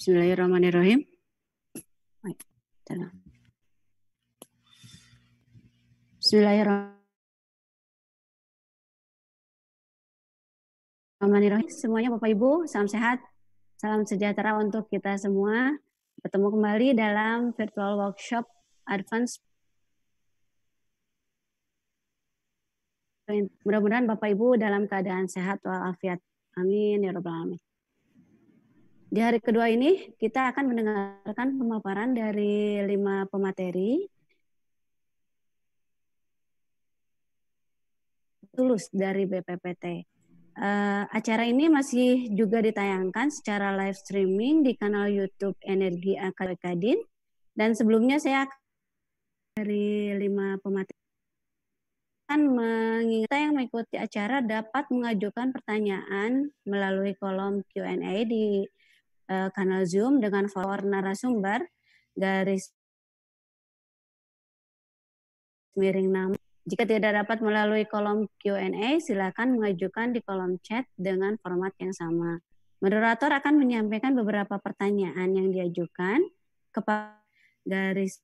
Bismillahirrahmanirrahim. Bismillahirrahmanirrahim. Semuanya Bapak Ibu, salam sehat, salam sejahtera untuk kita semua. Bertemu kembali dalam virtual workshop Advance. Mudah-mudahan Bapak Ibu dalam keadaan sehat walafiat. Amin ya rabbal alamin. Di hari kedua ini kita akan mendengarkan pemaparan dari lima pemateri. Tulus dari BPPT. Uh, eh, acara ini masih juga ditayangkan secara live streaming di kanal YouTube Energi Akadin. Dan sebelumnya saya akan dari lima pemateri akan mengingat yang mengikuti acara dapat mengajukan pertanyaan melalui kolom Q&A di Eh, kanal Zoom dengan follower narasumber garis miring nama. Jika tidak dapat melalui kolom Q&A, silakan mengajukan di kolom chat dengan format yang sama. Moderator akan menyampaikan beberapa pertanyaan yang diajukan kepada garis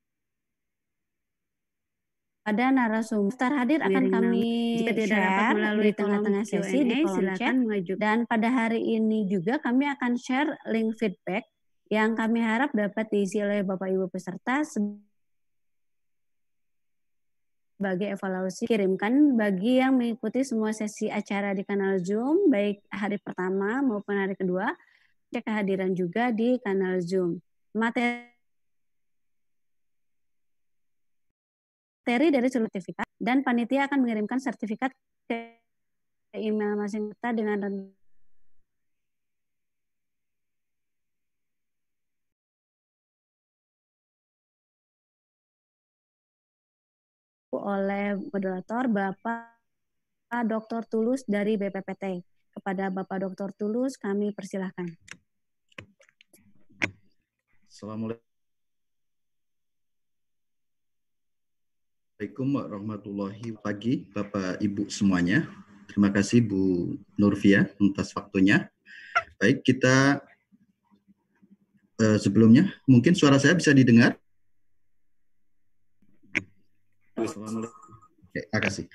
pada narasumber terhadir akan kami jika melalui tengah-tengah sesi di kolom chat dan pada hari ini juga kami akan share link feedback yang kami harap dapat diisi oleh Bapak Ibu peserta sebagai evaluasi kirimkan bagi yang mengikuti semua sesi acara di kanal Zoom baik hari pertama maupun hari kedua cek kehadiran juga di kanal Zoom. Materi materi dari sertifikat dan panitia akan mengirimkan sertifikat ke email masing kita dengan oleh moderator Bapak Dr. Tulus dari BPPT. Kepada Bapak Dr. Tulus kami persilahkan. Assalamualaikum Assalamualaikum warahmatullahi wabarakatuh. Pagi Bapak Ibu semuanya. Terima kasih Bu Nurvia atas waktunya. Baik, kita uh, sebelumnya mungkin suara saya bisa didengar. Oke, terima kasih.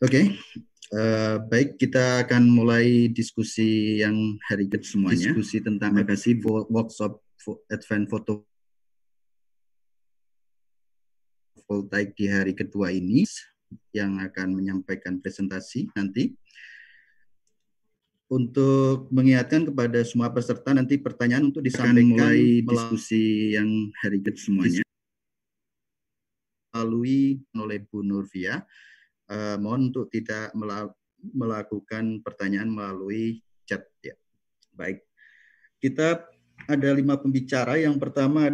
Oke, Uh, baik kita akan mulai diskusi yang hari ini semuanya. Diskusi tentang makasih workshop advent photo fotovoltaik di hari kedua ini yang akan menyampaikan presentasi nanti. Untuk mengingatkan kepada semua peserta nanti pertanyaan untuk disampaikan mulai diskusi yang hari kedua semuanya melalui oleh Bu Nurvia. Uh, mohon untuk tidak melakukan pertanyaan melalui chat ya. Baik. Kita ada lima pembicara. Yang pertama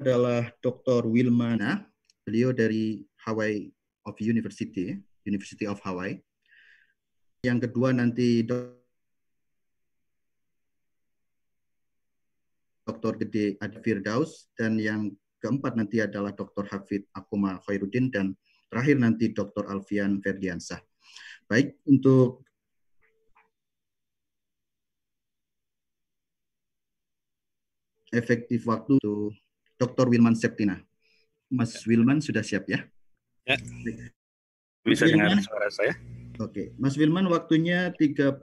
adalah Dr. Wilmana. Nah, beliau dari Hawaii of University, University of Hawaii. Yang kedua nanti Dr. Gede Adi Firdaus dan yang keempat nanti adalah Dr. Hafid Akuma Khairuddin dan terakhir nanti Dr. Alfian Ferdiansah. Baik, untuk efektif waktu untuk Dr. Wilman Septina. Mas ya. Wilman sudah siap ya? Ya. Bisa Wilman. dengar suara saya? Oke, Mas Wilman waktunya 30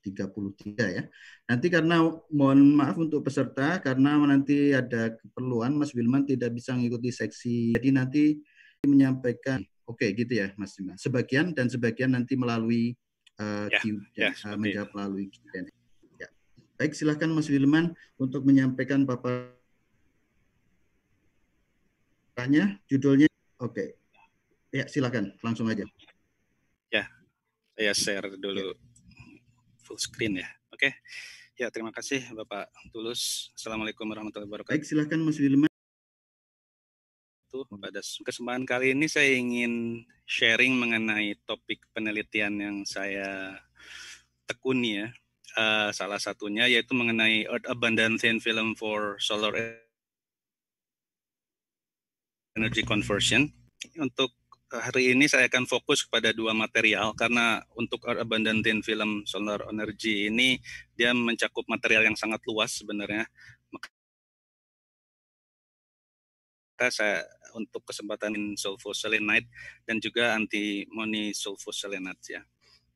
33 ya. Nanti karena mohon maaf untuk peserta karena nanti ada keperluan Mas Wilman tidak bisa mengikuti seksi. Jadi nanti menyampaikan oke okay, gitu ya Mas Wilman. Sebagian dan sebagian nanti melalui uh, ya, Q, ya, uh, menjawab melalui Q&A. Baik, silahkan Mas Wilman untuk menyampaikan paparannya, judulnya. Oke, okay. ya silahkan langsung aja. Ya, saya share dulu full screen ya. Oke, okay. ya terima kasih Bapak Tulus. Assalamualaikum warahmatullahi wabarakatuh. Baik, silahkan Mas Wilman. Pada kesempatan kali ini saya ingin sharing mengenai topik penelitian yang saya tekuni ya uh, salah satunya yaitu mengenai Earth Abundance in Film for Solar Energy Conversion. Untuk hari ini saya akan fokus kepada dua material karena untuk Earth Abundance in Film Solar Energy ini dia mencakup material yang sangat luas sebenarnya. Maka saya untuk kesempatan sulfoselenide dan juga antimoni selenat ya.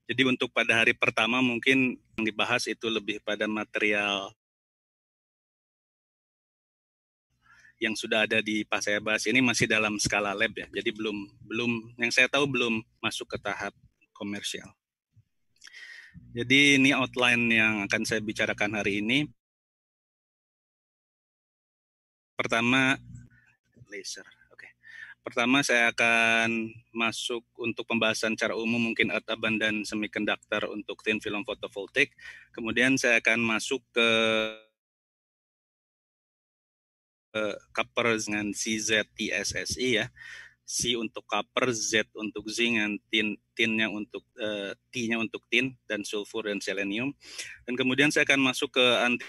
Jadi untuk pada hari pertama mungkin yang dibahas itu lebih pada material yang sudah ada di pas saya bahas ini masih dalam skala lab ya. Jadi belum belum yang saya tahu belum masuk ke tahap komersial. Jadi ini outline yang akan saya bicarakan hari ini. Pertama laser. Pertama saya akan masuk untuk pembahasan cara umum mungkin earth dan semiconductor untuk tin film fotovoltaik Kemudian saya akan masuk ke copper dengan CZTSSI ya. C untuk copper, Z untuk zinc, dan tin tinnya untuk uh, T-nya untuk tin dan sulfur dan selenium. Dan kemudian saya akan masuk ke anti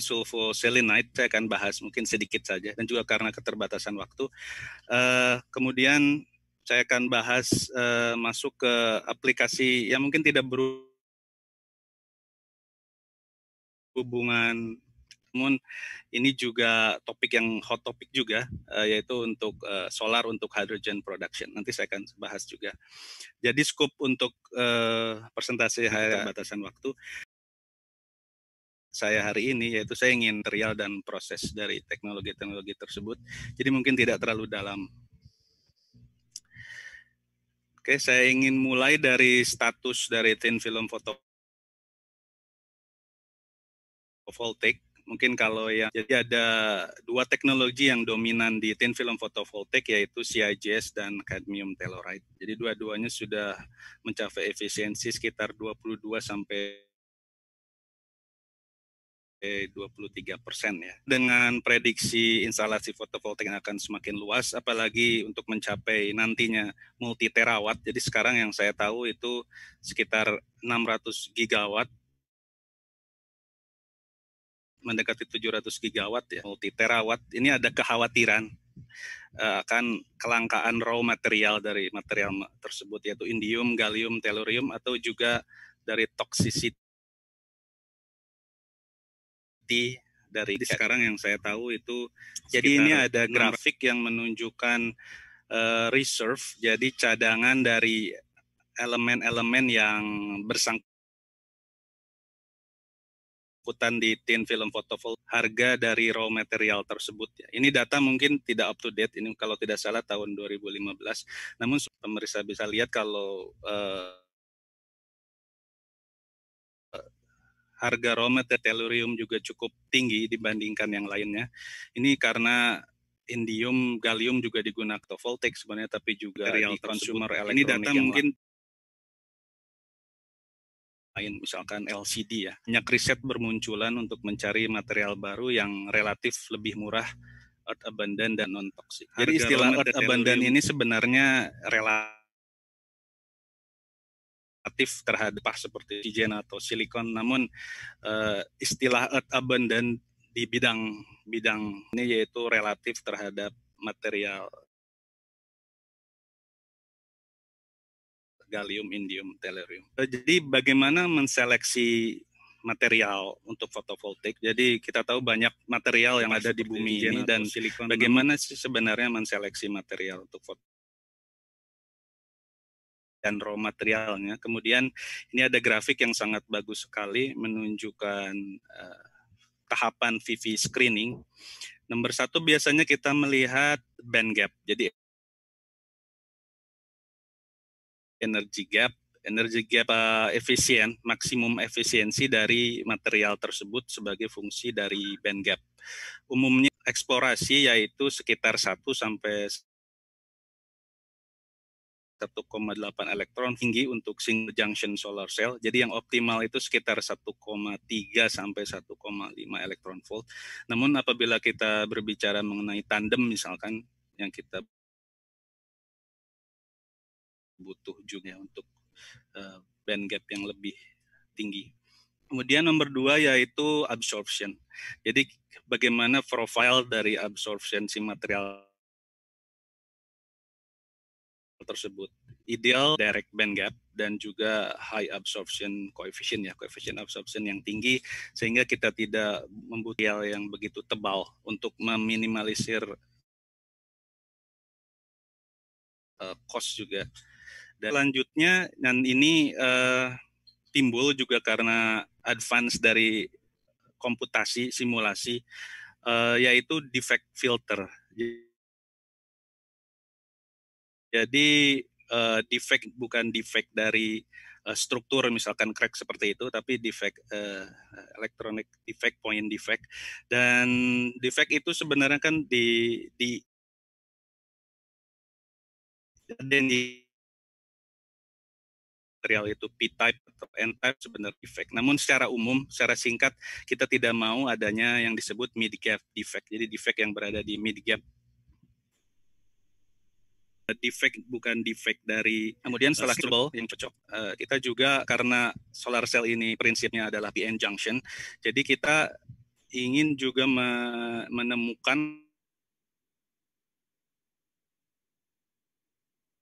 Sulfo Selenite, saya akan bahas mungkin sedikit saja dan juga karena keterbatasan waktu. Uh, kemudian saya akan bahas uh, masuk ke aplikasi yang mungkin tidak berhubungan namun ini juga topik yang hot topik juga uh, yaitu untuk uh, solar untuk hydrogen production nanti saya akan bahas juga jadi scope untuk uh, persentase batasan waktu saya hari ini yaitu saya ingin trial dan proses dari teknologi-teknologi tersebut. Jadi mungkin tidak terlalu dalam. Oke, saya ingin mulai dari status dari tin film fotovoltaik. Mungkin kalau yang jadi ada dua teknologi yang dominan di tin film fotovoltaik yaitu CIGS dan cadmium telluride. Jadi dua-duanya sudah mencapai efisiensi sekitar 22 sampai 23 persen ya. Dengan prediksi instalasi fotovoltaik yang akan semakin luas, apalagi untuk mencapai nantinya multi terawatt Jadi sekarang yang saya tahu itu sekitar 600 gigawatt mendekati 700 gigawatt ya multi terawatt ini ada kekhawatiran eh, akan kelangkaan raw material dari material tersebut yaitu indium, gallium, tellurium atau juga dari toksisitas dari jadi sekarang yang saya tahu itu jadi ini ada grafik yang menunjukkan uh, reserve jadi cadangan dari elemen-elemen yang bersangkutan di tin film fotovoltaik harga dari raw material tersebut ya. Ini data mungkin tidak up to date ini kalau tidak salah tahun 2015. Namun pemeriksa bisa lihat kalau uh, harga raw material tellurium juga cukup tinggi dibandingkan yang lainnya. Ini karena indium, gallium juga digunakan untuk voltaik sebenarnya, tapi juga real consumer elektronik. Ini data mungkin lain, misalkan LCD ya. Banyak riset bermunculan untuk mencari material baru yang relatif lebih murah earth abundant dan non toxic. Jadi istilah earth abundant ini sebenarnya relatif aktif terhadap seperti oksigen atau silikon namun uh, istilah earth abundant di bidang bidang ini yaitu relatif terhadap material gallium, indium, tellurium. Eh, jadi bagaimana menseleksi material untuk fotovoltaik. Jadi kita tahu banyak material yang ada di bumi ini dan silikon bagaimana sih sebenarnya menseleksi material untuk foto dan raw materialnya. Kemudian ini ada grafik yang sangat bagus sekali menunjukkan uh, tahapan VV screening. Nomor satu biasanya kita melihat band gap. Jadi energi gap, energi gap uh, efisien, maksimum efisiensi dari material tersebut sebagai fungsi dari band gap. Umumnya eksplorasi yaitu sekitar 1 sampai 1,8 elektron tinggi untuk single junction solar cell. Jadi yang optimal itu sekitar 1,3 sampai 1,5 elektron volt. Namun apabila kita berbicara mengenai tandem misalkan yang kita butuh juga untuk eh, band gap yang lebih tinggi. Kemudian nomor dua yaitu absorption. Jadi bagaimana profile dari absorption si material tersebut. Ideal direct band gap dan juga high absorption coefficient ya, coefficient absorption yang tinggi sehingga kita tidak membutuhkan yang begitu tebal untuk meminimalisir eh, cost juga. Dan selanjutnya dan ini uh, timbul juga karena advance dari komputasi simulasi uh, yaitu defect filter. Jadi, jadi uh, defect bukan defect dari uh, struktur misalkan crack seperti itu tapi defect uh, electronic defect point defect dan defect itu sebenarnya kan di di di material itu P type atau N type sebenarnya defect. Namun secara umum, secara singkat kita tidak mau adanya yang disebut mid gap defect. Jadi defect yang berada di mid gap Eh, defect bukan defect dari kemudian eh, selectable yang cocok uh, kita juga karena solar cell ini prinsipnya adalah PN junction jadi kita ingin juga me menemukan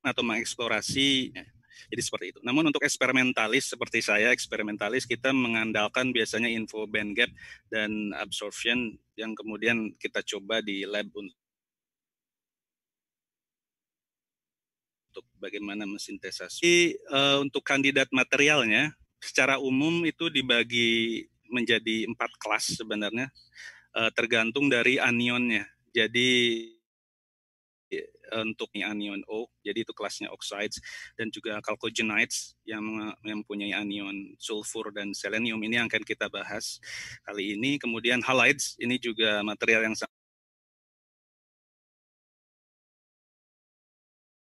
atau mengeksplorasi ya, jadi seperti itu. Namun untuk eksperimentalis seperti saya, eksperimentalis kita mengandalkan biasanya info band gap dan absorption yang kemudian kita coba di lab untuk bagaimana mesin Jadi, uh, untuk kandidat materialnya secara umum itu dibagi menjadi empat kelas sebenarnya uh, tergantung dari anionnya. Jadi eh, untuk anion O, jadi itu kelasnya oxides dan juga chalcogenides yang mempunyai anion sulfur dan selenium ini yang akan kita bahas kali ini. Kemudian halides ini juga material yang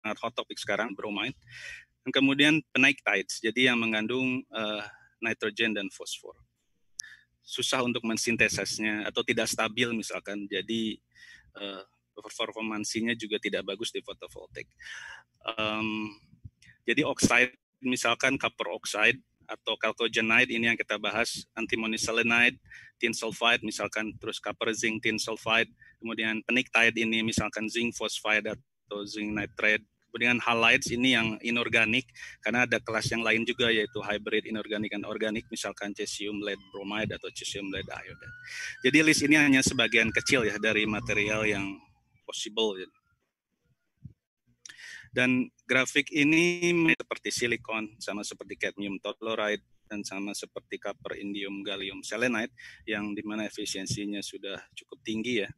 sangat hot topic sekarang bromide Dan kemudian penaik tides, jadi yang mengandung uh, nitrogen dan fosfor. Susah untuk mensintesisnya atau tidak stabil misalkan, jadi uh, performansinya juga tidak bagus di fotovoltaik. Um, jadi oxide misalkan copper oxide atau chalcogenide ini yang kita bahas, antimony selenide, tin sulfide misalkan, terus copper zinc tin sulfide, kemudian tide ini misalkan zinc phosphide atau zinc nitrate. Kemudian halides ini yang inorganik karena ada kelas yang lain juga yaitu hybrid inorganik dan organik misalkan cesium lead bromide atau cesium lead iodide. Jadi list ini hanya sebagian kecil ya dari material yang possible. Ya. dan grafik ini seperti silikon sama seperti cadmium telluride dan sama seperti copper indium gallium selenide yang dimana efisiensinya sudah cukup tinggi ya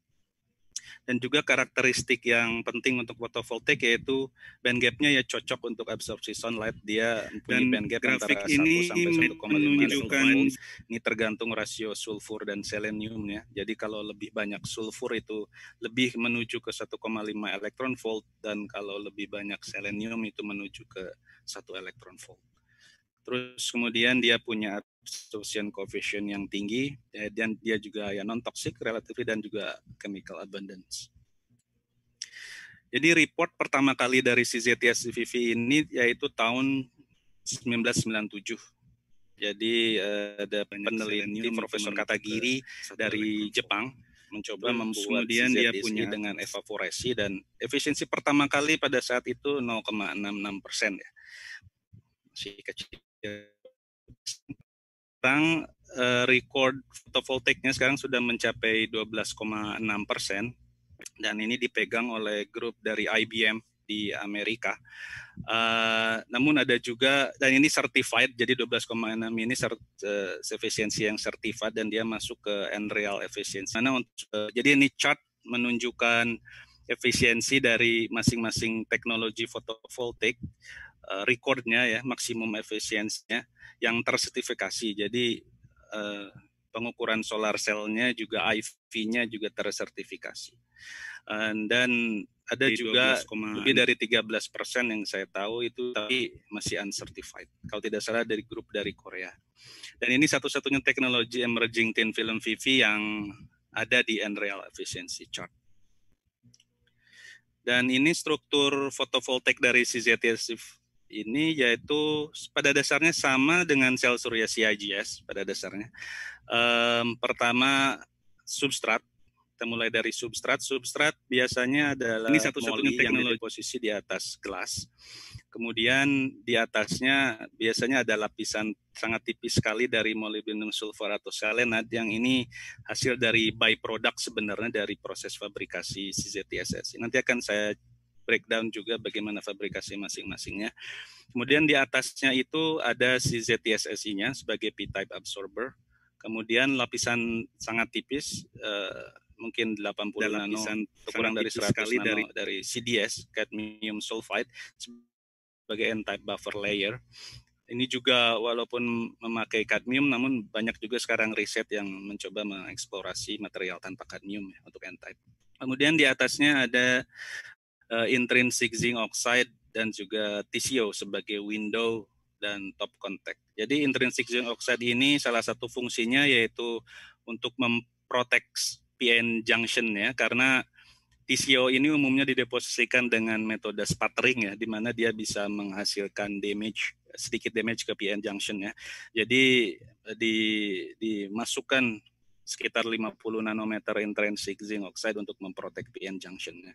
dan juga karakteristik yang penting untuk fotovoltaik yaitu band gapnya ya cocok untuk absorpsi sunlight dia Dan band gap antara 1 ini sampai 1,5 menunjukkan ini tergantung rasio sulfur dan selenium ya jadi kalau lebih banyak sulfur itu lebih menuju ke 1,5 elektron volt dan kalau lebih banyak selenium itu menuju ke satu elektron volt Terus kemudian dia punya absorption coefficient yang tinggi eh, dan dia juga ya non toxic relatively dan juga chemical abundance. Jadi report pertama kali dari CZTSVV ini yaitu tahun 1997. Jadi eh, ada peneliti Profesor Katagiri dari Jepang mencoba membuat kemudian dia punya dengan evaporasi dan efisiensi pertama kali pada saat itu 0,66 persen ya masih kecil sekarang eh, record fotovoltaiknya sekarang sudah mencapai 12,6 persen dan ini dipegang oleh grup dari IBM di Amerika. Uh, namun ada juga dan ini certified jadi 12,6 ini cert, uh, efisiensi yang certified dan dia masuk ke Unreal efficiency. uh, jadi ini chart menunjukkan efisiensi dari masing-masing teknologi fotovoltaik uh, recordnya ya maksimum efisiensinya yang tersertifikasi. Jadi eh, pengukuran solar cellnya juga IV-nya juga tersertifikasi. Eh, dan ada juga lebih dari 13 persen yang saya tahu itu tapi masih uncertified. Kalau tidak salah dari grup dari Korea. Dan ini satu-satunya teknologi emerging thin film VV yang ada di Unreal Efficiency Chart. Dan ini struktur fotovoltaik dari CZTS ini yaitu pada dasarnya sama dengan sel surya CIGS pada dasarnya. Um, pertama substrat, kita mulai dari substrat. Substrat biasanya adalah ini satu-satunya teknologi posisi di atas gelas. Kemudian di atasnya biasanya ada lapisan sangat tipis sekali dari molybdenum sulfur atau selenat yang ini hasil dari byproduct sebenarnya dari proses fabrikasi CZTSS. Nanti akan saya breakdown juga bagaimana fabrikasi masing-masingnya. Kemudian di atasnya itu ada si ZTSSI-nya sebagai P-type absorber. Kemudian lapisan sangat tipis, uh, mungkin 80 Dan nano, kurang dari 100 kali dari, dari CDS, cadmium sulfide, sebagai N-type buffer layer. Ini juga walaupun memakai kadmium, namun banyak juga sekarang riset yang mencoba mengeksplorasi material tanpa kadmium ya, untuk N-type. Kemudian di atasnya ada uh, intrinsic zinc oxide dan juga TCO sebagai window dan top contact. Jadi intrinsic zinc oxide ini salah satu fungsinya yaitu untuk memprotek PN junction ya karena TCO ini umumnya dideposisikan dengan metode sputtering ya di mana dia bisa menghasilkan damage sedikit damage ke PN junction ya. Jadi eh, di dimasukkan sekitar 50 nanometer intrinsic zinc oxide untuk memprotek PN junction ya.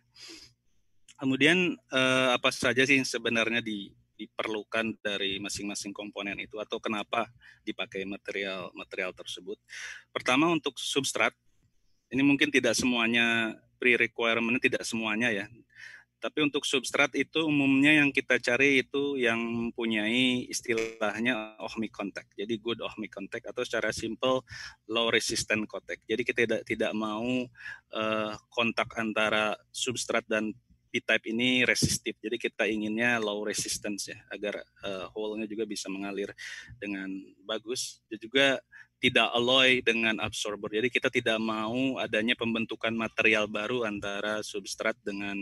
Kemudian eh, apa saja sih sebenarnya di, diperlukan dari masing-masing komponen itu atau kenapa dipakai material material tersebut? Pertama untuk substrat ini mungkin tidak semuanya pre-requirement tidak semuanya ya. Tapi untuk substrat itu umumnya yang kita cari itu yang mempunyai istilahnya ohmic contact. Jadi good ohmic contact atau secara simple low resistant contact. Jadi kita tidak mau eh, kontak antara substrat dan P-type ini resistif, jadi kita inginnya low resistance ya, agar uh, hole-nya juga bisa mengalir dengan bagus. Dan juga tidak alloy dengan absorber, jadi kita tidak mau adanya pembentukan material baru antara substrat dengan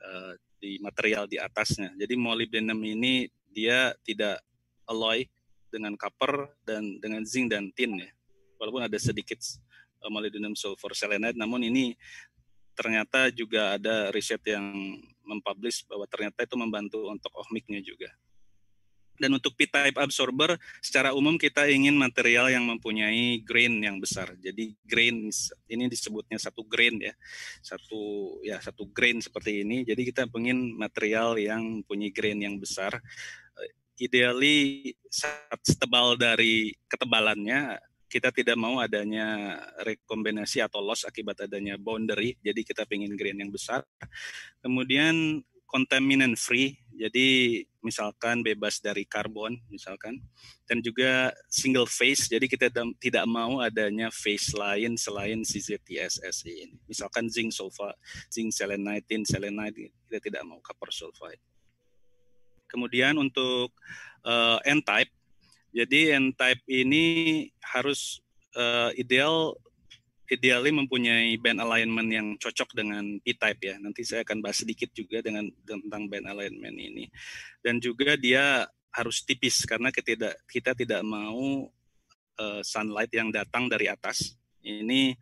uh, di material di atasnya. Jadi molybdenum ini dia tidak alloy dengan copper dan dengan zinc dan tin ya, walaupun ada sedikit eh, molybdenum sulfur selenide, namun ini ternyata juga ada riset yang mempublish bahwa ternyata itu membantu untuk ohmicnya juga. Dan untuk P-type absorber, secara umum kita ingin material yang mempunyai grain yang besar. Jadi grain ini disebutnya satu grain ya, satu ya satu grain seperti ini. Jadi kita ingin material yang punya grain yang besar. Ideally setebal dari ketebalannya kita tidak mau adanya rekombinasi atau loss akibat adanya boundary, jadi kita pengen green yang besar. Kemudian contaminant free, jadi misalkan bebas dari karbon misalkan, dan juga single phase, jadi kita tidak mau adanya phase lain selain CZTSS ini. Misalkan zinc sulfat, zinc selenide, tin selenide, kita tidak mau copper sulfide. Kemudian untuk uh, N-type, jadi n type ini harus uh, ideal idealnya mempunyai band alignment yang cocok dengan P-type ya. Nanti saya akan bahas sedikit juga dengan tentang band alignment ini. Dan juga dia harus tipis karena kita tidak kita tidak mau uh, sunlight yang datang dari atas ini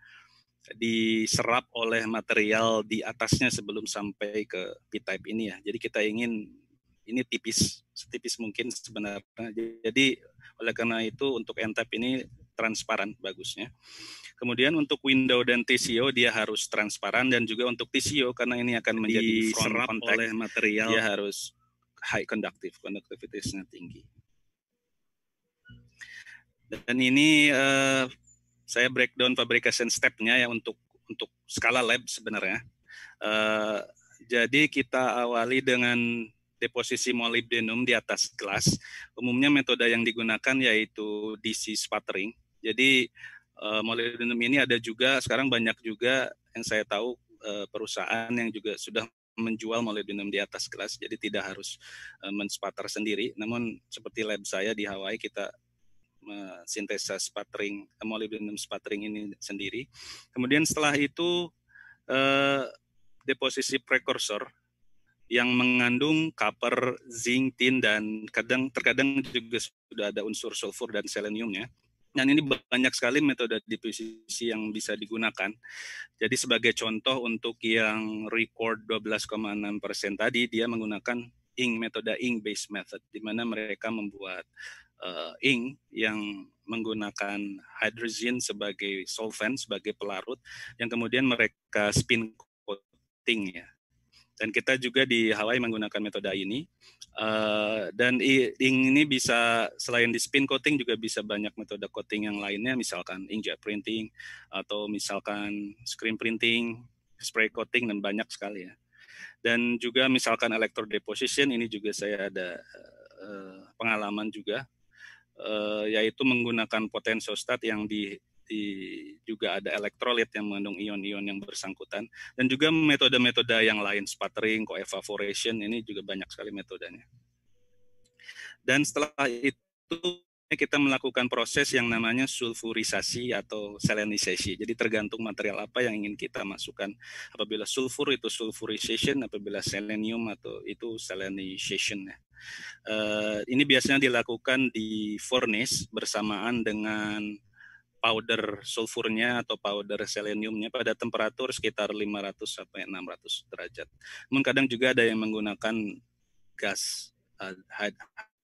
diserap oleh material di atasnya sebelum sampai ke P-type ini ya. Jadi kita ingin ini tipis, setipis mungkin sebenarnya. Jadi oleh karena itu untuk NTAP ini transparan bagusnya. Kemudian untuk window dan TCO dia harus transparan dan juga untuk TCO karena ini akan menjadi front oleh material dia harus high conductive, konduktivitasnya tinggi. Dan ini uh, saya breakdown fabrication step-nya ya untuk untuk skala lab sebenarnya. Uh, jadi kita awali dengan deposisi molybdenum di atas gelas. Umumnya metode yang digunakan yaitu DC sputtering. Jadi uh, molybdenum ini ada juga sekarang banyak juga yang saya tahu uh, perusahaan yang juga sudah menjual molybdenum di atas gelas. Jadi tidak harus uh, eh, menspatter sendiri. Namun seperti lab saya di Hawaii kita sintesis sintesa sputtering molybdenum sputtering ini sendiri. Kemudian setelah itu deposisi prekursor yang mengandung copper, zinc, tin dan kadang terkadang juga sudah ada unsur sulfur dan seleniumnya. Dan ini banyak sekali metode deposisi yang bisa digunakan. Jadi sebagai contoh untuk yang record 12,6 persen tadi, dia menggunakan ink metode ink based method, di mana mereka membuat uh, ink yang menggunakan hydrogen sebagai solvent, sebagai pelarut, yang kemudian mereka spin coating ya dan kita juga di Hawaii menggunakan metode ini uh, dan ini bisa selain di spin coating juga bisa banyak metode coating yang lainnya misalkan inkjet printing atau misalkan screen printing spray coating dan banyak sekali ya dan juga misalkan elektro deposition ini juga saya ada uh, pengalaman juga uh, yaitu menggunakan potensiostat yang di di juga ada elektrolit yang mengandung ion-ion yang bersangkutan dan juga metode-metode yang lain sputtering, coevaporation ini juga banyak sekali metodenya. Dan setelah itu kita melakukan proses yang namanya sulfurisasi atau selenisasi. Jadi tergantung material apa yang ingin kita masukkan. Apabila sulfur itu sulfurization, apabila selenium atau itu selenisation. Uh, ini biasanya dilakukan di furnace bersamaan dengan powder sulfurnya atau powder seleniumnya pada temperatur sekitar 500 sampai 600 derajat. Namun kadang juga ada yang menggunakan gas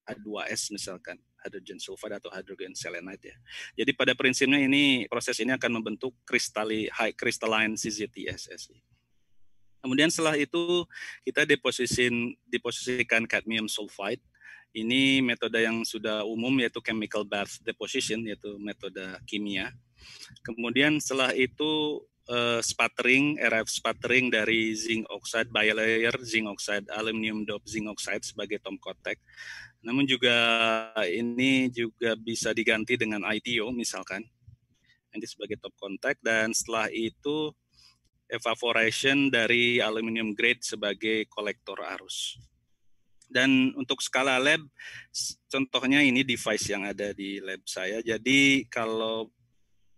H2S eh, misalkan hydrogen sulfide atau hydrogen selenide ya. Jadi pada prinsipnya ini proses ini akan membentuk kristali high crystalline CZTSS. Kemudian setelah itu kita deposisin deposisikan cadmium sulfide ini metode yang sudah umum yaitu chemical bath deposition yaitu metode kimia. Kemudian setelah itu uh, sputtering, RF sputtering dari zinc oxide, bilayer zinc oxide, aluminium dope zinc oxide sebagai tom contact. Namun juga ini juga bisa diganti dengan ITO misalkan. nanti sebagai top contact dan setelah itu evaporation dari aluminium grade sebagai kolektor arus. Dan untuk skala lab, contohnya ini device yang ada di lab saya. Jadi kalau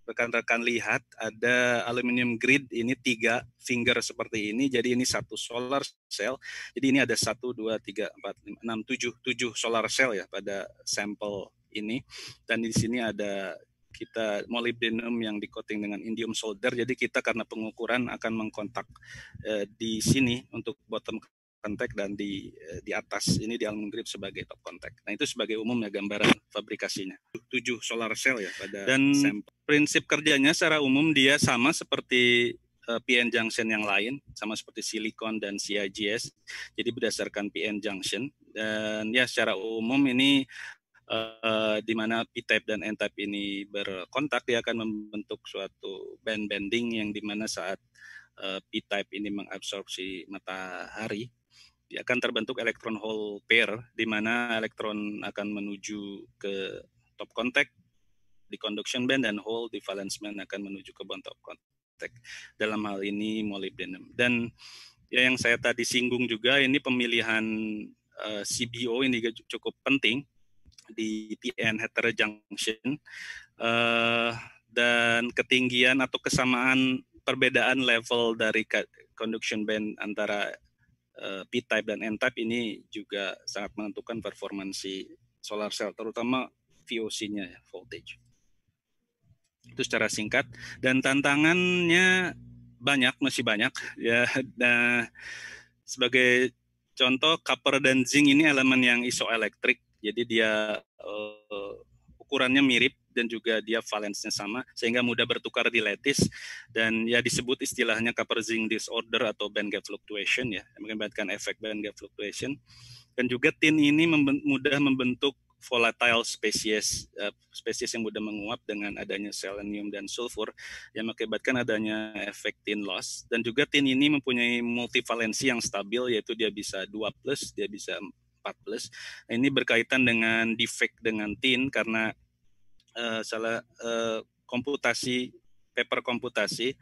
rekan-rekan lihat ada aluminium grid ini tiga finger seperti ini. Jadi ini satu solar cell. Jadi ini ada satu, dua, tiga, empat, lima, enam, tujuh, tujuh solar cell ya pada sampel ini. Dan di sini ada kita molybdenum yang dikoting dengan indium solder. Jadi kita karena pengukuran akan mengkontak eh, di sini untuk bottom kontak dan di eh, di atas ini di grip sebagai top kontak. Nah itu sebagai umumnya gambaran fabrikasinya. Tujuh solar cell ya pada dan sampel. prinsip kerjanya secara umum dia sama seperti eh, PN junction yang lain sama seperti silikon dan CIGS. Jadi berdasarkan PN junction dan ya secara umum ini uh, di mana P-type dan N-type ini berkontak, dia akan membentuk suatu band bending yang di mana saat uh, P-type ini mengabsorpsi matahari, akan terbentuk elektron hole pair di mana elektron akan menuju ke top contact di conduction band dan hole di valence band akan menuju ke bond top contact. Dalam hal ini molybdenum. Dan ya yang saya tadi singgung juga ini pemilihan uh, eh, CBO ini cukup penting di PN heterojunction uh, dan ketinggian atau kesamaan perbedaan level dari conduction band antara Eh, P-type dan N-type ini juga sangat menentukan performansi solar cell, terutama VOC-nya ya, voltage. Itu secara singkat. Dan tantangannya banyak, masih banyak. Ya, nah, sebagai contoh, copper dan zinc ini elemen yang isoelektrik, jadi dia uh, ukurannya mirip dan juga dia valensnya sama sehingga mudah bertukar di lattice dan ya disebut istilahnya copper zinc disorder atau band gap fluctuation ya mengakibatkan efek band gap fluctuation dan juga tin ini memben mudah membentuk volatile species uh, eh, spesies yang mudah menguap dengan adanya selenium dan sulfur yang mengakibatkan adanya efek tin loss dan juga tin ini mempunyai multivalensi yang stabil yaitu dia bisa 2 plus dia bisa 4 plus nah, ini berkaitan dengan defect dengan tin karena uh, salah uh, komputasi paper komputasi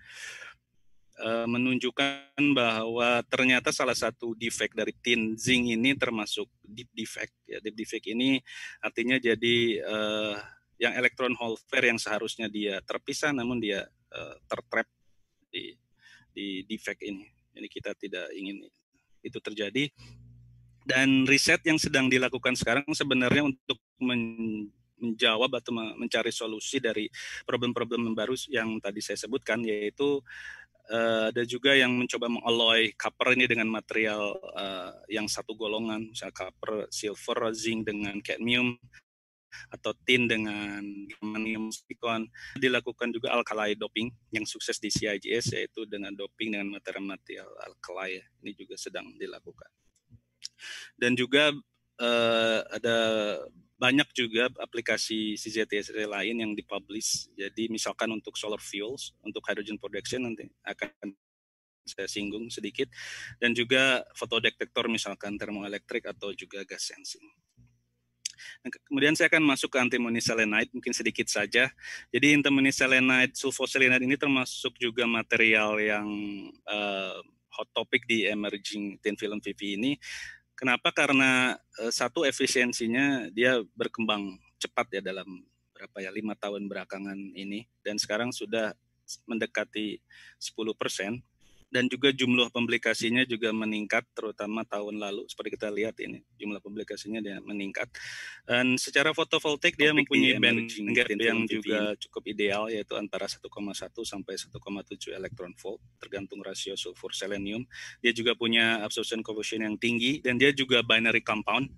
uh, menunjukkan bahwa ternyata salah satu defect dari tin zinc ini termasuk deep defect ya deep defect ini artinya jadi uh, yang elektron hole pair yang seharusnya dia terpisah namun dia uh, tertrap di di defect ini ini kita tidak ingin itu terjadi dan riset yang sedang dilakukan sekarang sebenarnya untuk menjawab atau mencari solusi dari problem-problem baru yang tadi saya sebutkan yaitu uh, ada juga yang mencoba mengalloy copper ini dengan material uh, yang satu golongan misalnya copper, silver, zinc dengan cadmium atau tin dengan germanium silicon dilakukan juga alkali doping yang sukses di CIGS yaitu dengan doping dengan material-material alkali ini juga sedang dilakukan dan juga uh, ada banyak juga aplikasi CZTSR lain yang dipublish. Jadi misalkan untuk solar fuels, untuk hydrogen production nanti akan saya singgung sedikit dan juga fotodetektor misalkan termoelektrik atau juga gas sensing. Nah, kemudian saya akan masuk ke antimoni selenide mungkin sedikit saja. Jadi antimoni selenide, sulfoselenide ini termasuk juga material yang uh, hot topic di emerging thin film VV ini Kenapa? Karena eh, satu efisiensinya dia berkembang cepat ya dalam berapa ya lima tahun belakangan ini dan sekarang sudah mendekati 10 persen dan juga jumlah publikasinya juga meningkat terutama tahun lalu seperti kita lihat ini jumlah publikasinya dia meningkat dan secara fotovoltaik dia mempunyai band yang juga cukup ideal yaitu antara 1,1 sampai 1,7 elektron volt tergantung rasio sulfur selenium dia juga punya absorption coefficient yang tinggi dan dia juga binary compound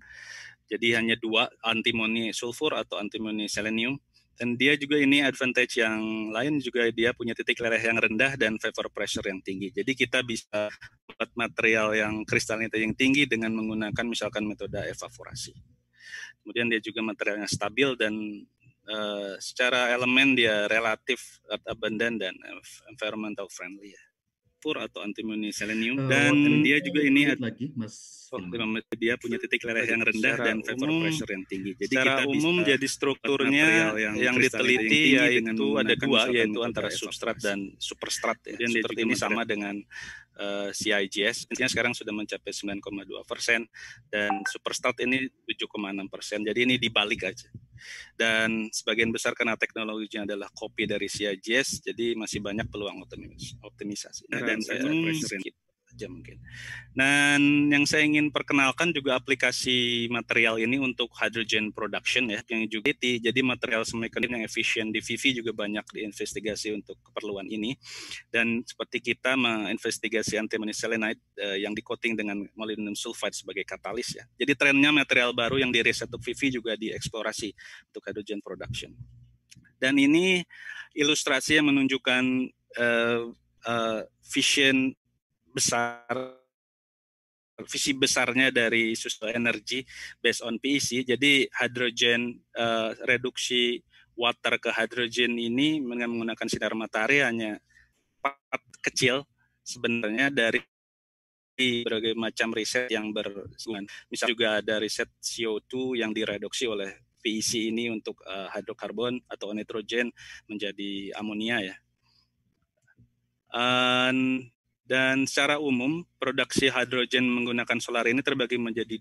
jadi hanya dua antimoni sulfur atau antimoni selenium dan dia juga ini advantage yang lain juga dia punya titik leleh yang rendah dan vapor pressure yang tinggi. Jadi kita bisa buat material yang kristalnya yang tinggi dengan menggunakan misalkan metode evaporasi. Kemudian dia juga materialnya stabil dan uh, secara elemen dia relatif abundant dan environmental friendly ya fosfor atau antimoni selenium uh, eh, dan dia juga ini ada lagi mas oh, dia punya titik leleh yang rendah dan vapor umum, pressure yang tinggi jadi secara kita umum jadi strukturnya yang, yang diteliti yaitu ada dua yaitu antara substrat dan superstrat ya dan seperti ini sama dengan uh, eh, CIGS intinya sekarang sudah mencapai 9,2 persen dan superstrat ini 7,6 persen jadi ini dibalik aja dan sebagian besar karena teknologinya adalah copy dari CIGS, jadi masih banyak peluang optimis optimisasi. Nah, dan, dan saya, saya saja mungkin. Dan yang saya ingin perkenalkan juga aplikasi material ini untuk hydrogen production ya, yang juga jadi material semikonduktor yang efisien di Vivi juga banyak diinvestigasi untuk keperluan ini. Dan seperti kita menginvestigasi antimony selenide eh, yang dikoting dengan molybdenum sulfide sebagai katalis ya. Jadi trennya material baru yang diriset untuk Vivi juga dieksplorasi untuk hydrogen production. Dan ini ilustrasi yang menunjukkan uh, uh, vision besar visi besarnya dari susu energi based on PEC. Jadi hidrogen uh, reduksi water ke hidrogen ini dengan menggunakan sinar matahari hanya part kecil sebenarnya dari berbagai macam riset yang berhubungan. Misal juga ada riset CO2 yang direduksi oleh PEC ini untuk uh, hidrokarbon atau nitrogen menjadi amonia ya. And dan secara umum, produksi hidrogen menggunakan solar ini terbagi menjadi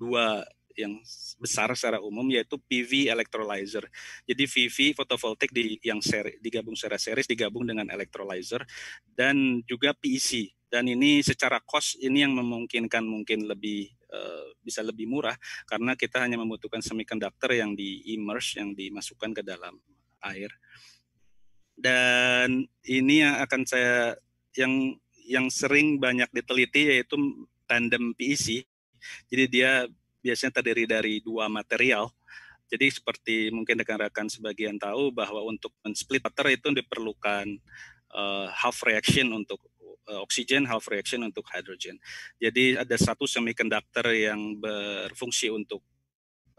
dua yang besar secara umum yaitu PV electrolyzer. Jadi PV fotovoltaik di yang seri, digabung secara series digabung dengan electrolyzer dan juga PEC. Dan ini secara cost ini yang memungkinkan mungkin lebih eh, bisa lebih murah karena kita hanya membutuhkan semikonduktor yang di immerse yang dimasukkan ke dalam air. Dan ini yang akan saya yang yang sering banyak diteliti yaitu tandem PEC. Jadi dia biasanya terdiri dari dua material. Jadi seperti mungkin rekan-rekan sebagian tahu bahwa untuk men-split water itu diperlukan uh, half reaction untuk uh, oksigen, half reaction untuk hidrogen. Jadi ada satu semikonduktor yang berfungsi untuk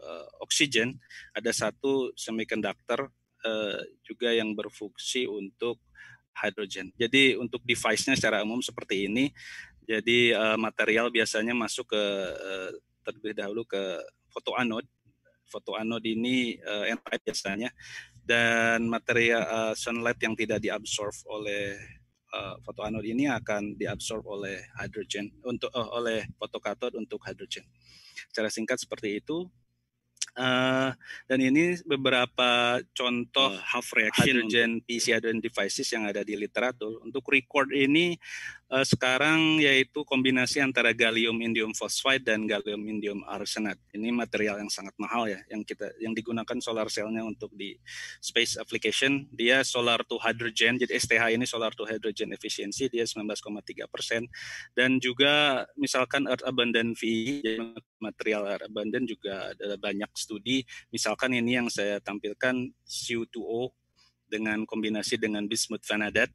uh, oksigen, ada satu semikonduktor uh, juga yang berfungsi untuk hydrogen. Jadi untuk device-nya secara umum seperti ini. Jadi uh, material biasanya masuk ke uh, terlebih dahulu ke fotoanod. Fotoanod ini uh, eh, NI biasanya dan material uh, sunlight yang tidak diabsorb oleh uh, fotoanod ini akan diabsorb oleh hydrogen untuk uh, oleh fotokatod untuk hydrogen. Secara singkat seperti itu Uh, dan ini beberapa contoh half reaction hydrogen PCI devices yang ada di literatur. Untuk record ini uh, sekarang yaitu kombinasi antara gallium indium fosfide dan gallium indium arsenat. Ini material yang sangat mahal ya yang kita yang digunakan solar cellnya untuk di space application. Dia solar to hydrogen, jadi STH ini solar to hydrogen efficiency dia 19,3 persen dan juga misalkan earth abundant V material earth abundant juga ada banyak studi. Misalkan ini yang saya tampilkan CO2O dengan kombinasi dengan bismuth vanadat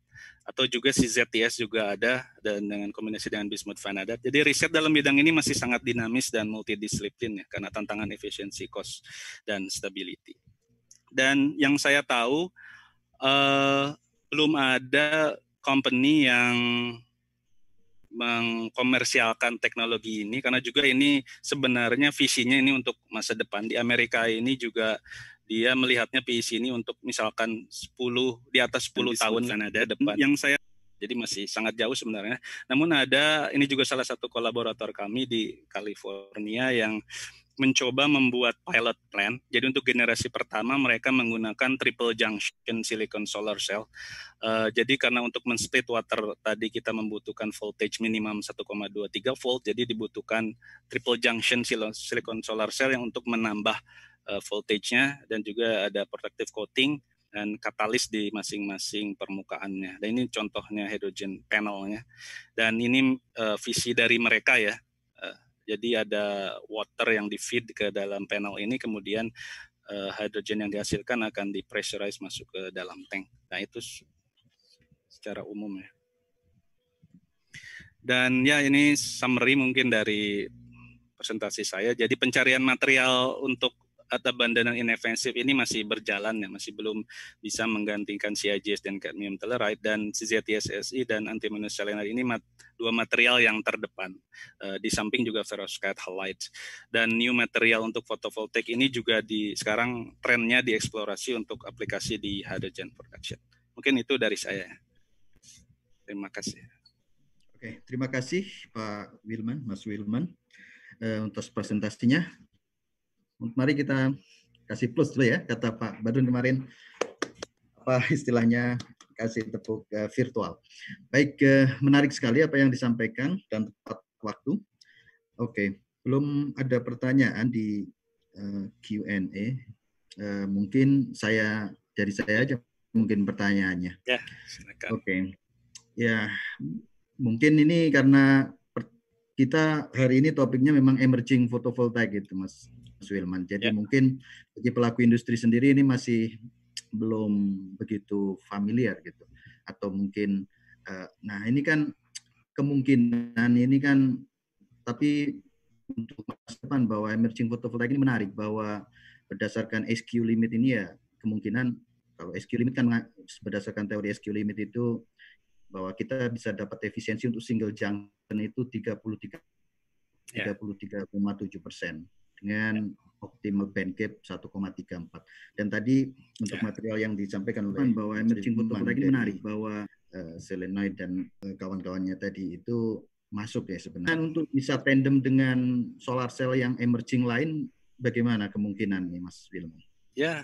atau juga si ZTS juga ada dan dengan kombinasi dengan bismuth vanadat. Jadi riset dalam bidang ini masih sangat dinamis dan multidisiplin ya karena tantangan efisiensi cost dan stability. Dan yang saya tahu uh, belum ada company yang mengkomersialkan teknologi ini karena juga ini sebenarnya visinya ini untuk masa depan di Amerika ini juga dia melihatnya PIC ini untuk misalkan 10 di atas 10 tahun Kanada. depan. Yang saya jadi masih sangat jauh sebenarnya. Namun ada ini juga salah satu kolaborator kami di California yang mencoba membuat pilot plan. Jadi untuk generasi pertama mereka menggunakan triple junction silicon solar cell. Uh, jadi karena untuk men-split water tadi kita membutuhkan voltage minimum 1,23 volt, jadi dibutuhkan triple junction silicon solar cell yang untuk menambah uh, voltage-nya dan juga ada protective coating dan katalis di masing-masing permukaannya. Dan ini contohnya hydrogen panel panelnya. Dan ini uh, visi dari mereka ya. Uh, jadi ada water yang di feed ke dalam panel ini, kemudian uh, hydrogen yang dihasilkan akan di pressurize masuk ke dalam tank. Nah itu secara umum ya. Dan ya ini summary mungkin dari presentasi saya. Jadi pencarian material untuk atau yang inefensif ini masih berjalan ya, masih belum bisa menggantikan CIGS dan cadmium telluride dan CZTSSI dan antimonus selenide ini mat, dua material yang terdepan. Uh, di samping juga ferroscrete halide dan new material untuk fotovoltaik ini juga di sekarang trennya dieksplorasi untuk aplikasi di hydrogen production. Mungkin itu dari saya. Terima kasih. Oke, terima kasih Pak Wilman, Mas Wilman eh, untuk presentasinya. Mari kita kasih plus dulu ya kata Pak Badun kemarin apa istilahnya kasih tepuk eh, virtual. Baik, eh, menarik sekali apa yang disampaikan dan tepat waktu. Oke, belum ada pertanyaan di eh, Q&A. mungkin saya dari saya aja mungkin pertanyaannya. Ya, Oke. Ya, mungkin ini karena kita hari ini topiknya memang emerging photovoltaik gitu, Mas. Mas Wilman. Jadi yeah. mungkin bagi pelaku industri sendiri ini masih belum begitu familiar gitu, atau mungkin, uh, nah ini kan kemungkinan ini kan, tapi untuk masa depan bahwa emerging photovoltaik ini menarik bahwa berdasarkan SQ limit ini ya kemungkinan kalau SQ limit kan berdasarkan teori SQ limit itu bahwa kita bisa dapat efisiensi untuk single junction itu 33 33,7 ya. persen dengan optimal bandgap 1,34. Dan tadi untuk ya. material yang disampaikan oleh bahwa emerging photovoltaik ini menarik bahwa uh, selenoid dan uh, kawan-kawannya tadi itu masuk ya sebenarnya. Dan untuk bisa tandem dengan solar cell yang emerging lain, bagaimana kemungkinan nih Mas Wilman? Ya,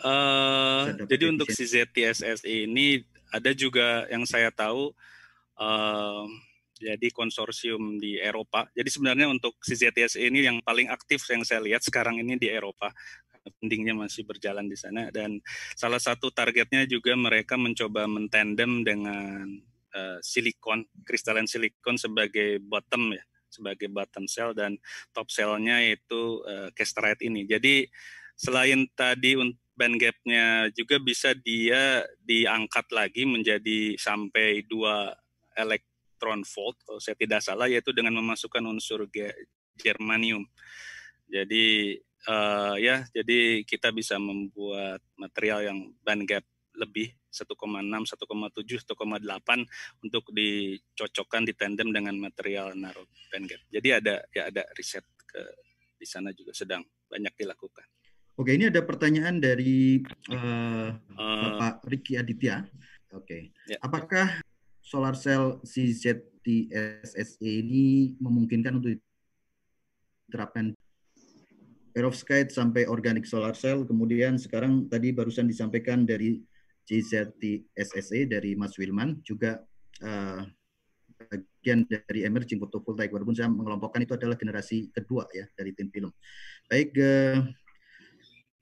uh, jadi untuk si ZTSSI ini ada juga yang saya tahu uh, jadi konsorsium di Eropa. Jadi sebenarnya untuk CZTS e ini yang paling aktif yang saya lihat sekarang ini di Eropa. Pendingnya masih berjalan di sana dan salah satu targetnya juga mereka mencoba mentandem dengan uh, silikon, kristalan silikon sebagai bottom ya, sebagai bottom cell dan top cellnya itu uh, eh, castrate ini. Jadi selain tadi untuk band gap-nya juga bisa dia diangkat lagi menjadi sampai dua elek neutron volt, kalau eh, saya tidak salah, yaitu dengan memasukkan unsur germanium. Jadi uh, ya, jadi kita bisa membuat material yang band gap lebih 1,6, 1,7, 1,8 untuk dicocokkan di tandem dengan material narrow band gap. Jadi ada ya ada riset ke di sana juga sedang banyak dilakukan. Oke, ini ada pertanyaan dari uh, Bapak Riki Aditya. Oke. Okay. Ya. Apakah solar cell CZTSSA e ini memungkinkan untuk diterapkan perovskite sampai organic solar cell. Kemudian sekarang tadi barusan disampaikan dari CzTSSA e dari Mas Wilman juga uh, bagian dari emerging photovoltaik walaupun saya mengelompokkan itu adalah generasi kedua ya dari tim film. Baik uh,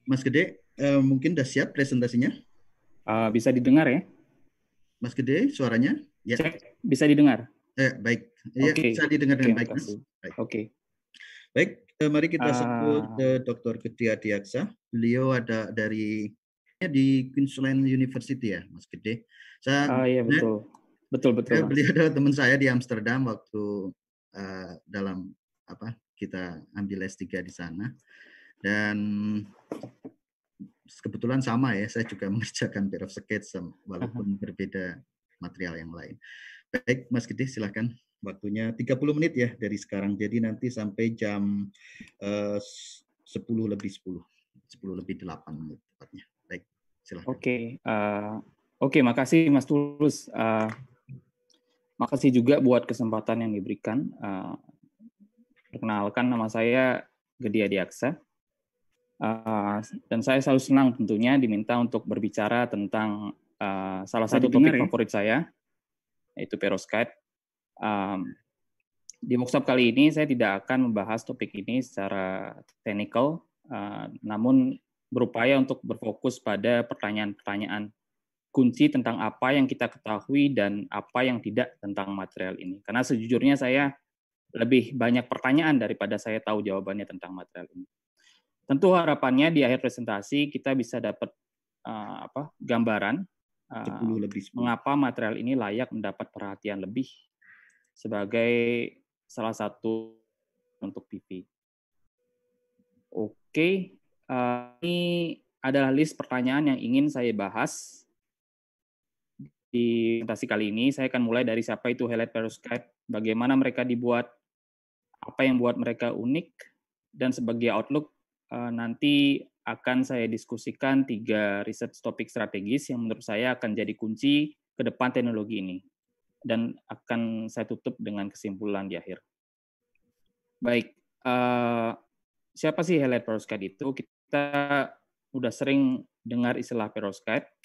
Mas Gede, uh, mungkin sudah siap presentasinya? Uh, bisa didengar ya? Mas Gede, suaranya? Ya. Cek, bisa didengar? Eh, baik. Ya, okay. Bisa didengar dengan okay, baik. Oke. Baik. Okay. Eh, baik, mari kita ah. sebut uh, Dr. Gede Adiaksa. Beliau ada dari ya, di Queensland University ya, Mas Gede. Saya, uh, iya, betul. Ya, betul, betul. Ya, beliau adalah teman saya di Amsterdam waktu uh, dalam apa kita ambil S3 di sana. Dan kebetulan sama ya, saya juga mengerjakan pair of sketch walaupun berbeda material yang lain. Baik, Mas Gede silahkan. Waktunya 30 menit ya dari sekarang. Jadi nanti sampai jam eh, uh, 10 lebih 10. 10 lebih 8 menit tepatnya. Baik, silahkan. Oke, okay. uh, eh, oke okay, makasih Mas Tulus. Uh, makasih juga buat kesempatan yang diberikan. Uh, perkenalkan nama saya Gede Adiaksa. Uh, dan saya selalu senang tentunya diminta untuk berbicara tentang Uh, salah Tadi satu topik ya? favorit saya yaitu perovskite. Um, di workshop kali ini saya tidak akan membahas topik ini secara teknikal, uh, eh, namun berupaya untuk berfokus pada pertanyaan-pertanyaan kunci tentang apa yang kita ketahui dan apa yang tidak tentang material ini. Karena sejujurnya saya lebih banyak pertanyaan daripada saya tahu jawabannya tentang material ini. Tentu harapannya di akhir presentasi kita bisa dapat uh, apa gambaran uh, lebih 10. mengapa material ini layak mendapat perhatian lebih sebagai salah satu untuk PP. Oke, okay. uh, eh, ini adalah list pertanyaan yang ingin saya bahas di presentasi kali ini. Saya akan mulai dari siapa itu highlight perovskite, bagaimana mereka dibuat, apa yang buat mereka unik, dan sebagai outlook uh, nanti akan saya diskusikan tiga riset topik strategis yang menurut saya akan jadi kunci ke depan teknologi ini. Dan akan saya tutup dengan kesimpulan di akhir. Baik, uh, siapa sih highlight perovskite itu? Kita sudah sering dengar istilah perovskite,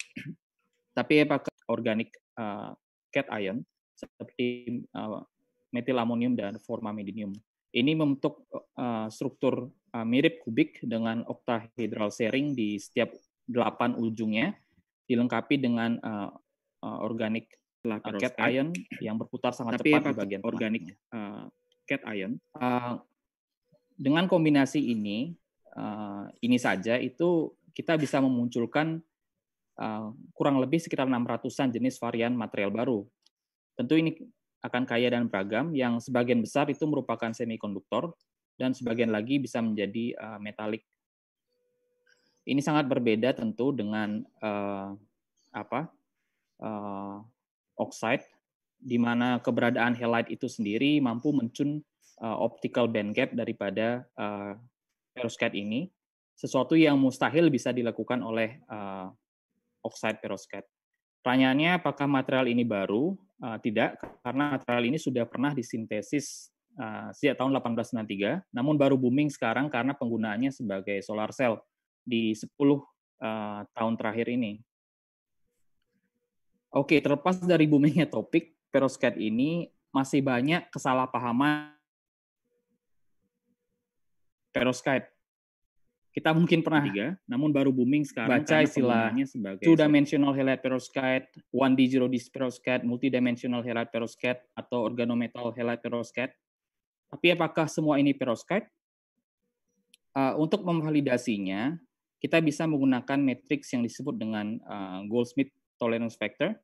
tapi apakah organik uh, eh, ion seperti uh, metil amonium dan formamidinium. Ini membentuk uh, struktur Eh, mirip kubik dengan oktahedral sharing di setiap delapan ujungnya, dilengkapi dengan uh, eh, uh, eh, organik cat ion yang berputar sangat Tapi cepat di bagian organik uh, cat ion. Uh, dengan kombinasi ini, uh, ini saja itu kita bisa memunculkan uh, kurang lebih sekitar 600-an jenis varian material baru. Tentu ini akan kaya dan beragam, yang sebagian besar itu merupakan semikonduktor, dan sebagian lagi bisa menjadi uh, metalik. Ini sangat berbeda tentu dengan uh, apa uh, oxide, di mana keberadaan halide itu sendiri mampu mencun uh, optical band gap daripada uh, perovskite ini, sesuatu yang mustahil bisa dilakukan oleh uh, oxide perovskite. Pertanyaannya, apakah material ini baru? Uh, tidak, karena material ini sudah pernah disintesis Eh, sejak ya, tahun 1893, namun baru booming sekarang karena penggunaannya sebagai solar cell di 10 eh, tahun terakhir ini. Oke, terlepas dari boomingnya topik, perovskite ini masih banyak kesalahpahaman perovskite. Kita mungkin pernah nah. tiga, namun baru booming sekarang. Baca istilahnya sebagai two-dimensional halide perovskite, one-D zero-D perovskite, multidimensional halide perovskite, atau organometal halide perovskite. Tapi apakah semua ini perovskite? Uh, untuk memvalidasinya, kita bisa menggunakan matriks yang disebut dengan uh, Goldsmith Tolerance Factor.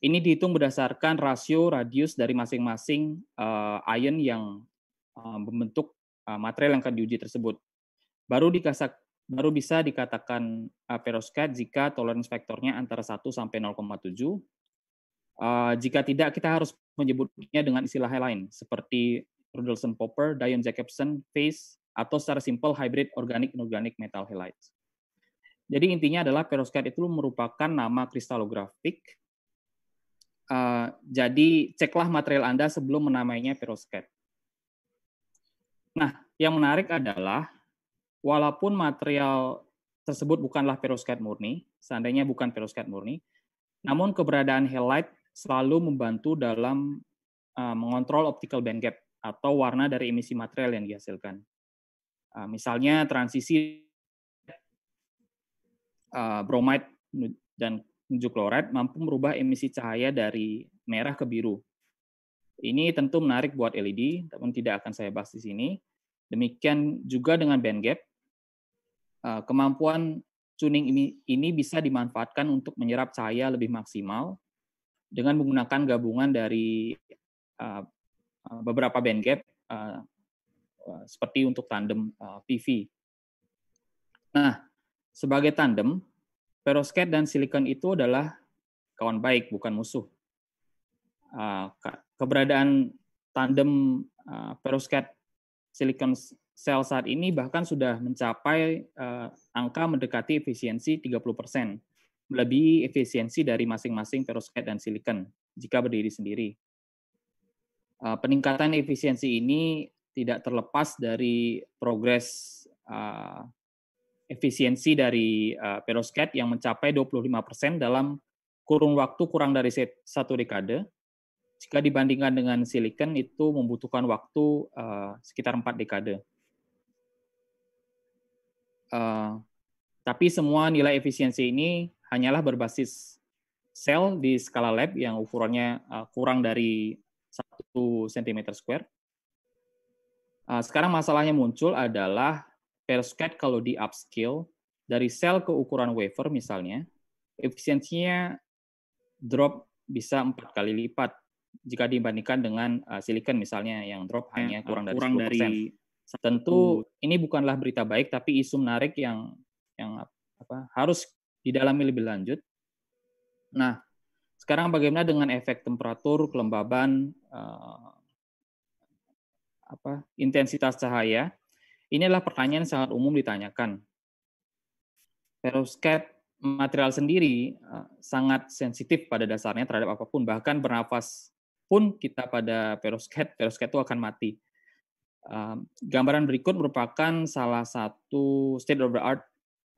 Ini dihitung berdasarkan rasio radius dari masing-masing uh, ion yang uh, membentuk uh, material yang akan diuji tersebut. Baru dikasak, baru bisa dikatakan uh, perovskite jika tolerance faktornya antara 1 sampai 0,7. Uh, jika tidak, kita harus menyebutnya dengan istilah lain seperti Rudolfson Popper, Diane Jacobson, phase, atau secara simpel hybrid Organic Inorganic metal halides. Jadi intinya adalah perovskite itu merupakan nama kristalografik. Eh, jadi ceklah material Anda sebelum menamainya perovskite. Nah, yang menarik adalah walaupun material tersebut bukanlah perovskite murni, seandainya bukan perovskite murni, namun keberadaan halide selalu membantu dalam eh, mengontrol optical band gap atau warna dari emisi material yang dihasilkan. Ah, misalnya transisi ah, bromide dan menuju klorat mampu merubah emisi cahaya dari merah ke biru. Ini tentu menarik buat LED, tapi tidak akan saya bahas di sini. Demikian juga dengan band gap. Ah, kemampuan tuning ini, bisa dimanfaatkan untuk menyerap cahaya lebih maksimal dengan menggunakan gabungan dari Eh, beberapa bandgap uh, eh, uh, eh, seperti untuk tandem uh, PV. Nah, sebagai tandem, perovskite dan silikon itu adalah kawan baik, bukan musuh. Uh, keberadaan tandem uh, perovskite silikon sel saat ini bahkan sudah mencapai uh, angka mendekati efisiensi 30%, melebihi efisiensi dari masing-masing perovskite dan silikon jika berdiri sendiri. Eh, peningkatan efisiensi ini tidak terlepas dari progres eh, efisiensi dari uh, yang mencapai 25% dalam kurun waktu kurang dari satu dekade. Jika dibandingkan dengan silikon itu membutuhkan waktu sekitar empat dekade. tapi semua nilai efisiensi ini hanyalah berbasis sel di skala lab yang ukurannya kurang dari 1 cm square. Ah, sekarang masalahnya muncul adalah perscat kalau di upscale dari sel ke ukuran wafer misalnya, efisiensinya drop bisa empat kali lipat jika dibandingkan dengan ah, silikon misalnya yang drop ya, hanya kurang dari kurang 10%. Dari Tentu ini bukanlah berita baik tapi isu menarik yang yang apa harus didalami lebih lanjut. Nah, sekarang bagaimana dengan efek temperatur, kelembaban, uh, apa intensitas cahaya? Ini adalah pertanyaan yang sangat umum ditanyakan. Perovskite material sendiri uh, sangat sensitif pada dasarnya terhadap apapun, bahkan bernafas pun kita pada perovskite, perovskite itu akan mati. Uh, gambaran berikut merupakan salah satu state of the art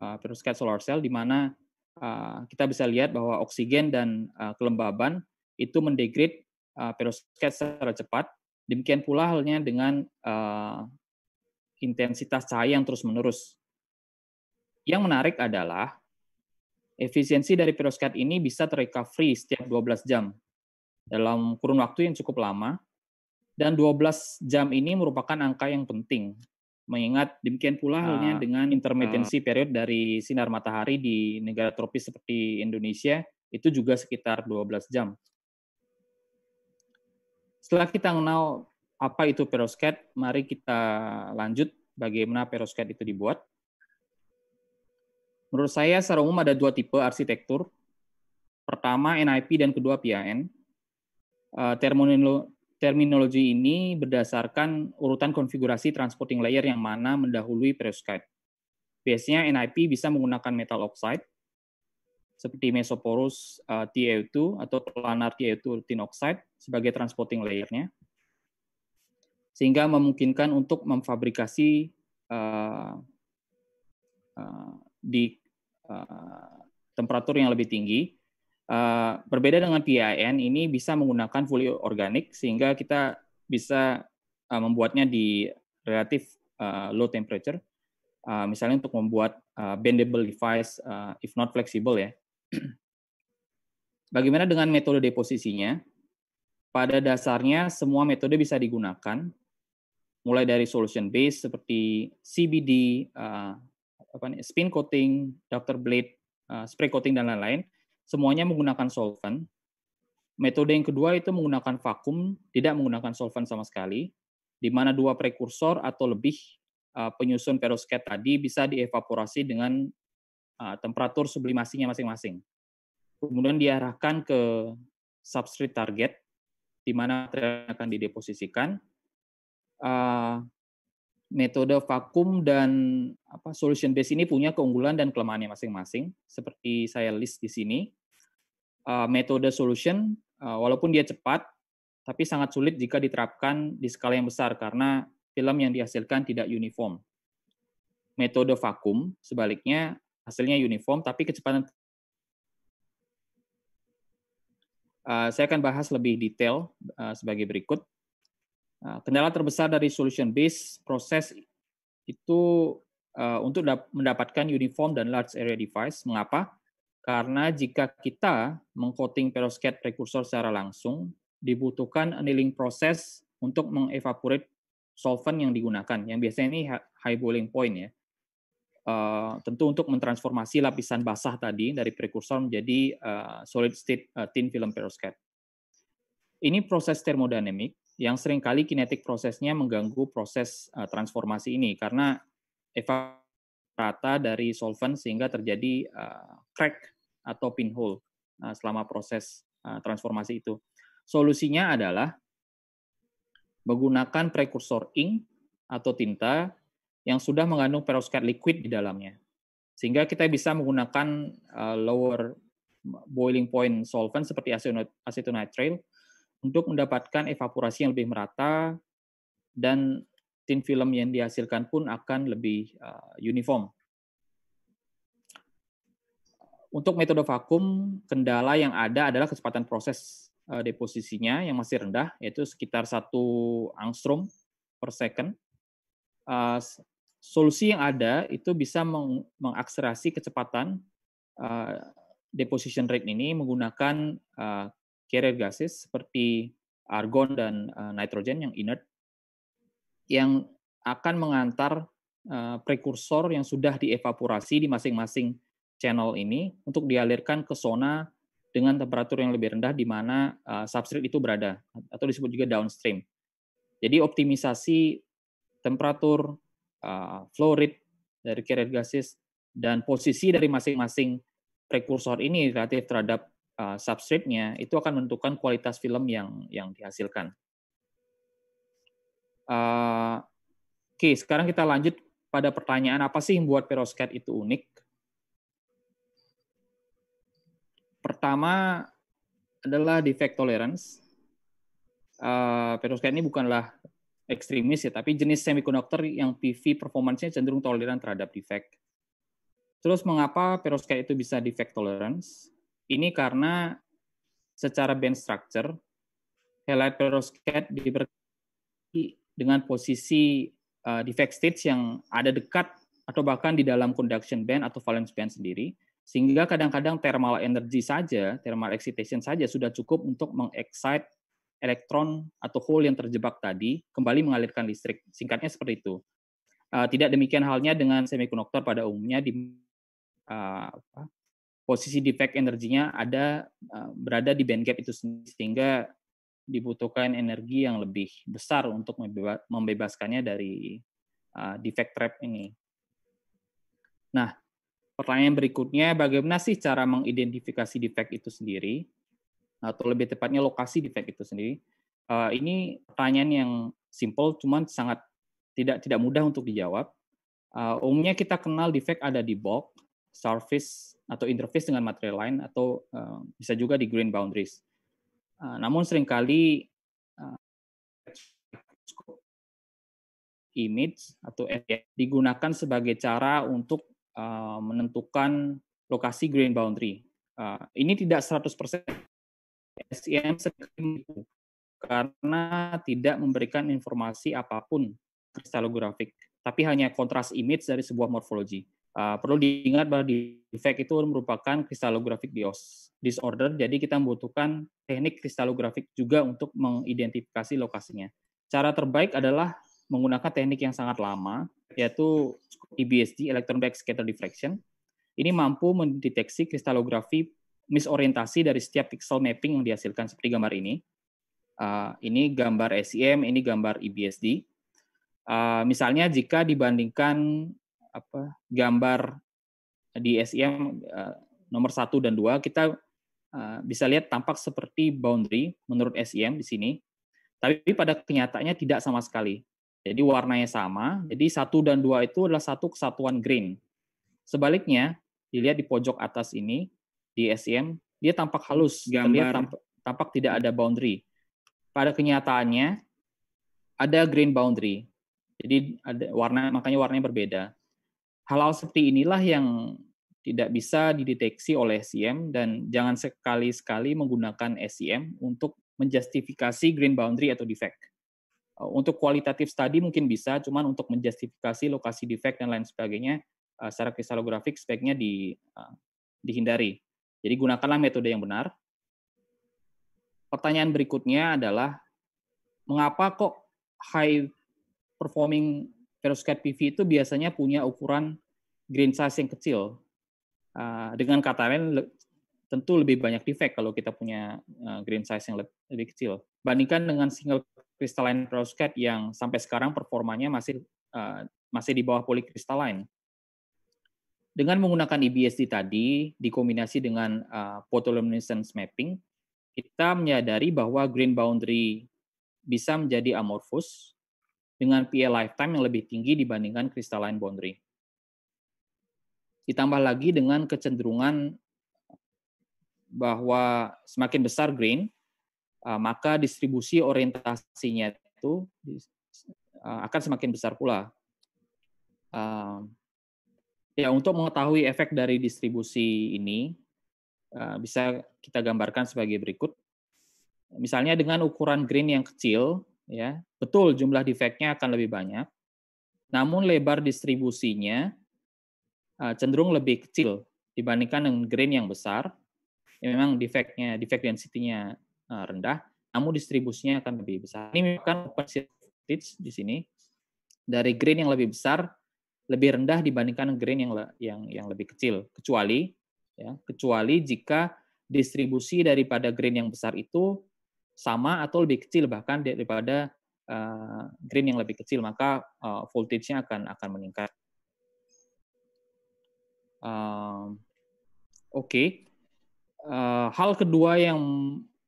uh, perovskite solar cell di mana Eh, kita bisa lihat bahwa oksigen dan eh, kelembaban itu mendegrade uh, perovskite secara cepat. Demikian pula halnya dengan intensitas cahaya yang terus-menerus. Yang menarik adalah efisiensi dari perovskite ini bisa terrecovery setiap 12 jam dalam kurun waktu yang cukup lama dan 12 jam ini merupakan angka yang penting Mengingat demikian pula nah, halnya dengan intermitensi nah. period dari sinar matahari di negara tropis seperti Indonesia itu juga sekitar 12 jam. Setelah kita mengenal apa itu perosket, mari kita lanjut bagaimana perosket itu dibuat. Menurut saya secara umum ada dua tipe arsitektur. Pertama NIP dan kedua PIN. Uh, eh, terminologi ini berdasarkan urutan konfigurasi transporting layer yang mana mendahului perovskite. Biasanya NIP bisa menggunakan metal oxide seperti mesoporus uh, eh, TiO2 atau planar TiO2 tin oxide sebagai transporting layernya, sehingga memungkinkan untuk memfabrikasi uh, uh, di uh, temperatur yang lebih tinggi Eh, berbeda dengan PIN, ini bisa menggunakan fully organik sehingga kita bisa uh, membuatnya di relatif uh, low temperature. Uh, misalnya untuk membuat uh, bendable device, uh, if not flexible ya. Bagaimana dengan metode deposisinya? Pada dasarnya semua metode bisa digunakan, mulai dari solution base seperti CBD, uh, apa nih, spin coating, doctor blade, uh, spray coating dan lain-lain, semuanya menggunakan solvent. Metode yang kedua itu menggunakan vakum, tidak menggunakan solvent sama sekali, di mana dua prekursor atau lebih eh, penyusun perovskite tadi bisa dievaporasi dengan eh, temperatur sublimasinya masing-masing. Kemudian diarahkan ke substrate target, di mana akan dideposisikan. Eh, metode vakum dan apa, solution base ini punya keunggulan dan kelemahannya masing-masing, seperti saya list di sini uh, metode solution, eh, walaupun dia cepat, tapi sangat sulit jika diterapkan di skala yang besar karena film yang dihasilkan tidak uniform. Metode vakum, sebaliknya hasilnya uniform, tapi kecepatan eh, saya akan bahas lebih detail sebagai berikut. kendala terbesar dari solution based proses itu untuk mendapatkan uniform dan large area device. Mengapa? Karena jika kita mengcoating perovskite prekursor secara langsung, dibutuhkan annealing proses untuk mengevaporate solvent yang digunakan, yang biasanya ini high boiling point ya. Uh, tentu untuk mentransformasi lapisan basah tadi dari prekursor menjadi uh, solid state uh, thin film perovskite. Ini proses termodinamik yang seringkali kinetik prosesnya mengganggu proses uh, transformasi ini karena evaporasi rata dari solvent sehingga terjadi uh, crack atau pinhole uh, selama proses uh, transformasi itu. Solusinya adalah menggunakan prekursor ink atau tinta yang sudah mengandung perovskite liquid di dalamnya. Sehingga kita bisa menggunakan uh, lower boiling point solvent seperti acetonitrile untuk mendapatkan evaporasi yang lebih merata dan Tin film yang dihasilkan pun akan lebih uh, uniform. Untuk metode vakum, kendala yang ada adalah kecepatan proses uh, deposisinya yang masih rendah, yaitu sekitar satu angstrom per second. Uh, solusi yang ada itu bisa meng mengakselerasi kecepatan deposition rate ini menggunakan uh, carrier gases seperti argon dan nitrogen yang inert yang akan mengantar eh, prekursor yang sudah dievaporasi di masing-masing channel ini untuk dialirkan ke zona dengan temperatur yang lebih rendah di mana eh, substrat itu berada atau disebut juga downstream. Jadi optimisasi temperatur, eh, flow rate dari carrier gases dan posisi dari masing-masing prekursor ini relatif terhadap substrate-nya itu akan menentukan kualitas film yang yang dihasilkan. Eh, oke, sekarang kita lanjut pada pertanyaan apa sih yang membuat perosket itu unik? Pertama adalah defect tolerance. Uh, eh, perosket ini bukanlah ekstremis ya, tapi jenis semikonduktor yang PV performancenya cenderung toleran terhadap defect. Terus mengapa perosket itu bisa defect tolerance? Ini karena secara band structure, halide perosket diberi dengan posisi uh, defect stage yang ada dekat atau bahkan di dalam conduction band atau valence band sendiri sehingga kadang-kadang thermal energy saja, thermal excitation saja sudah cukup untuk mengexcite elektron atau hole yang terjebak tadi kembali mengalirkan listrik. Singkatnya seperti itu. Uh, tidak demikian halnya dengan semikonduktor pada umumnya di uh, apa, posisi defect energinya ada uh, berada di band gap itu sehingga dibutuhkan energi yang lebih besar untuk membebaskannya dari uh, defect trap ini. Nah, pertanyaan berikutnya, bagaimana sih cara mengidentifikasi defect itu sendiri? Atau lebih tepatnya lokasi defect itu sendiri. Uh, ini pertanyaan yang simple, cuman sangat tidak tidak mudah untuk dijawab. Uh, umumnya kita kenal defect ada di bulk, surface, atau interface dengan material lain, atau uh, bisa juga di green boundaries Eh, namun seringkali uh, image atau area digunakan sebagai cara untuk uh, menentukan lokasi grain boundary. Uh, ini tidak 100% e SEM karena tidak memberikan informasi apapun kristalografik, tapi hanya kontras image dari sebuah morfologi. Uh, perlu diingat bahwa defect itu merupakan kristalografik bios disorder, jadi kita membutuhkan teknik kristalografik juga untuk mengidentifikasi lokasinya. Cara terbaik adalah menggunakan teknik yang sangat lama, yaitu EBSD, Electron Backscatter Diffraction. Ini mampu mendeteksi kristalografi misorientasi dari setiap pixel mapping yang dihasilkan seperti gambar ini. Uh, ini gambar SEM, ini gambar EBSD. Uh, eh, misalnya jika dibandingkan apa gambar di SEM eh, nomor satu dan dua kita eh, bisa lihat tampak seperti boundary menurut SEM di sini, tapi pada kenyataannya tidak sama sekali. Jadi warnanya sama, jadi satu dan dua itu adalah satu kesatuan green. Sebaliknya, dilihat di pojok atas ini di SEM dia tampak halus, gambar tampak, tampak tidak ada boundary. Pada kenyataannya ada green boundary. Jadi ada warna makanya warnanya berbeda. Hal-hal seperti inilah yang tidak bisa dideteksi oleh SEM dan jangan sekali-sekali menggunakan SEM untuk menjustifikasi green boundary atau defect. Eh, untuk kualitatif study mungkin bisa, cuman untuk menjustifikasi lokasi defect dan lain sebagainya eh, secara kristalografik speknya di, eh, dihindari. Jadi gunakanlah metode yang benar. Pertanyaan berikutnya adalah mengapa kok high performing Perovskite PV itu biasanya punya ukuran grain size yang kecil. Uh, dengan kata lain, tentu lebih banyak defect kalau kita punya uh, eh, grain size yang lebih, lebih kecil. Bandingkan dengan single crystalline perovskite yang sampai sekarang performanya masih uh, masih di bawah polycrystalline. Dengan menggunakan EBSD tadi, dikombinasi dengan uh, photoluminescence mapping, kita menyadari bahwa green boundary bisa menjadi amorphous dengan PA lifetime yang lebih tinggi dibandingkan crystalline boundary. Ditambah lagi dengan kecenderungan bahwa semakin besar grain, eh, maka distribusi orientasinya itu eh, akan semakin besar pula. Eh, ya, untuk mengetahui efek dari distribusi ini, bisa kita gambarkan sebagai berikut. Misalnya dengan ukuran grain yang kecil, ya betul jumlah defeknya akan lebih banyak, namun lebar distribusinya eh, cenderung lebih kecil dibandingkan dengan grain yang besar. Ya memang defeknya, defect density-nya eh, rendah, namun distribusinya akan lebih besar. Ini merupakan open percentage di sini dari grain yang lebih besar lebih rendah dibandingkan grain yang yang yang lebih kecil kecuali ya kecuali jika distribusi daripada grain yang besar itu sama atau lebih kecil bahkan daripada uh, green yang lebih kecil maka uh, voltage-nya akan akan meningkat. Uh, Oke, okay. uh, eh, hal kedua yang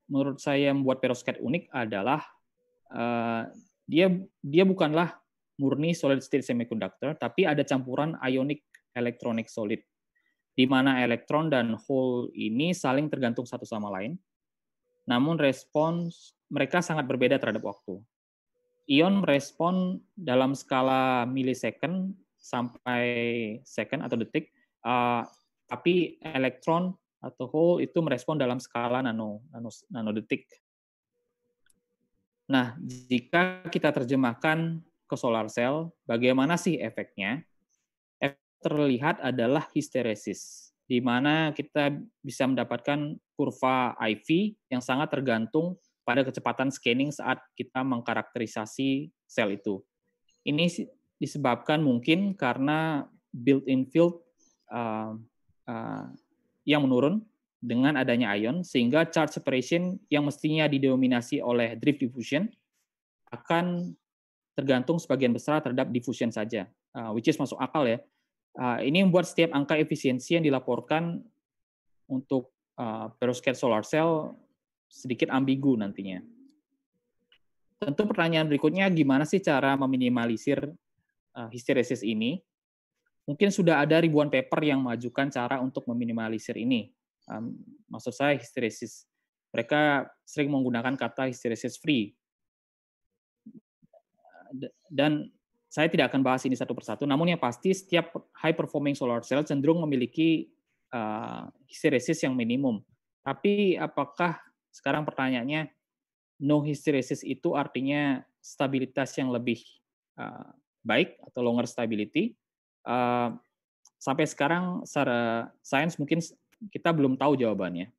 menurut saya membuat perovskite unik adalah uh, dia dia bukanlah murni solid state semiconductor, tapi ada campuran ionic elektronik solid, di mana elektron dan hole ini saling tergantung satu sama lain namun respons mereka sangat berbeda terhadap waktu. Ion merespon dalam skala milisecond sampai second atau detik, uh, tapi elektron atau hole itu merespon dalam skala nano, nano, detik. Nah, jika kita terjemahkan ke solar cell, bagaimana sih efeknya? Efek terlihat adalah histeresis di mana kita bisa mendapatkan kurva IV yang sangat tergantung pada kecepatan scanning saat kita mengkarakterisasi sel itu. Ini disebabkan mungkin karena built-in field uh, uh, yang menurun dengan adanya ion, sehingga charge separation yang mestinya didominasi oleh drift diffusion akan tergantung sebagian besar terhadap diffusion saja, uh, which is masuk akal ya. Ah, ini membuat setiap angka efisiensi yang dilaporkan untuk uh, perovskite solar cell sedikit ambigu nantinya. Tentu pertanyaan berikutnya, gimana sih cara meminimalisir ah, histeresis ini? Mungkin sudah ada ribuan paper yang mengajukan cara untuk meminimalisir ini. maksud saya histeresis. Mereka sering menggunakan kata histeresis free. Dan saya tidak akan bahas ini satu persatu, namun yang pasti setiap high performing solar cell cenderung memiliki uh, eh, hysteresis yang minimum. Tapi apakah sekarang pertanyaannya no hysteresis itu artinya stabilitas yang lebih uh, baik atau longer stability? Uh, sampai sekarang secara sains mungkin kita belum tahu jawabannya.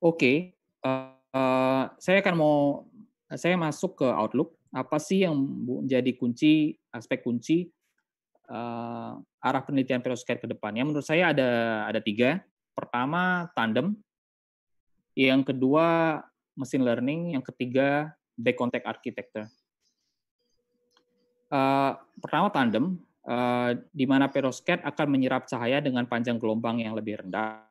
Oke, okay, uh, uh, saya akan mau saya masuk ke Outlook apa sih yang menjadi kunci aspek kunci uh, arah penelitian perovskite ke depannya? Menurut saya ada ada tiga. Pertama tandem, yang kedua mesin learning, yang ketiga back contact architecture. Uh, pertama tandem, uh, di mana perovskite akan menyerap cahaya dengan panjang gelombang yang lebih rendah,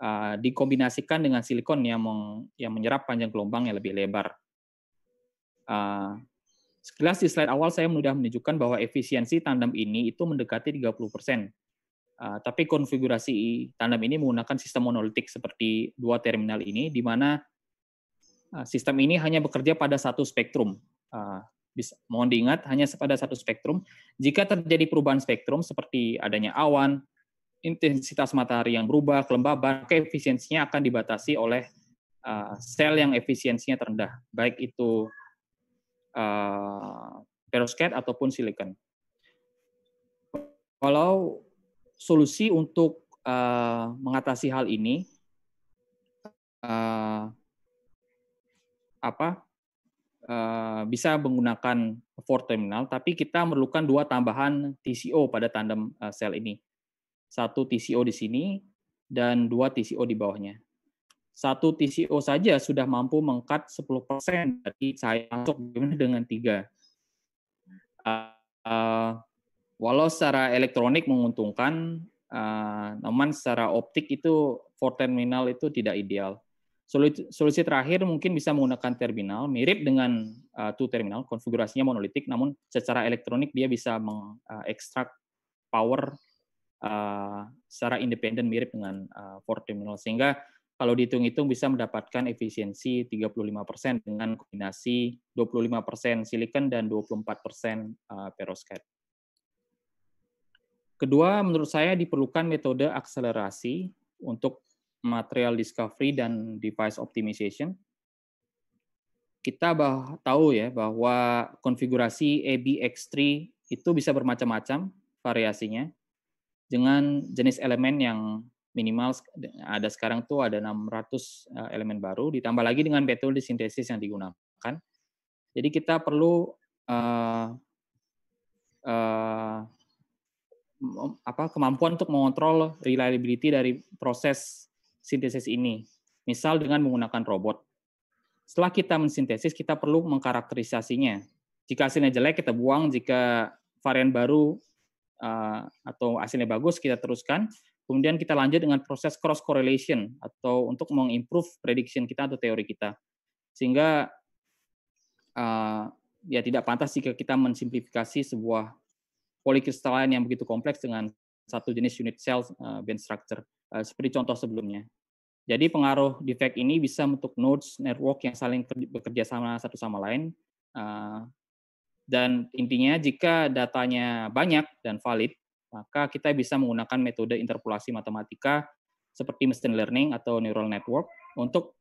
uh, dikombinasikan dengan silikon yang, meng, yang menyerap panjang gelombang yang lebih lebar Sekelas eh, sekilas di slide awal saya sudah menunjukkan bahwa efisiensi tandem ini itu mendekati 30 persen. Eh, tapi konfigurasi tandem ini menggunakan sistem monolitik seperti dua terminal ini, di mana eh, sistem ini hanya bekerja pada satu spektrum. bisa, mohon diingat hanya pada satu spektrum. Jika terjadi perubahan spektrum seperti adanya awan, intensitas matahari yang berubah, kelembaban, maka efisiensinya akan dibatasi oleh sel yang efisiensinya terendah, baik itu uh, perovskite ataupun silikon. Kalau solusi untuk uh, mengatasi hal ini uh, apa uh, bisa menggunakan four terminal, tapi kita memerlukan dua tambahan TCO pada tandem uh, sel ini. Satu TCO di sini dan dua TCO di bawahnya satu TCO saja sudah mampu mengkat 10% dari saya masuk dengan tiga. Uh, uh, walau secara elektronik menguntungkan, uh, namun secara optik itu for terminal itu tidak ideal. Solusi, solusi terakhir mungkin bisa menggunakan terminal mirip dengan uh, two terminal konfigurasinya monolitik namun secara elektronik dia bisa mengekstrak uh, power uh, secara independen mirip dengan uh, four terminal sehingga kalau dihitung-hitung bisa mendapatkan efisiensi 35% dengan kombinasi 25% silikon dan 24% eh, perovskit. Kedua, menurut saya diperlukan metode akselerasi untuk material discovery dan device optimization. Kita bah tahu ya bahwa konfigurasi ABX3 itu bisa bermacam-macam variasinya dengan jenis elemen yang minimal ada sekarang tuh ada 600 eh, elemen baru ditambah lagi dengan betul disintesis yang digunakan. Jadi kita perlu uh, uh, apa kemampuan untuk mengontrol reliability dari proses sintesis ini. Misal dengan menggunakan robot. Setelah kita mensintesis, kita perlu mengkarakterisasinya. Jika hasilnya jelek, kita buang. Jika varian baru uh, atau hasilnya bagus, kita teruskan Kemudian kita lanjut dengan proses cross correlation atau untuk mengimprove prediction kita atau teori kita. Sehingga uh, ya tidak pantas jika kita mensimplifikasi sebuah lain yang begitu kompleks dengan satu jenis unit cell uh, eh, band structure uh, seperti contoh sebelumnya. Jadi pengaruh defect ini bisa membentuk nodes network yang saling bekerja sama satu sama lain. Uh, dan intinya jika datanya banyak dan valid, maka kita bisa menggunakan metode interpolasi matematika seperti machine learning atau neural network untuk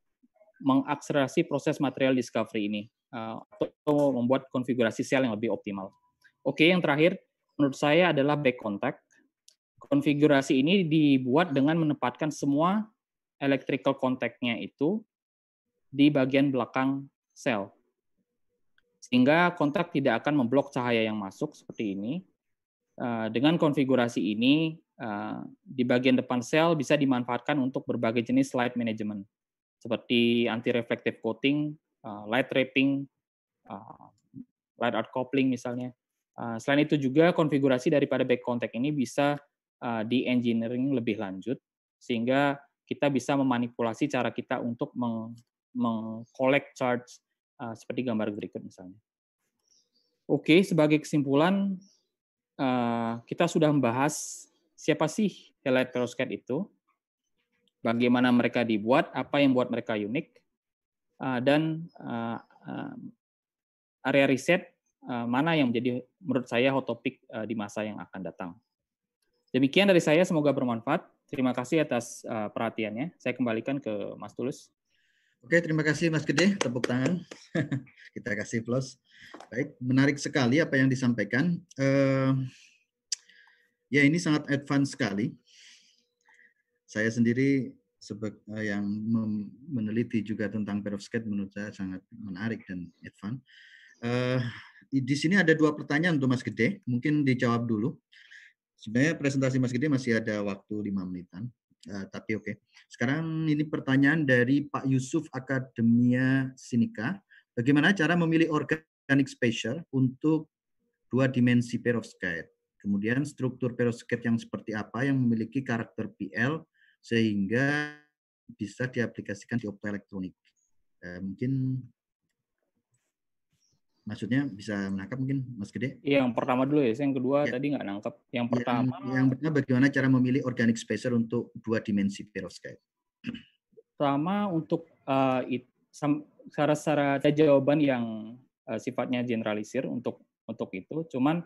mengakselerasi proses material discovery ini eh, atau membuat konfigurasi sel yang lebih optimal. Oke, yang terakhir menurut saya adalah back contact. Konfigurasi ini dibuat dengan menempatkan semua electrical contact-nya itu di bagian belakang sel. Sehingga kontak tidak akan memblok cahaya yang masuk seperti ini, Eh, dengan konfigurasi ini, eh, di bagian depan sel bisa dimanfaatkan untuk berbagai jenis light management, seperti anti-reflective coating, eh, light trapping, light out coupling misalnya. selain itu juga konfigurasi daripada back contact ini bisa di-engineering lebih lanjut, sehingga kita bisa memanipulasi cara kita untuk meng charge seperti gambar berikut misalnya. Oke, sebagai kesimpulan, Eh, kita sudah membahas siapa sih Helite Perovskite itu, bagaimana mereka dibuat, apa yang buat mereka unik, eh, dan eh, area riset mana yang menjadi menurut saya hot topic di masa yang akan datang. Demikian dari saya, semoga bermanfaat. Terima kasih atas perhatiannya. Saya kembalikan ke Mas Tulus. Oke, terima kasih Mas Gede, tepuk tangan. Kita kasih plus. Baik, menarik sekali apa yang disampaikan. Uh, ya, ini sangat advance sekali. Saya sendiri sebagai eh, yang meneliti juga tentang perovskite menurut saya sangat menarik dan advance. Uh, di sini ada dua pertanyaan untuk Mas Gede, mungkin dijawab dulu. Sebenarnya presentasi Mas Gede masih ada waktu lima menitan. Eh, tapi oke. Okay. Sekarang ini pertanyaan dari Pak Yusuf Akademia Sinika. Bagaimana cara memilih organic spatial untuk dua dimensi perovskite? Kemudian struktur perovskite yang seperti apa yang memiliki karakter PL sehingga bisa diaplikasikan di optoelektronik. Eh, mungkin maksudnya bisa menangkap mungkin Mas Gede? Iya, yang pertama dulu ya, yang kedua ya. tadi nggak nangkap. Iya, yang pertama yang, yang pertama bagaimana cara memilih organic spacer untuk dua dimensi perovskite? Pertama untuk uh, it, sam, secara secara jawaban yang uh, sifatnya generalisir untuk untuk itu, cuman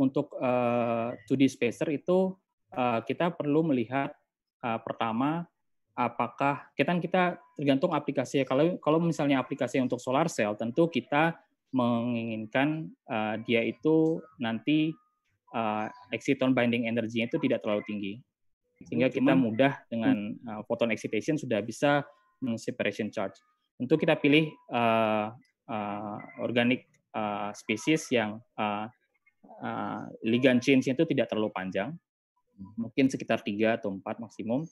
untuk uh, eh, 2D spacer itu uh, kita perlu melihat uh, pertama apakah kita kan kita tergantung aplikasi kalau kalau misalnya aplikasi untuk solar cell tentu kita menginginkan uh, dia itu nanti uh, eh, exciton binding energinya itu tidak terlalu tinggi sehingga oh, kita mudah dengan uh, photon excitation sudah bisa separation charge. untuk kita pilih uh, uh, organik uh, spesies yang uh, uh, ligan change itu tidak terlalu panjang, hmm. mungkin sekitar tiga atau empat maksimum.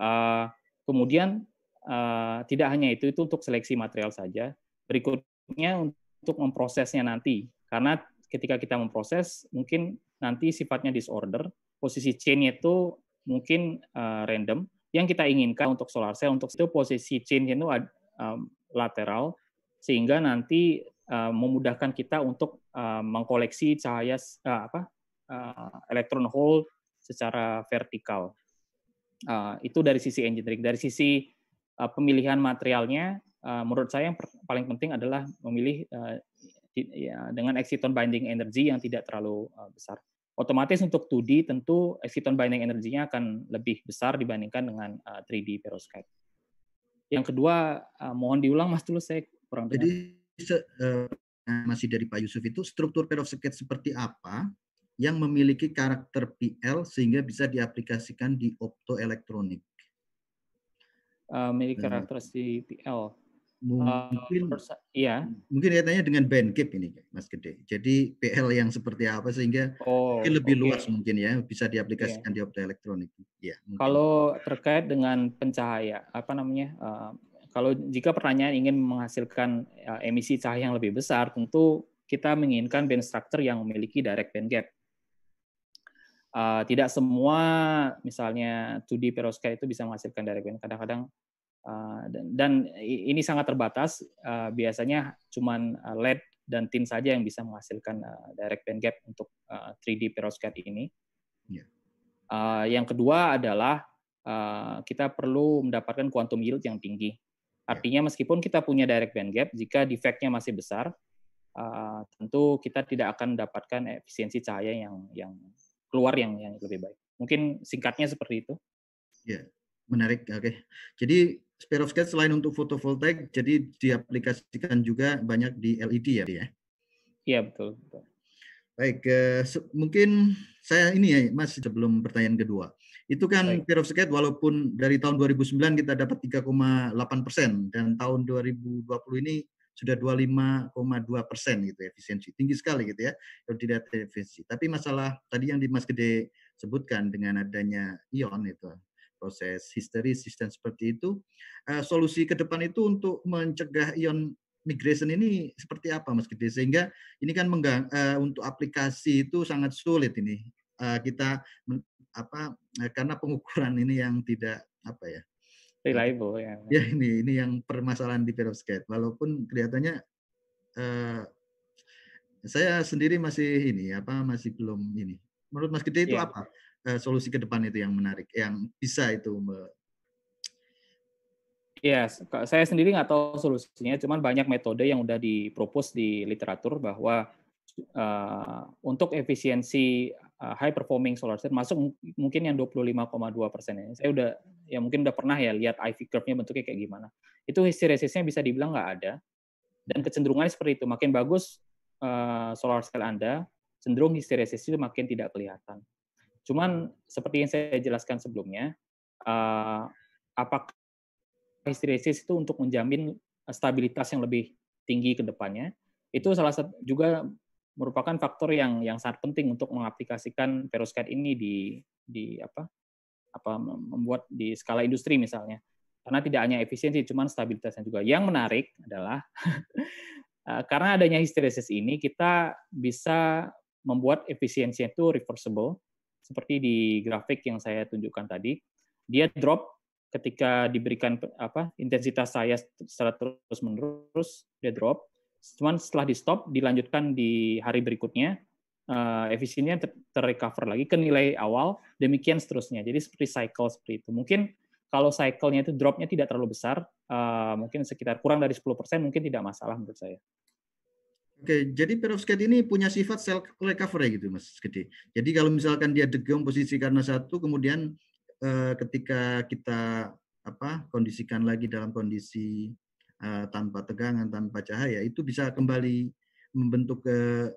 Uh, kemudian uh, tidak hanya itu, itu untuk seleksi material saja. Berikutnya untuk untuk memprosesnya nanti. Karena ketika kita memproses, mungkin nanti sifatnya disorder, posisi chain-nya itu mungkin uh, random. Yang kita inginkan untuk solar cell, untuk itu posisi chain itu um, lateral, sehingga nanti uh, memudahkan kita untuk uh, mengkoleksi cahaya uh, apa uh, elektron hole secara vertikal. Uh, itu dari sisi engineering. Dari sisi uh, pemilihan materialnya, uh, menurut saya yang paling penting adalah memilih uh, ya, dengan exciton binding energy yang tidak terlalu uh, besar. Otomatis untuk 2D tentu exciton binding energinya akan lebih besar dibandingkan dengan uh, 3D perovskite. Yang kedua, uh, mohon diulang Mas Tulus, saya kurang dengar. Jadi uh, masih dari Pak Yusuf itu struktur perovskite seperti apa yang memiliki karakter PL sehingga bisa diaplikasikan di optoelektronik? Uh, memiliki karakter si PL mungkin uh, ya mungkin kaitannya dengan bandgap ini Mas Gede. Jadi PL yang seperti apa sehingga oh, lebih okay. luas mungkin ya bisa iya. diaplikasikan yeah. di opto elektronik. Ya. Kalau terkait dengan pencahaya apa namanya? Uh, kalau jika pertanyaan ingin menghasilkan uh, emisi cahaya yang lebih besar, tentu kita menginginkan band structure yang memiliki direct band gap. Uh, eh, tidak semua misalnya 2D perovskite itu bisa menghasilkan direct band. Kadang-kadang Eh, dan, dan ini sangat terbatas, uh, biasanya cuma eh, LED dan tin saja yang bisa menghasilkan uh, direct band gap untuk uh, 3D perovskite ini. Yeah. Iya. Uh, yang kedua adalah uh, kita perlu mendapatkan quantum yield yang tinggi. Iya. Artinya meskipun kita punya direct band gap, jika defect-nya masih besar, uh, tentu kita tidak akan mendapatkan efisiensi cahaya yang yang keluar yang yang lebih baik. Mungkin singkatnya seperti itu. Ya, menarik. Oke. Jadi Perovskite selain untuk fotovoltaik, jadi diaplikasikan juga banyak di LED ya, ya? Iya betul. Baik, eh, mungkin saya ini ya Mas sebelum pertanyaan kedua. Itu kan perovskite walaupun dari tahun 2009 kita dapat 3,8 persen dan tahun 2020 ini sudah 25,2 persen gitu ya, efisiensi tinggi sekali gitu ya kalau tidak efisiensi. Tapi masalah tadi yang di Mas Gede sebutkan dengan adanya ion itu proses histeris, dan seperti itu. Eh, solusi ke depan itu untuk mencegah ion migration ini seperti apa Mas Gede sehingga ini kan menggang, eh, untuk aplikasi itu sangat sulit ini eh, kita apa karena pengukuran ini yang tidak apa ya reliable ya. Ya ini ini yang permasalahan di perovskite walaupun kelihatannya saya sendiri masih ini apa masih belum ini menurut Mas Gede itu ya. apa Eh, solusi ke depan itu yang menarik, yang bisa itu Ya, yes, saya sendiri nggak tahu solusinya, cuman banyak metode yang udah dipropos di literatur bahwa uh, untuk efisiensi uh, high performing solar cell masuk mungkin yang 25,2 persen ini. Saya udah ya mungkin udah pernah ya lihat IV curve-nya bentuknya kayak gimana. Itu histeresisnya bisa dibilang nggak ada dan kecenderungannya seperti itu. Makin bagus uh, solar cell Anda, cenderung histeresis itu makin tidak kelihatan. Cuman seperti yang saya jelaskan sebelumnya, uh, apakah histeresis itu untuk menjamin stabilitas yang lebih tinggi ke depannya, itu salah satu juga merupakan faktor yang yang sangat penting untuk mengaplikasikan perovskite ini di di apa apa membuat di skala industri misalnya karena tidak hanya efisiensi cuman stabilitasnya juga yang menarik adalah eh, karena adanya histeresis ini kita bisa membuat efisiensinya itu reversible seperti di grafik yang saya tunjukkan tadi, dia drop ketika diberikan apa intensitas saya secara terus menerus dia drop cuman setelah di stop dilanjutkan di hari berikutnya uh, efisiennya terrecover ter lagi ke nilai awal demikian seterusnya jadi seperti cycle seperti itu mungkin kalau cycle-nya itu drop-nya tidak terlalu besar uh, mungkin sekitar kurang dari 10% mungkin tidak masalah menurut saya Oke, jadi perovskite ini punya sifat sel recovery gitu, Mas Gede. Jadi kalau misalkan dia degong posisi karena satu, kemudian eh, ketika kita apa kondisikan lagi dalam kondisi eh, tanpa tegangan, tanpa cahaya, itu bisa kembali membentuk ke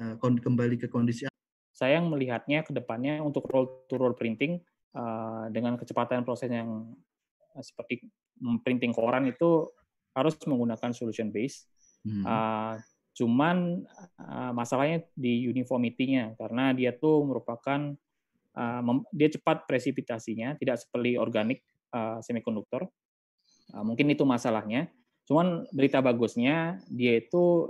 eh, kembali ke kondisi. Saya melihatnya ke depannya untuk roll to roll printing eh, dengan kecepatan proses yang eh, seperti printing koran itu harus menggunakan solution base. Hmm. Uh, cuman uh, masalahnya di uniformity-nya karena dia tuh merupakan uh, dia cepat presipitasinya, tidak seperti organik uh, semikonduktor. Uh, mungkin itu masalahnya. Cuman berita bagusnya dia itu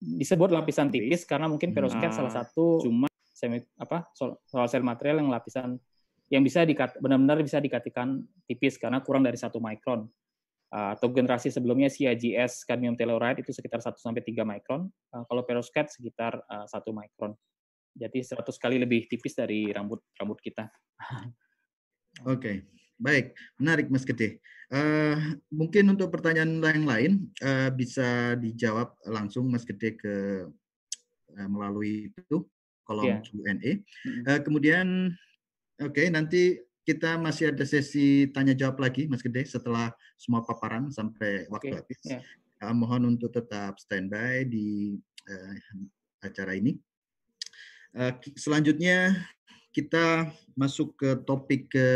disebut lapisan tipis karena mungkin perovskite nah. salah satu cuma semi apa solar cell material yang lapisan yang bisa benar-benar bisa dikatakan tipis karena kurang dari satu mikron. Ah, atau generasi sebelumnya CIGS ya, cadmium telluride itu sekitar 1 sampai 3 mikron. Ah, kalau perovskite sekitar 1 ah, mikron. Jadi 100 kali lebih tipis dari rambut rambut kita. Oke. Okay. Baik, menarik Mas Gede. Uh, mungkin untuk pertanyaan lain lain uh, eh, bisa dijawab langsung Mas Gede ke uh, melalui itu kolom yeah. Q&A. Uh, kemudian, oke okay, nanti kita masih ada sesi tanya jawab lagi, Mas Gede, setelah semua paparan sampai waktu okay. habis. Yeah. Uh, mohon untuk tetap standby di uh, acara ini. Uh, selanjutnya kita masuk ke topik ke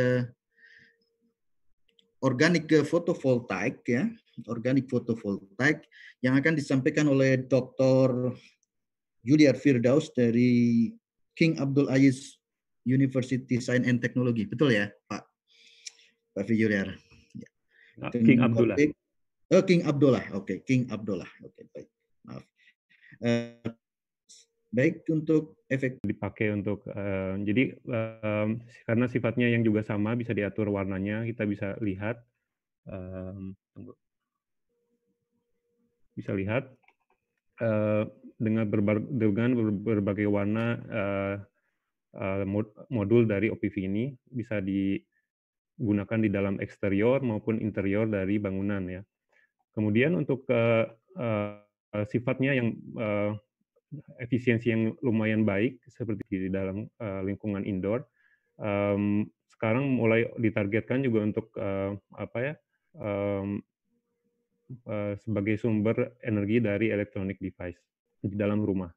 organik fotovoltaik, ya, organik fotovoltaik yang akan disampaikan oleh Dr. Yuliar Firdaus dari King Abdul Aziz University Science and Technology. Betul ya, Pak? Pak Figuliar. Ya. Nah, King Abdullah. oh, King Abdullah. Oke, okay. King Abdullah. Oke, okay, baik. Maaf. Uh, baik untuk efek dipakai untuk uh, jadi uh, karena sifatnya yang juga sama bisa diatur warnanya kita bisa lihat um, bisa lihat uh, dengan, berbar dengan berbagai warna uh, modul dari OPV ini bisa digunakan di dalam eksterior maupun interior dari bangunan ya. Kemudian untuk sifatnya yang efisiensi yang lumayan baik seperti di dalam lingkungan indoor, mmm, sekarang mulai ditargetkan juga untuk apa ya mmm, sebagai sumber energi dari electronic device di dalam rumah.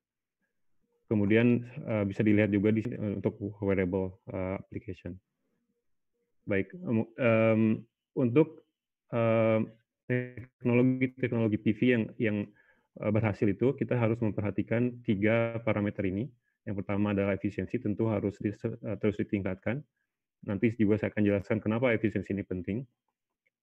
Kemudian uh, bisa dilihat juga di eh, untuk wearable uh, application. Baik, um, untuk teknologi-teknologi uh, TV yang yang berhasil itu kita harus memperhatikan tiga parameter ini. Yang pertama adalah efisiensi, tentu harus di, terus ditingkatkan. Nanti juga saya akan jelaskan kenapa efisiensi ini penting.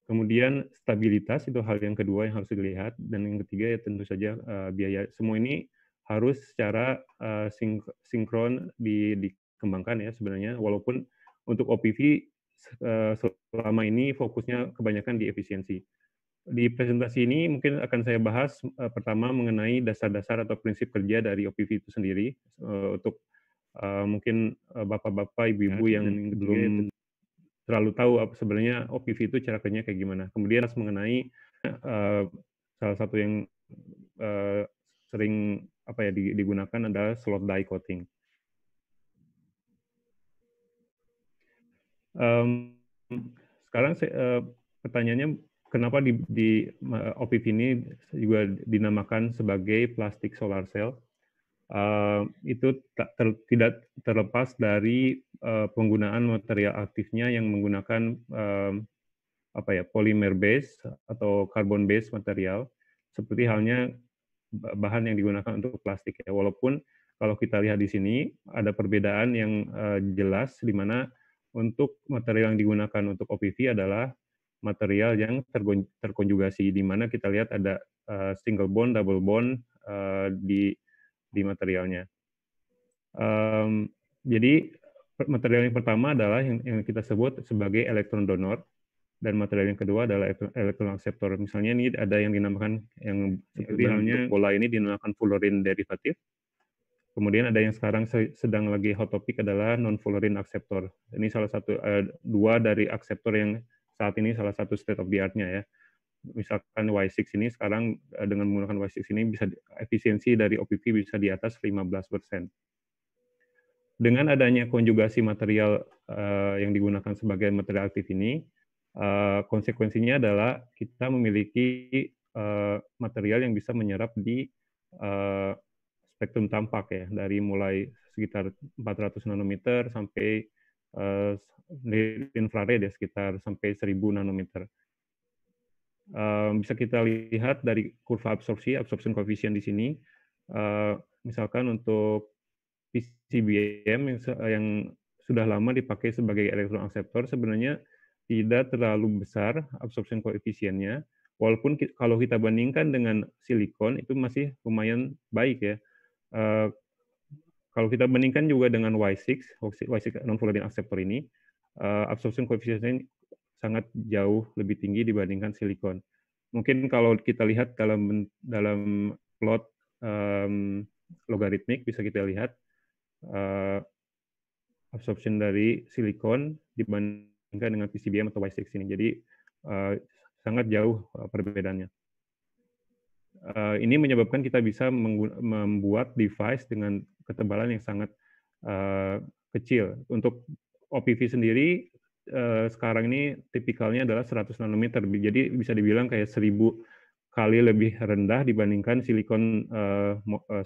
Kemudian stabilitas itu hal yang kedua yang harus dilihat dan yang ketiga ya tentu saja uh, biaya. Semua ini harus secara uh, sinkron di, dikembangkan ya sebenarnya walaupun untuk OPV uh, eh, selama ini fokusnya kebanyakan di efisiensi. Di presentasi ini mungkin akan saya bahas uh, pertama mengenai dasar-dasar atau prinsip kerja dari OPV itu sendiri uh, untuk uh, mungkin bapak-bapak, ibu-ibu ya, yang belum terlalu tahu apa sebenarnya OPV itu cara kerjanya kayak gimana. Kemudian mengenai uh, salah satu yang uh, sering apa ya digunakan adalah slot die coating. Um, sekarang uh, pertanyaannya kenapa di, di uh, eh, OPP ini juga dinamakan sebagai plastik solar cell? Uh, itu tak, ter, tidak terlepas dari uh, penggunaan material aktifnya yang menggunakan uh, apa ya polymer base atau carbon base material seperti halnya bahan yang digunakan untuk plastik ya. Walaupun kalau kita lihat di sini ada perbedaan yang uh, jelas di mana untuk material yang digunakan untuk OPV adalah material yang terkonjugasi di mana kita lihat ada uh, single bond, double bond uh, di di materialnya. Um, jadi material yang pertama adalah yang, yang kita sebut sebagai elektron donor dan material yang kedua adalah elektron akseptor. Misalnya ini ada yang dinamakan yang seperti halnya pola ini dinamakan fullerene derivatif. Kemudian ada yang sekarang sedang lagi hot topic adalah non fullerene akseptor. Ini salah satu eh, dua dari akseptor yang saat ini salah satu state of the art ya. Misalkan Y6 ini sekarang eh, dengan menggunakan Y6 ini bisa efisiensi dari OPV bisa di atas 15 dengan adanya konjugasi material uh, yang digunakan sebagai material aktif ini, Eh, konsekuensinya adalah kita memiliki eh, material yang bisa menyerap di eh, spektrum tampak ya dari mulai sekitar 400 nanometer sampai uh, infrared ya sekitar sampai 1000 nanometer. bisa kita lihat dari kurva absorpsi, absorption coefficient di sini. misalkan untuk PCBM yang, sudah lama dipakai sebagai elektron acceptor, sebenarnya tidak terlalu besar absorption koefisiennya, walaupun kita, kalau kita bandingkan dengan silikon itu masih lumayan baik ya. Uh, kalau kita bandingkan juga dengan Y6, Y6 non-volatile acceptor ini, uh, absorption koefisiennya sangat jauh lebih tinggi dibandingkan silikon. Mungkin kalau kita lihat dalam dalam plot um, logaritmik bisa kita lihat uh, absorption dari silikon dibanding dibandingkan dengan PCBM atau Y6 ini. Jadi eh, sangat jauh eh, perbedaannya. Eh, ini menyebabkan kita bisa membuat device dengan ketebalan yang sangat kecil. Untuk OPV sendiri sekarang ini tipikalnya adalah 100 nanometer. Jadi bisa dibilang kayak 1000 kali lebih rendah dibandingkan silikon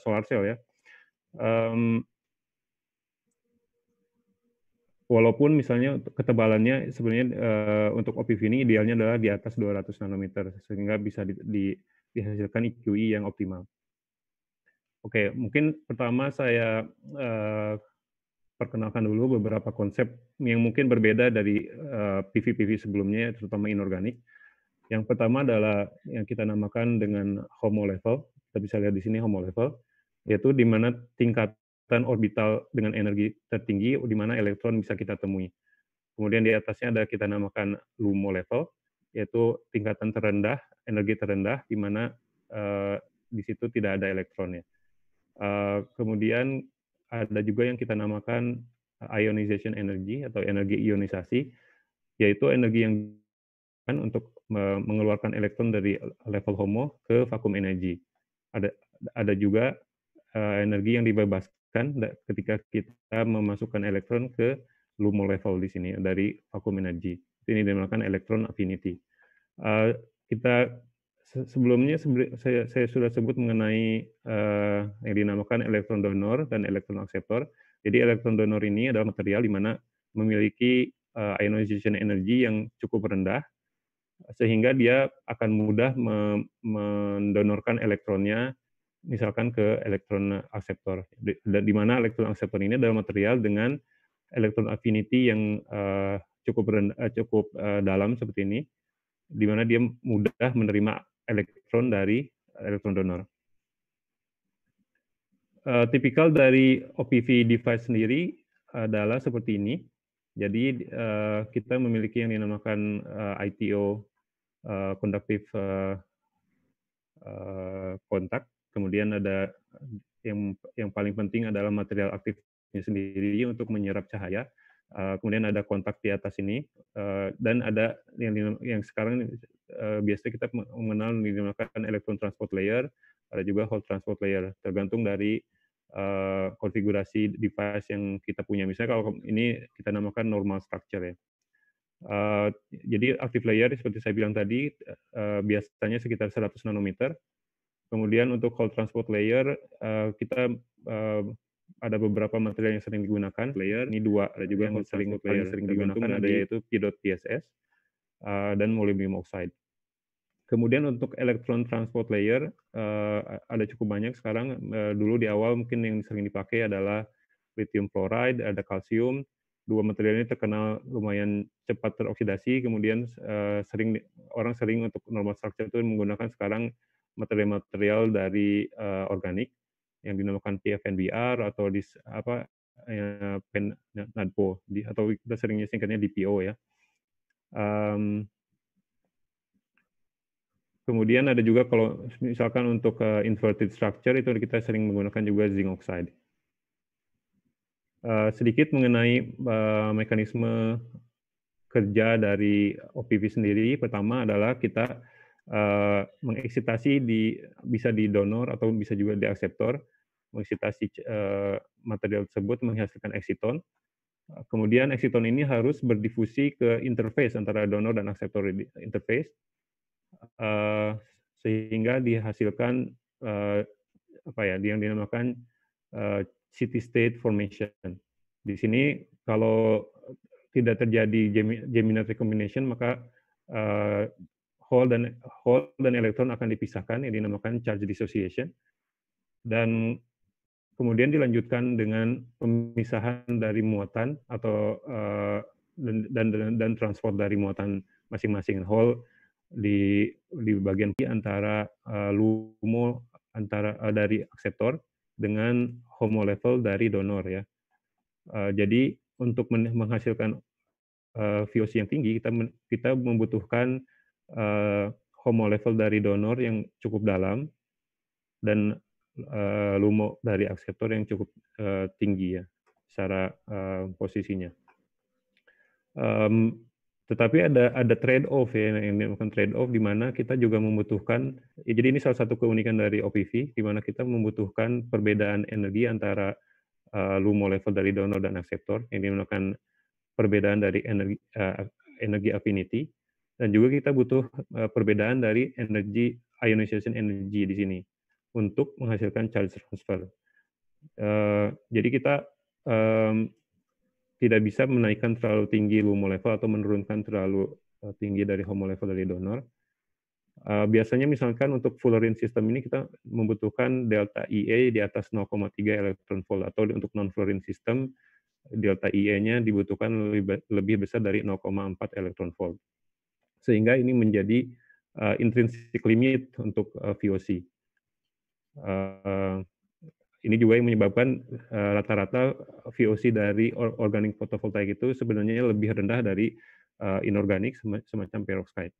solar cell ya walaupun misalnya ketebalannya sebenarnya uh, untuk OPV ini idealnya adalah di atas 200 nanometer sehingga bisa di, di, dihasilkan EQE e yang optimal. Oke, okay, mungkin pertama saya uh, perkenalkan dulu beberapa konsep yang mungkin berbeda dari eh, pv PV-PV sebelumnya, terutama inorganik. Yang pertama adalah yang kita namakan dengan homo level. Kita bisa lihat di sini homo level, yaitu di mana tingkat return orbital dengan energi tertinggi di mana elektron bisa kita temui. Kemudian di atasnya ada kita namakan LUMO level, yaitu tingkatan terendah, energi terendah, di mana uh, di situ tidak ada elektronnya. Uh, kemudian ada juga yang kita namakan eh, ionization energy atau energi ionisasi, yaitu energi yang kan untuk mengeluarkan elektron dari level HOMO ke vakum energi. Ada ada juga uh, energi yang dibebaskan kan ketika kita memasukkan elektron ke Lumo level di sini dari vakum energi. Ini dinamakan elektron affinity. Eh, kita sebelumnya saya, sudah sebut mengenai eh, yang dinamakan elektron donor dan elektron akseptor. Jadi elektron donor ini adalah material di mana memiliki uh, eh, ionization energi yang cukup rendah sehingga dia akan mudah mendonorkan elektronnya misalkan ke elektron akseptor. Di, mana elektron akseptor ini adalah material dengan elektron affinity yang eh, cukup rendah, eh, cukup eh, dalam seperti ini, di mana dia mudah menerima elektron dari elektron donor. tipikal dari OPV device sendiri adalah seperti ini. Jadi kita memiliki yang dinamakan ITO uh, conductive uh, contact Kemudian ada yang yang paling penting adalah material aktifnya sendiri untuk menyerap cahaya. Uh, kemudian ada kontak di atas ini uh, dan ada yang yang sekarang uh, eh, biasanya kita mengenal dinamakan electron transport layer, ada juga hole transport layer tergantung dari uh, konfigurasi device yang kita punya. Misalnya kalau ini kita namakan normal structure ya. Uh, jadi active layer seperti saya bilang tadi uh, biasanya sekitar 100 nanometer Kemudian untuk whole transport layer, eh, kita eh, ada beberapa material yang sering digunakan layer. Ini dua, ada juga yang, sering layer sering digunakan ada yaitu P.PSS uh, eh, dan molybdenum oxide. Kemudian untuk electron transport layer ada cukup banyak sekarang. dulu di awal mungkin yang sering dipakai adalah lithium fluoride, ada kalsium. Dua material ini terkenal lumayan cepat teroksidasi. Kemudian sering orang sering untuk normal structure itu menggunakan sekarang material-material dari uh, organik yang dinamakan PFNBR atau di apa eh, di, atau kita seringnya singkatnya DPO ya. Um, kemudian ada juga kalau misalkan untuk uh, inverted structure itu kita sering menggunakan juga zinc oxide. Uh, sedikit mengenai uh, mekanisme kerja dari OPV sendiri, pertama adalah kita Eh, mengeksitasi di bisa di donor atau bisa juga di akseptor mengeksitasi uh, material tersebut menghasilkan eksiton. Kemudian eksiton ini harus berdifusi ke interface antara donor dan akseptor interface uh, sehingga dihasilkan uh, apa ya yang dinamakan uh, city state formation. Di sini kalau tidak terjadi geminate recombination maka uh, hole dan hole dan elektron akan dipisahkan yang dinamakan charge dissociation dan kemudian dilanjutkan dengan pemisahan dari muatan atau uh, dan, dan dan transport dari muatan masing-masing hole di di bagian antara uh, lumo antara uh, dari akseptor dengan homo level dari donor ya. Uh, jadi untuk menghasilkan uh, VOC yang tinggi kita kita membutuhkan uh, homo level dari donor yang cukup dalam dan uh, lumo dari akseptor yang cukup uh, tinggi ya secara uh, posisinya. Um, tetapi ada ada trade off ya yang dinamakan trade off di mana kita juga membutuhkan ya jadi ini salah satu keunikan dari OPV di mana kita membutuhkan perbedaan energi antara uh, lumo level dari donor dan akseptor yang dimenangkan perbedaan dari energi uh, energi affinity dan juga kita butuh eh, perbedaan dari energi ionization energi di sini untuk menghasilkan charge transfer. Eh, jadi kita tidak bisa menaikkan terlalu tinggi lumo level atau menurunkan terlalu eh, tinggi dari homo level dari donor. biasanya misalkan untuk fullerene system ini kita membutuhkan delta IE di atas 0,3 electron volt atau untuk non fullerene system delta IE-nya dibutuhkan lebih, lebih besar dari 0,4 electron volt sehingga ini menjadi uh, eh, intrinsic limit untuk uh, eh, VOC. Uh, eh, ini juga yang menyebabkan rata-rata uh, VOC dari organik fotovoltaik itu sebenarnya lebih rendah dari uh, inorganik semacam peroxide.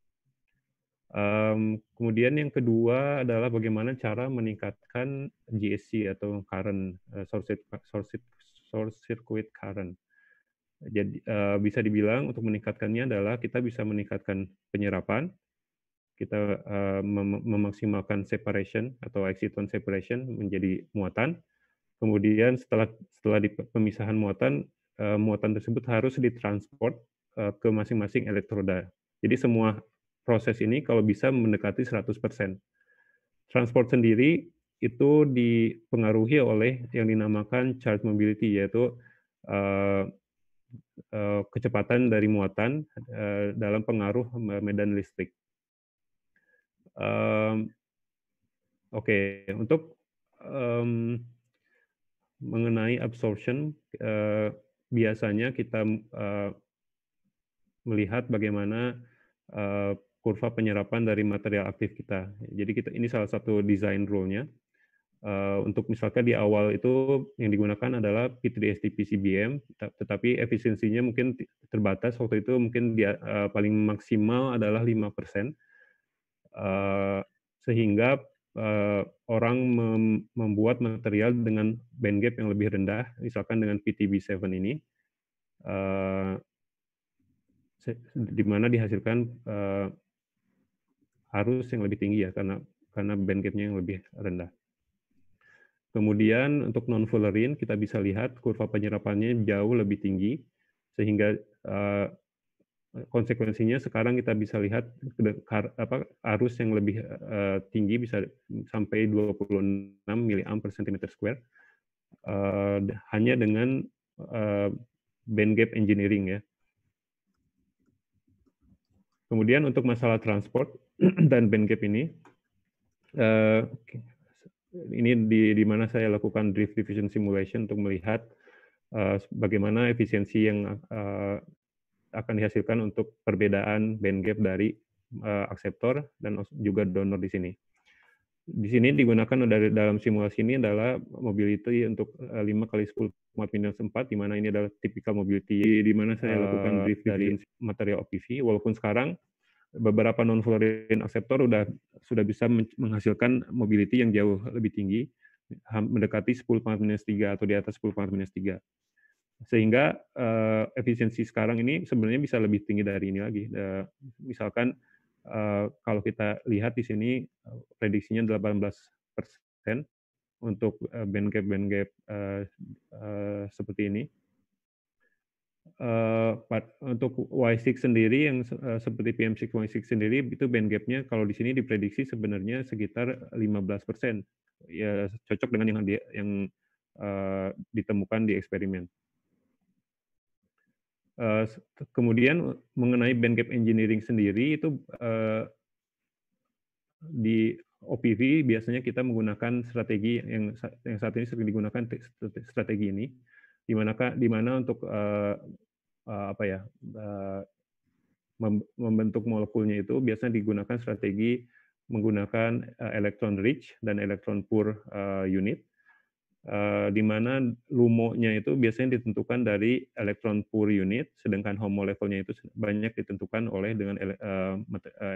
Um, kemudian yang kedua adalah bagaimana cara meningkatkan GSC atau current uh, source, circuit, short, circuit current jadi eh, bisa dibilang untuk meningkatkannya adalah kita bisa meningkatkan penyerapan, kita eh, memaksimalkan separation atau exciton separation menjadi muatan. Kemudian setelah setelah di pemisahan muatan, eh, muatan tersebut harus ditransport ke masing-masing elektroda. Jadi semua proses ini kalau bisa mendekati 100%. Transport sendiri itu dipengaruhi oleh yang dinamakan charge mobility yaitu Eh, kecepatan dari muatan eh, dalam pengaruh medan listrik. Oke, okay. untuk mengenai absorption, eh, biasanya kita melihat bagaimana kurva penyerapan dari material aktif kita. Jadi kita ini salah satu design rule-nya. Eh, untuk misalkan di awal itu yang digunakan adalah P3STP CBM, tetapi efisiensinya mungkin terbatas. Waktu itu mungkin dia, eh, paling maksimal adalah 5%. Uh, eh, sehingga orang membuat material dengan band gap yang lebih rendah, misalkan dengan PTB7 ini, di mana dihasilkan arus yang lebih tinggi ya, karena karena band gapnya yang lebih rendah. Kemudian untuk non fullerin kita bisa lihat kurva penyerapannya jauh lebih tinggi sehingga eh, konsekuensinya sekarang kita bisa lihat apa, arus yang lebih eh, tinggi bisa sampai 26 mA per cm square eh, hanya dengan band gap engineering ya. Kemudian untuk masalah transport dan band gap ini, ini di, di mana saya lakukan drift diffusion simulation untuk melihat uh, bagaimana efisiensi yang uh, akan dihasilkan untuk perbedaan band gap dari uh, akseptor dan juga donor di sini. Di sini digunakan dari dalam simulasi ini adalah mobility untuk 5 kali 10 mat minus 4, di mana ini adalah tipikal mobility di mana saya lakukan drift dari material OPV, walaupun sekarang beberapa non fluorin acceptor sudah sudah bisa menghasilkan mobility yang jauh lebih tinggi mendekati 10 pangkat minus 3 atau di atas 10 pangkat minus 3. Sehingga uh, efisiensi sekarang ini sebenarnya bisa lebih tinggi dari ini lagi. Uh, misalkan uh, kalau kita lihat di sini uh, prediksinya 18 persen untuk uh, band gap band gap uh, uh, seperti ini Uh, untuk Y6 sendiri yang uh, seperti PM6 Y6 sendiri itu band gapnya kalau di sini diprediksi sebenarnya sekitar 15 ya cocok dengan yang di, yang uh, ditemukan di eksperimen. Uh, kemudian mengenai band gap engineering sendiri itu uh, di OPV biasanya kita menggunakan strategi yang yang saat ini sering digunakan strategi ini di mana di mana untuk uh, uh, apa ya uh, membentuk molekulnya itu biasanya digunakan strategi menggunakan uh, electron rich dan electron poor uh, unit uh, di mana lumonya itu biasanya ditentukan dari elektron poor unit, sedangkan homo levelnya itu banyak ditentukan oleh dengan ele uh,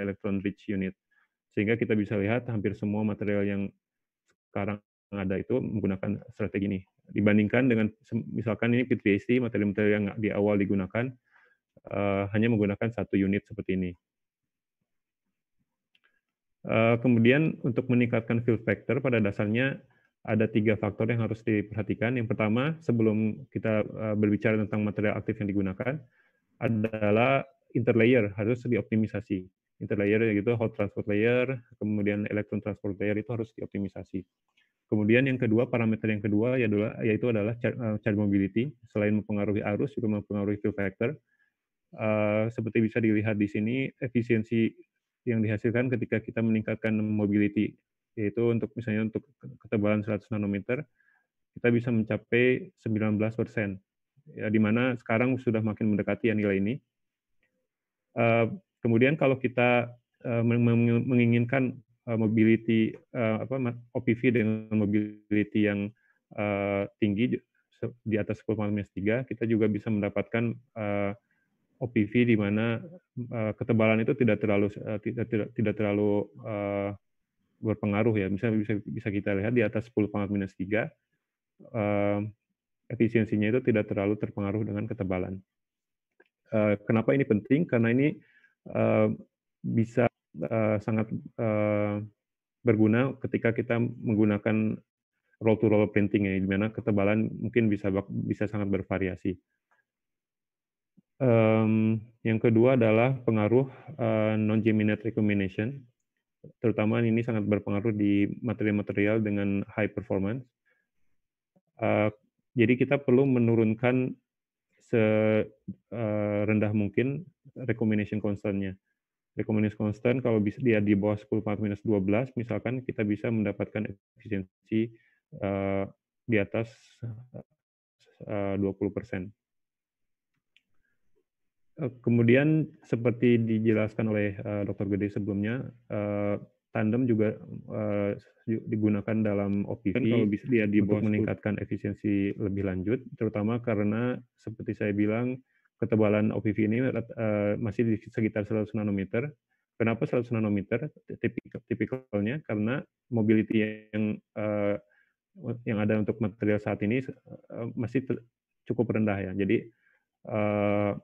elektron rich unit. Sehingga kita bisa lihat hampir semua material yang sekarang ada itu menggunakan strategi ini dibandingkan dengan misalkan ini PTSD, material-material materi-materi yang di awal digunakan uh, hanya menggunakan satu unit seperti ini. Uh, kemudian untuk meningkatkan field factor pada dasarnya ada tiga faktor yang harus diperhatikan. Yang pertama sebelum kita eh, berbicara tentang material aktif yang digunakan adalah interlayer harus dioptimisasi. Interlayer yaitu hot transport layer, kemudian electron transport layer itu harus dioptimisasi. Kemudian yang kedua, parameter yang kedua yaitu adalah eh, charge mobility. Selain mempengaruhi arus, juga mempengaruhi fuel factor. Uh, seperti bisa dilihat di sini, efisiensi yang dihasilkan ketika kita meningkatkan mobility, yaitu untuk misalnya untuk ketebalan 100 nanometer, kita bisa mencapai 19 persen. Ya, di mana sekarang sudah makin mendekati ya nilai ini. Uh, kemudian kalau kita uh, menginginkan Eh, mobility uh, apa OPV dengan mobility yang uh, tinggi di atas 10 minus 3, kita juga bisa mendapatkan uh, OPV di mana uh, ketebalan itu tidak terlalu uh, tidak tidak, tidak terlalu uh, berpengaruh ya. Misalnya bisa bisa kita lihat di atas 10 pangkat minus 3 uh, efisiensinya itu tidak terlalu terpengaruh dengan ketebalan. Uh, kenapa ini penting? Karena ini uh, bisa Eh, sangat eh, berguna ketika kita menggunakan roll to roll printing ya, di mana ketebalan mungkin bisa bisa sangat bervariasi. Um, yang kedua adalah pengaruh uh, non-geminate recombination, terutama ini sangat berpengaruh di material-material dengan high performance. Uh, jadi kita perlu menurunkan serendah mungkin recombination concern-nya rekomendasi konstan kalau bisa dia di bawah 10 pangkat minus 12 misalkan kita bisa mendapatkan efisiensi uh, di atas eh, uh, 20 persen. Eh, kemudian seperti dijelaskan oleh Dr. Gede sebelumnya, tandem juga digunakan dalam OPV kalau bisa dia di untuk meningkatkan efisiensi lebih lanjut, terutama karena seperti saya bilang ketebalan OPV ini uh, masih di sekitar 100 nanometer. Kenapa 100 nanometer? Tipikal, tipikalnya karena mobility yang uh, yang ada untuk material saat ini eh, masih cukup rendah ya. Jadi uh,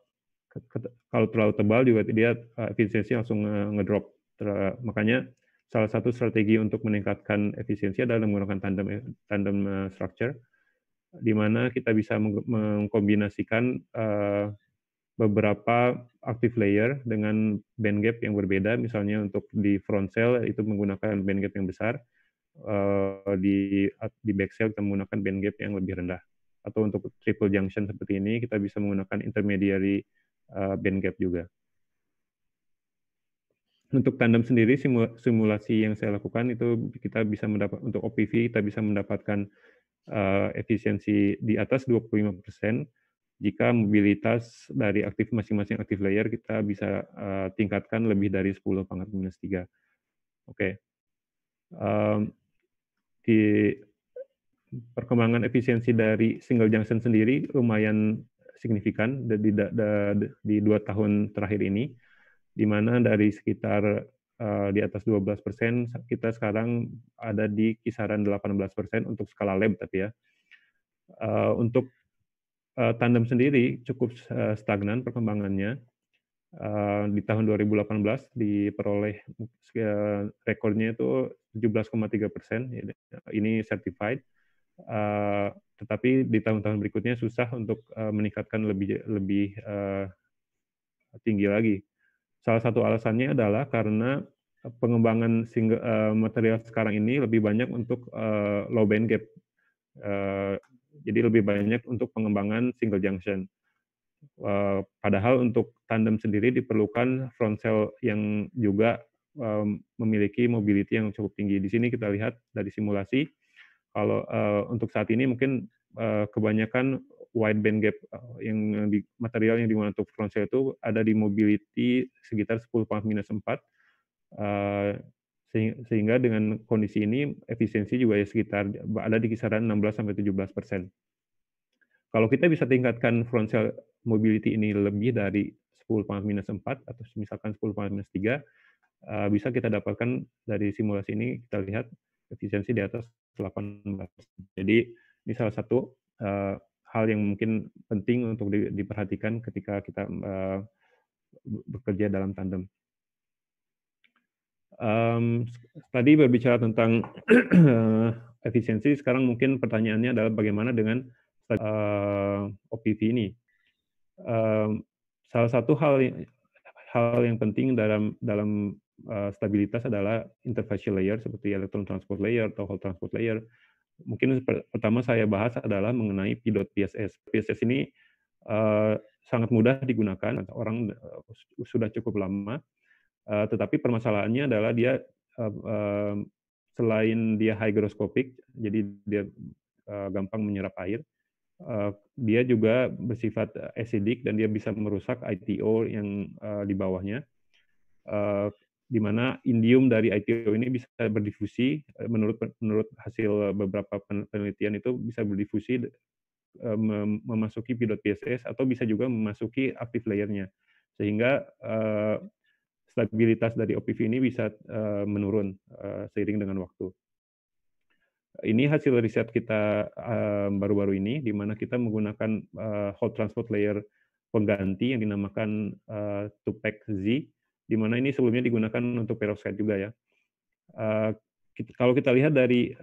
kalau terlalu tebal juga dia efisiensi langsung ngedrop. makanya salah satu strategi untuk meningkatkan efisiensi adalah menggunakan tandem tandem structure di mana kita bisa mengkombinasikan beberapa active layer dengan band gap yang berbeda. Misalnya untuk di front cell itu menggunakan band gap yang besar, eh, di di back cell kita menggunakan band gap yang lebih rendah. Atau untuk triple junction seperti ini kita bisa menggunakan intermediary eh, band gap juga. Untuk tandem sendiri simulasi yang saya lakukan itu kita bisa mendapat untuk OPV kita bisa mendapatkan eh, efisiensi di atas 25 jika mobilitas dari aktif masing-masing aktif layer kita bisa uh, tingkatkan lebih dari 10 pangkat minus 3. Oke. Okay. Um, di perkembangan efisiensi dari single junction sendiri lumayan signifikan di, di, di dua tahun terakhir ini, di mana dari sekitar uh, di atas 12 persen, kita sekarang ada di kisaran 18 persen untuk skala lab tapi ya. Uh, untuk Eh, tandem sendiri cukup eh, stagnan perkembangannya. Eh, di tahun 2018 diperoleh uh, rekornya itu 17,3 persen. Ini certified. tetapi di tahun-tahun berikutnya susah untuk meningkatkan lebih lebih tinggi lagi. Salah satu alasannya adalah karena pengembangan single, material sekarang ini lebih banyak untuk low band gap. Jadi lebih banyak untuk pengembangan single junction. Uh, padahal untuk tandem sendiri diperlukan front cell yang juga um, memiliki mobility yang cukup tinggi. Di sini kita lihat dari simulasi, kalau uh, untuk saat ini mungkin uh, kebanyakan wide band gap yang di, material yang digunakan untuk front cell itu ada di mobility sekitar 10 pangkat minus 4, uh, sehingga dengan kondisi ini efisiensi juga ya sekitar ada di kisaran 16 sampai 17 persen. Kalau kita bisa tingkatkan frontal mobility ini lebih dari 10 pangkat minus 4 atau misalkan 10 pangkat minus 3, eh, bisa kita dapatkan dari simulasi ini kita lihat efisiensi di atas 18. Jadi ini salah satu eh, hal yang mungkin penting untuk diperhatikan ketika kita eh, bekerja dalam tandem. Um, tadi berbicara tentang eh, efisiensi, sekarang mungkin pertanyaannya adalah bagaimana dengan uh, eh, OPV ini. Um, salah satu hal hal yang penting dalam dalam uh, stabilitas adalah interfacial layer seperti electron transport layer atau hole transport layer. Mungkin pertama saya bahas adalah mengenai pidot PSS. PSS ini uh, sangat mudah digunakan, orang uh, sudah cukup lama Eh, tetapi permasalahannya adalah dia eh, selain dia hygroscopic jadi dia eh, gampang menyerap air, dia juga bersifat asidik dan dia bisa merusak ITO yang di bawahnya. di mana indium dari ITO ini bisa berdifusi menurut menurut hasil beberapa penelitian itu bisa berdifusi memasuki pilot PSS atau bisa juga memasuki aktif layernya sehingga stabilitas dari OPV ini bisa eh, menurun eh, seiring dengan waktu. Ini hasil riset kita eh, baru-baru ini, di mana kita menggunakan hot transport layer pengganti yang dinamakan Tupac Z, di mana ini sebelumnya digunakan untuk perovskite juga ya. kalau kita lihat dari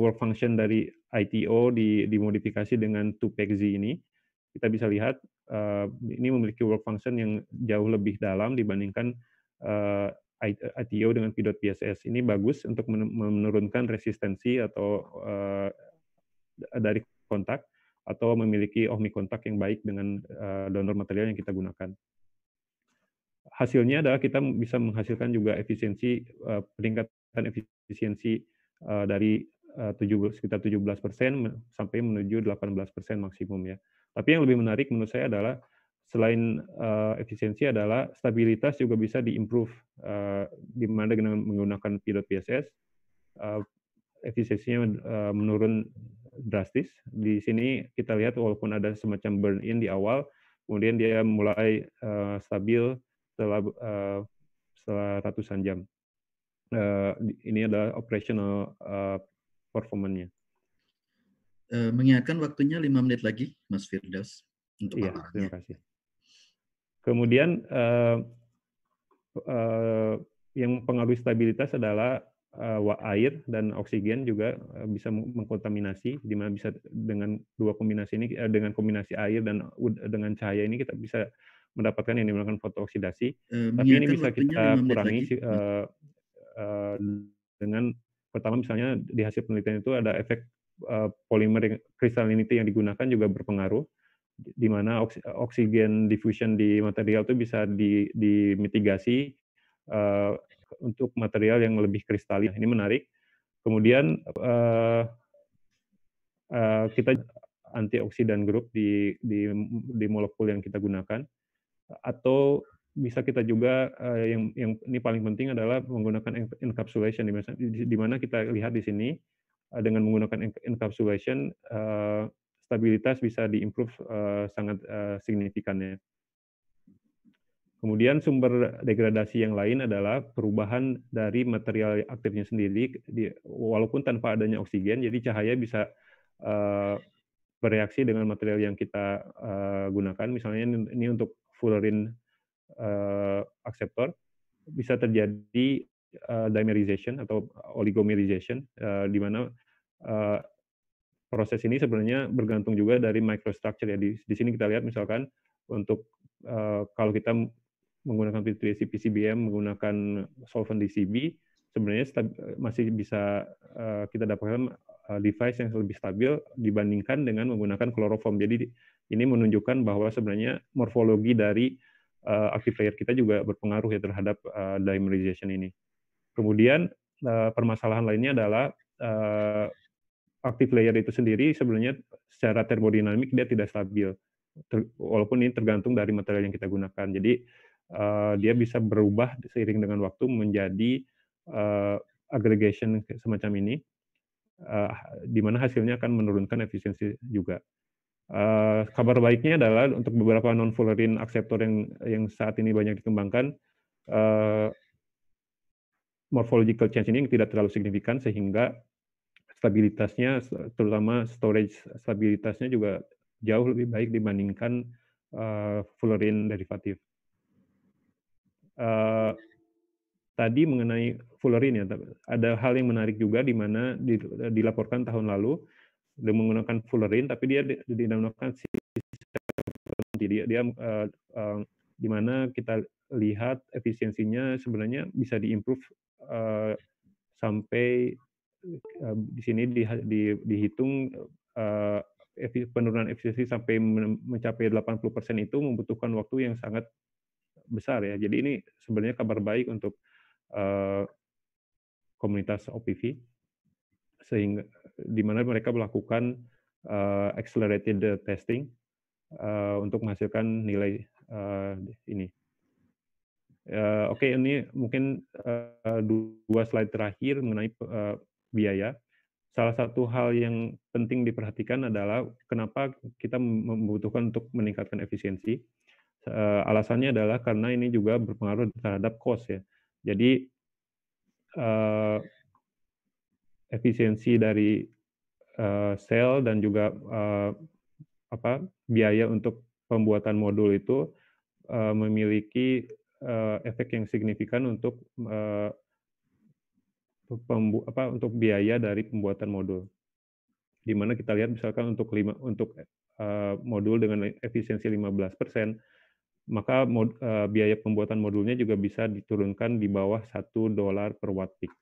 work function dari ITO di, dimodifikasi dengan Tupac Z ini, kita bisa lihat ini memiliki work function yang jauh lebih dalam dibandingkan Eh, ITO eh, dengan pss ini bagus untuk menurunkan resistensi atau eh, dari kontak atau memiliki ohmi kontak yang baik dengan donor material yang kita gunakan. Hasilnya adalah kita bisa menghasilkan juga efisiensi uh, peningkatan efisiensi dari uh, sekitar 17% sampai menuju 18% maksimum ya. Tapi yang lebih menarik menurut saya adalah selain uh, efisiensi adalah stabilitas juga bisa diimprove uh, di mana dengan menggunakan pilot PSS uh, eh, efisiensinya uh, menurun drastis. Di sini kita lihat walaupun ada semacam burn in di awal, kemudian dia mulai uh, stabil setelah uh, setelah ratusan jam. Uh, ini adalah operational uh, performanya. Uh, mengingatkan waktunya lima menit lagi, Mas Firdaus untuk iya, Terima kasih. Kemudian eh, eh, yang mempengaruhi stabilitas adalah eh, air dan oksigen juga bisa mengkontaminasi, di mana bisa dengan dua kombinasi ini, dengan kombinasi air dan dengan cahaya ini kita bisa mendapatkan yang dinamakan fotooksidasi. Eh, Tapi ini bisa kita kurangi uh, uh, dengan pertama misalnya di hasil penelitian itu ada efek uh, polimer kristaliniti yang digunakan juga berpengaruh di mana oksigen diffusion di material itu bisa dimitigasi eh, untuk material yang lebih kristalin. Ini menarik. Kemudian eh, eh, kita antioksidan grup di, di di molekul yang kita gunakan atau bisa kita juga yang yang ini paling penting adalah menggunakan encapsulation di, mana kita lihat di sini dengan menggunakan encapsulation stabilitas bisa diimprove uh, sangat uh, signifikannya. Kemudian sumber degradasi yang lain adalah perubahan dari material aktifnya sendiri, di, walaupun tanpa adanya oksigen, jadi cahaya bisa uh, bereaksi dengan material yang kita uh, gunakan. Misalnya ini, untuk fullerene uh, acceptor, bisa terjadi uh, dimerization atau oligomerization, uh, di mana uh, proses ini sebenarnya bergantung juga dari microstructure ya. Di, di sini kita lihat misalkan untuk uh, kalau kita menggunakan P2AC PCBM menggunakan solvent DCB sebenarnya eh, masih bisa uh, kita dapatkan device yang lebih stabil dibandingkan dengan menggunakan kloroform. Jadi ini menunjukkan bahwa sebenarnya morfologi dari uh, active layer kita juga berpengaruh ya terhadap uh, dimerization ini. Kemudian uh, permasalahan lainnya adalah uh, Aktif layer itu sendiri sebenarnya secara termodinamik dia tidak stabil ter, walaupun ini tergantung dari material yang kita gunakan. Jadi uh, dia bisa berubah seiring dengan waktu menjadi uh, aggregation semacam ini, uh, di mana hasilnya akan menurunkan efisiensi juga. Uh, kabar baiknya adalah untuk beberapa non fullerene akseptor yang yang saat ini banyak dikembangkan uh, morphological change ini tidak terlalu signifikan sehingga stabilitasnya terutama storage stabilitasnya juga jauh lebih baik dibandingkan uh, fullerene derivatif. Uh, tadi mengenai fullerene ya, ada hal yang menarik juga di mana dilaporkan tahun lalu dia menggunakan fullerene tapi dia dinamakan dia dia uh, uh, di mana kita lihat efisiensinya sebenarnya bisa diimprove uh, sampai di sini di, di, dihitung uh, penurunan efisiensi sampai mencapai 80% itu membutuhkan waktu yang sangat besar ya. Jadi ini sebenarnya kabar baik untuk uh, komunitas OPV sehingga di mana mereka melakukan uh, accelerated testing uh, untuk menghasilkan nilai uh, ini. Uh, Oke, okay, ini mungkin uh, dua slide terakhir mengenai uh, biaya, salah satu hal yang penting diperhatikan adalah kenapa kita membutuhkan untuk meningkatkan efisiensi. Eh, alasannya adalah karena ini juga berpengaruh terhadap cost ya. Jadi eh, efisiensi dari eh, sel dan juga apa biaya untuk pembuatan modul itu memiliki efek yang signifikan untuk pembu, apa untuk biaya dari pembuatan modul. Di mana kita lihat misalkan untuk lima untuk uh, modul dengan efisiensi 15%, maka mod, uh, biaya pembuatan modulnya juga bisa diturunkan di bawah 1 dolar per watt peak.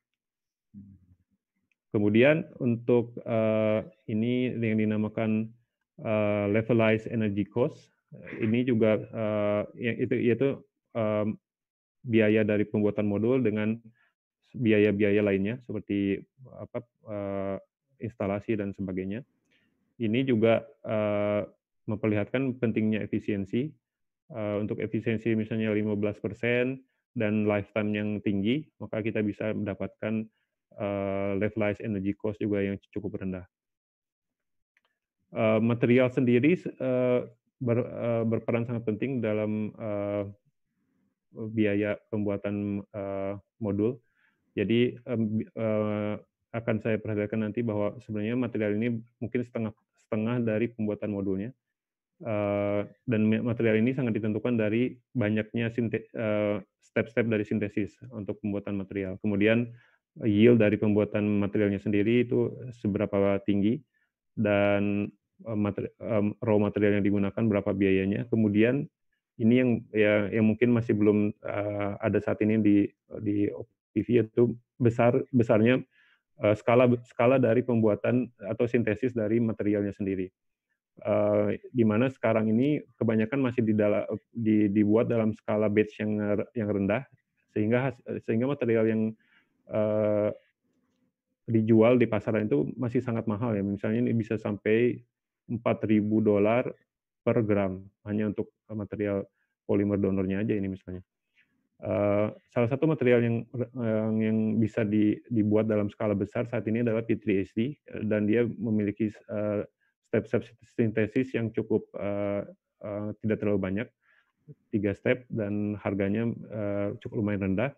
Kemudian untuk uh, ini yang dinamakan uh, levelized energy cost, ini juga uh, itu yaitu um, biaya dari pembuatan modul dengan biaya-biaya lainnya seperti apa uh, instalasi dan sebagainya. Ini juga uh, memperlihatkan pentingnya efisiensi. Uh, untuk efisiensi misalnya 15% dan lifetime yang tinggi, maka kita bisa mendapatkan uh, levelized energy cost juga yang cukup rendah. Uh, material sendiri uh, ber, uh, berperan sangat penting dalam uh, biaya pembuatan uh, modul jadi uh, akan saya perhatikan nanti bahwa sebenarnya material ini mungkin setengah setengah dari pembuatan modulnya Uh, dan material ini sangat ditentukan dari banyaknya eh, step-step uh, dari sintesis untuk pembuatan material. Kemudian yield dari pembuatan materialnya sendiri itu seberapa tinggi dan materi, raw material yang digunakan berapa biayanya. Kemudian ini yang ya, yang mungkin masih belum uh, ada saat ini di di PV itu besar besarnya eh, skala skala dari pembuatan atau sintesis dari materialnya sendiri. Uh, di mana sekarang ini kebanyakan masih didala, di, dibuat dalam skala batch yang yang rendah sehingga sehingga material yang uh, dijual di pasaran itu masih sangat mahal ya misalnya ini bisa sampai 4.000 dolar per gram hanya untuk material polimer donornya aja ini misalnya salah satu material yang yang, bisa dibuat dalam skala besar saat ini adalah P3HD dan dia memiliki step-step sintesis yang cukup tidak terlalu banyak tiga step dan harganya cukup lumayan rendah.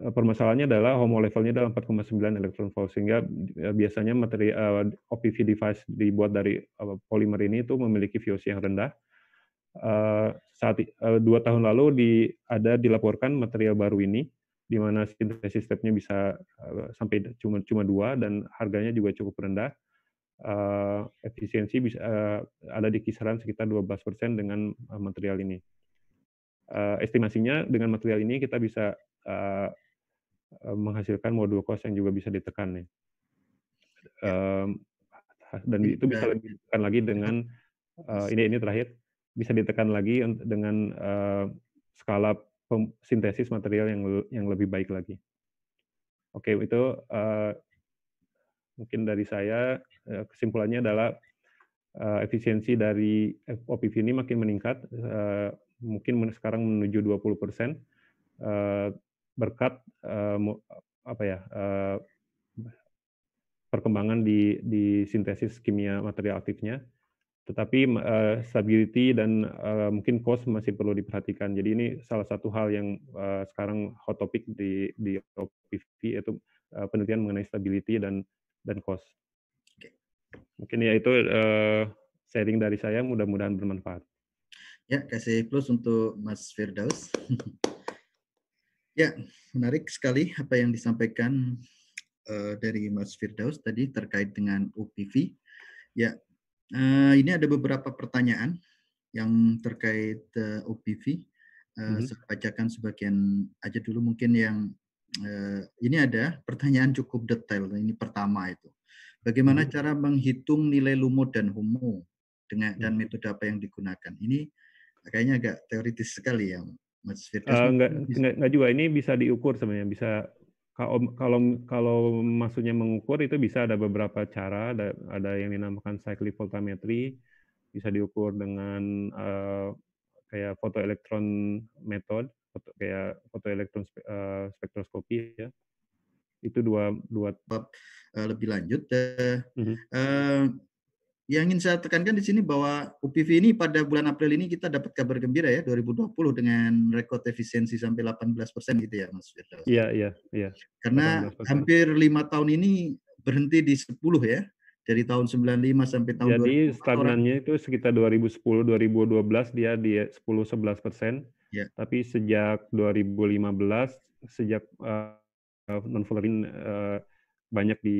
permasalahannya adalah homo levelnya dalam 4,9 elektron volt sehingga biasanya materi OPV device dibuat dari polimer ini itu memiliki VOC yang rendah Eh, saat eh, dua tahun lalu di, ada dilaporkan material baru ini di mana sintesis stepnya bisa eh, sampai cuma cuma dua dan harganya juga cukup rendah. efisiensi bisa ada di kisaran sekitar 12% dengan material ini. estimasinya dengan material ini kita bisa menghasilkan modul cost yang juga bisa ditekan ya. dan itu bisa lebih ditekan lagi dengan ini ini terakhir bisa ditekan lagi dengan uh, skala sintesis material yang yang lebih baik lagi. Oke, okay, itu uh, mungkin dari saya eh, kesimpulannya adalah uh, efisiensi dari OPV ini makin meningkat, uh, mungkin sekarang menuju 20 persen berkat uh, apa ya uh, perkembangan di di sintesis kimia material aktifnya. Tetapi uh, stability dan uh, mungkin cost masih perlu diperhatikan. Jadi ini salah satu hal yang uh, sekarang hot topic di di OPV yaitu uh, penelitian mengenai stability dan dan cost. Mungkin ya itu uh, sharing dari saya mudah-mudahan bermanfaat. Ya, kasih plus untuk Mas Firdaus. ya, menarik sekali apa yang disampaikan uh, dari Mas Firdaus tadi terkait dengan OPV. Ya, Uh, ini ada beberapa pertanyaan yang terkait uh, eh, OPV. Uh, eh, mm-hmm. Saya bacakan sebagian aja dulu mungkin yang uh, ini ada pertanyaan cukup detail. Ini pertama itu. Bagaimana mm-hmm. cara menghitung nilai lumo dan humo dengan mm-hmm. dan mhm. metode apa yang digunakan? Ini kayaknya agak teoritis sekali ya, Mas Firdaus. Uh, enggak, enggak, enggak juga. Ini bisa diukur sebenarnya. Bisa kalau kalau kalau maksudnya mengukur itu bisa ada beberapa cara ada, ada yang dinamakan cyclic voltammetry bisa diukur dengan uh, kayak fotoelektron method foto, kayak fotoelektron uh, spektroskopi ya itu dua dua eh, lebih lanjut uh, mm -hmm. uh, yang ingin saya tekankan di sini bahwa UPV ini pada bulan April ini kita dapat kabar gembira ya 2020 dengan rekor efisiensi sampai 18 persen gitu ya Mas Firdaus. Iya iya iya. Karena 18%. hampir lima tahun ini berhenti di 10 ya dari tahun 95 sampai tahun Jadi standarnya stagnannya itu sekitar 2010 2012 dia di 10 11 persen. Ya. Tapi sejak 2015 sejak uh, eh, non fullerin uh, eh, banyak di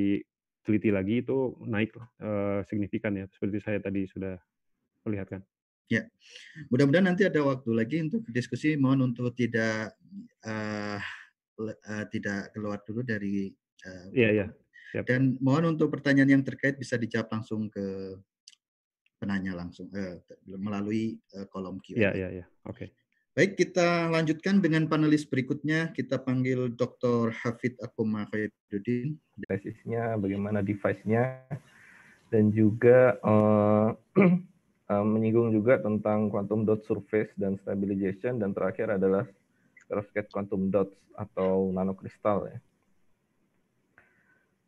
teliti lagi itu naik uh, signifikan ya seperti saya tadi sudah perlihatkan. Ya, mudah-mudahan nanti ada waktu lagi untuk diskusi. Mohon untuk tidak uh, uh, tidak keluar dulu dari. Uh, ya, ya. Siap. Dan mohon untuk pertanyaan yang terkait bisa dijawab langsung ke penanya langsung uh, melalui uh, kolom Q. Ya, iya ya. Oke. Okay. Baik, kita lanjutkan dengan panelis berikutnya. Kita panggil Dr. Hafid Akoma Khairuddin. Basisnya bagaimana device-nya dan juga uh, menyinggung juga tentang quantum dot surface dan stabilization dan terakhir adalah perovskite quantum dots atau nanokristal ya.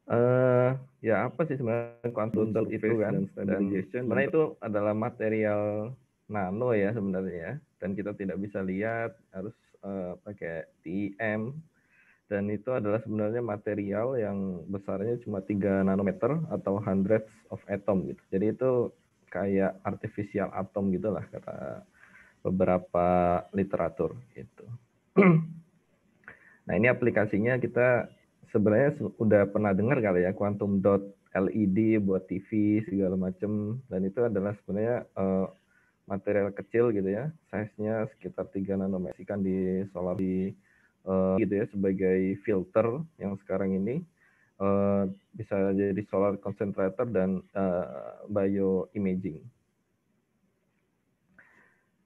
Uh, ya apa sih sebenarnya quantum dot itu kan dan stabilization? Dan, karena itu adalah material nano ya sebenarnya ya dan kita tidak bisa lihat harus uh, eh, pakai TEM dan itu adalah sebenarnya material yang besarnya cuma 3 nanometer atau hundreds of atom gitu. Jadi itu kayak artificial atom gitulah kata beberapa literatur gitu. nah, ini aplikasinya kita sebenarnya sudah pernah dengar kali ya quantum dot LED buat TV segala macam dan itu adalah sebenarnya uh, material kecil gitu ya, size-nya sekitar 3 nanometer kan di solar di uh, gitu ya sebagai filter yang sekarang ini uh, bisa jadi solar concentrator dan uh, eh, bio imaging.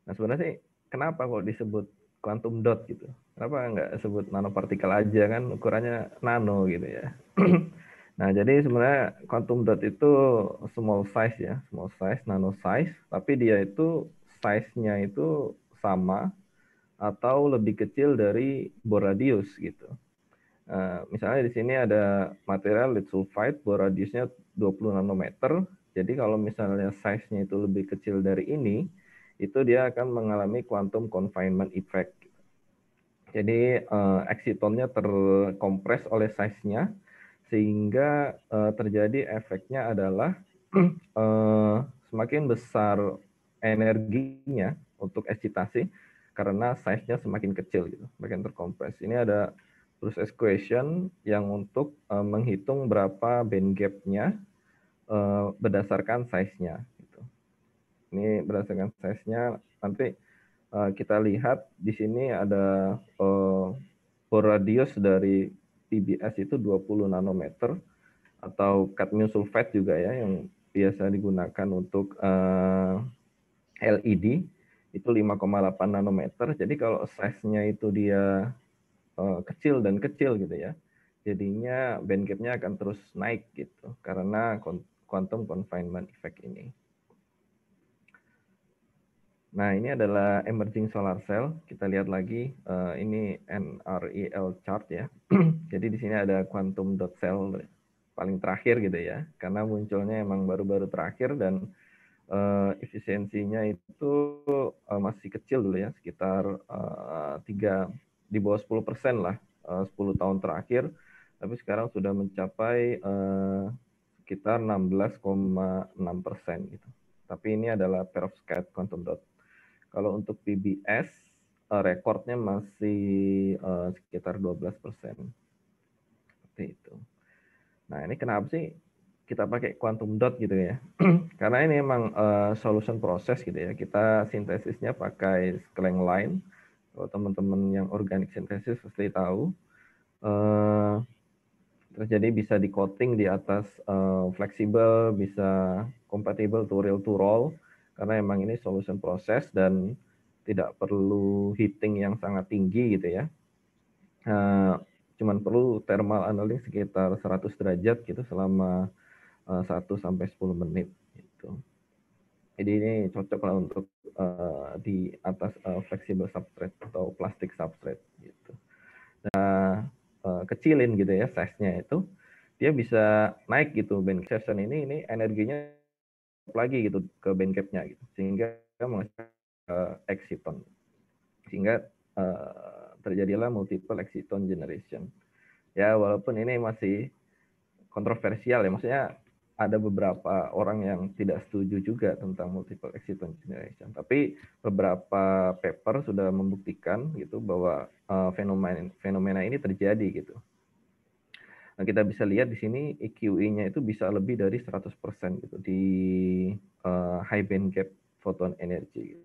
Nah sebenarnya sih kenapa kok disebut quantum dot gitu? Kenapa nggak sebut nanopartikel aja kan ukurannya nano gitu ya? Nah, jadi sebenarnya quantum dot itu small size ya, small size, nano size, tapi dia itu size-nya itu sama atau lebih kecil dari bor radius gitu. Uh, misalnya di sini ada material lead sulfide, bor radiusnya 20 nanometer. Jadi kalau misalnya size-nya itu lebih kecil dari ini, itu dia akan mengalami quantum confinement effect. Jadi uh, eksitonnya terkompres oleh size-nya, sehingga uh, terjadi efeknya adalah uh, semakin besar energinya untuk eksitasi karena size-nya semakin kecil gitu, semakin terkompres. Ini ada plus equation yang untuk uh, menghitung berapa band gap-nya uh, berdasarkan size-nya gitu. Ini berdasarkan size-nya nanti uh, kita lihat di sini ada uh, radius dari TBS itu 20 nanometer atau cadmium sulfate juga ya yang biasa digunakan untuk uh, eh, LED itu 5,8 nanometer. Jadi kalau size-nya itu dia uh, kecil dan kecil gitu ya. Jadinya band gap-nya akan terus naik gitu karena quantum confinement effect ini. Nah, ini adalah emerging solar cell. Kita lihat lagi, uh, ini NREL chart ya. Jadi di sini ada quantum dot cell paling terakhir gitu ya, karena munculnya emang baru-baru terakhir dan uh, efisiensinya itu uh, masih kecil dulu ya, sekitar tiga 3, di bawah 10 persen lah, uh, 10 tahun terakhir. Tapi sekarang sudah mencapai uh, sekitar 16,6 persen gitu. Tapi ini adalah perovskite quantum dot kalau untuk PBS, uh, eh, rekornya masih uh, sekitar 12 persen. Seperti itu. Nah ini kenapa sih kita pakai quantum dot gitu ya? Karena ini emang uh, solution proses gitu ya. Kita sintesisnya pakai skeleng line. Kalau teman-teman yang organik sintesis pasti tahu. Uh, terus jadi bisa di coating di atas uh, fleksibel, bisa compatible to real to roll karena emang ini solution proses dan tidak perlu heating yang sangat tinggi gitu ya. Uh, cuman perlu thermal annealing sekitar 100 derajat gitu selama uh, eh, 1 sampai 10 menit gitu. Jadi ini cocok lah untuk uh, di atas uh, flexible substrate atau plastik substrate gitu. Nah, uh, kecilin gitu ya size-nya itu dia bisa naik gitu band ini ini energinya lagi gitu ke bandcamp gitu sehingga menghasilkan uh, eh, exciton sehingga uh, terjadilah multiple exciton generation ya walaupun ini masih kontroversial ya maksudnya ada beberapa orang yang tidak setuju juga tentang multiple exciton generation tapi beberapa paper sudah membuktikan gitu bahwa uh, fenomena fenomena ini terjadi gitu Nah, kita bisa lihat di sini EQE-nya itu bisa lebih dari 100% gitu di uh, high band gap photon energy gitu.